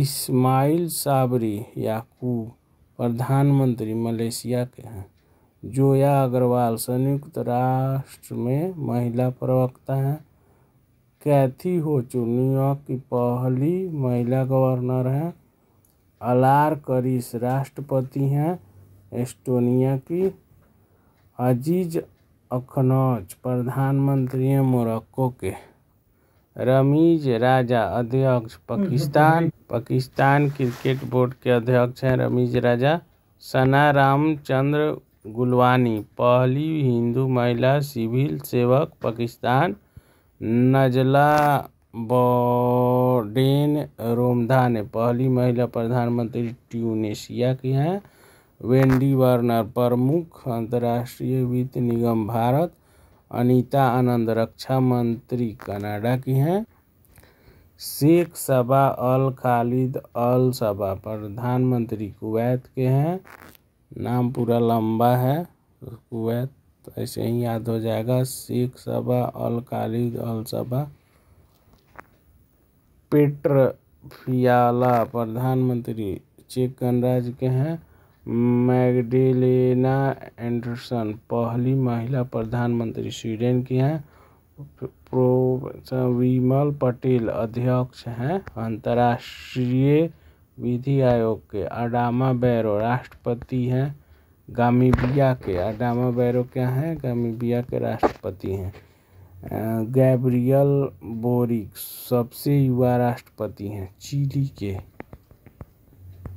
इस्माइल साबरी याकूब प्रधानमंत्री मलेशिया के हैं जोया अग्रवाल संयुक्त राष्ट्र में महिला प्रवक्ता हैं कैथी होचो न्यूयॉर्क की पहली महिला गवर्नर हैं अलार करीस राष्ट्रपति हैं एस्टोनिया की अजीज अखनौज प्रधानमंत्री हैं मोरक्को के रमीज राजा अध्यक्ष हम्म, हम्म, हम्म। पाकिस्तान पाकिस्तान क्रिकेट बोर्ड के अध्यक्ष हैं रमीज राजा सना रामचंद्र गुलवानी पहली हिंदू महिला सिविल सेवक पाकिस्तान नजला बॉडेन रोमधा ने पहली महिला प्रधानमंत्री ट्यूनेशिया की हैं वेंडी वर्नर प्रमुख अंतर्राष्ट्रीय वित्त निगम भारत अनीता आनंद रक्षा मंत्री कनाडा की हैं Sheikh Sabah Al Khalid Al सबा प्रधानमंत्री कुवैत के हैं नाम पूरा लंबा है कुवैत तो ऐसे ही याद हो जाएगा Sheikh Sabah Al Khalid Al Sabah Petr Fiala प्रधानमंत्री चेक गणराज्य के हैं मैगडेलेना एंडरसन पहली महिला प्रधानमंत्री स्वीडन की हैं प्रो विमल पटेल अध्यक्ष हैं अंतर्राष्ट्रीय विधि आयोग के अडामा बैरो राष्ट्रपति हैं गामीबिया के अडामा बैरो क्या हैं गामीबिया के राष्ट्रपति हैं गैब्रियल बोरिक सबसे युवा राष्ट्रपति हैं चिली के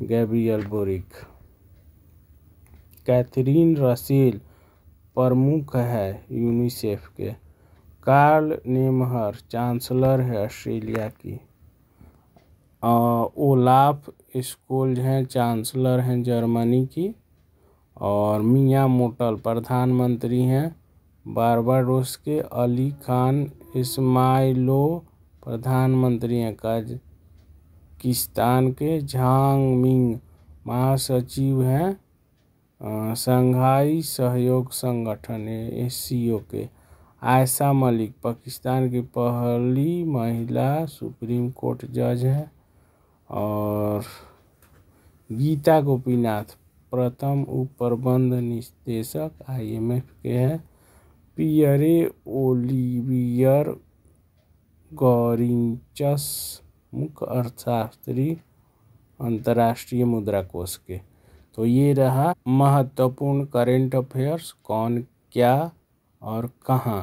गैब्रियल बोरिक कैथरीन रसील प्रमुख है यूनिसेफ के कार्ल नेमहर चांसलर है ऑस्ट्रेलिया की ओलाफ स्कूल हैं चांसलर हैं जर्मनी की और मियाँ मोटल प्रधानमंत्री हैं बारबाडोस के अली खान इस्माइलो प्रधानमंत्री हैं काज किस्तान के झांग मिंग महासचिव हैं शंघाई सहयोग संगठन एस के आयशा मलिक पाकिस्तान की पहली महिला सुप्रीम कोर्ट जज है और गीता गोपीनाथ प्रथम उप प्रबंध निदेशक आईएमएफ के हैं पियरे ओलिवियर गौरिंचस मुख्य अर्थशास्त्री अंतर्राष्ट्रीय मुद्रा कोष के तो ये रहा महत्वपूर्ण करेंट अफेयर्स कौन क्या और कहाँ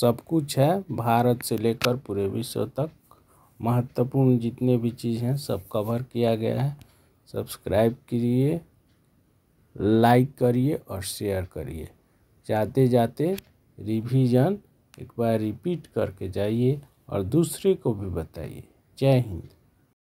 सब कुछ है भारत से लेकर पूरे विश्व तक महत्वपूर्ण जितने भी चीज़ हैं सब कवर किया गया है सब्सक्राइब करिए लाइक करिए और शेयर करिए जाते जाते रिवीजन एक बार रिपीट करके जाइए और दूसरे को भी बताइए जय हिंद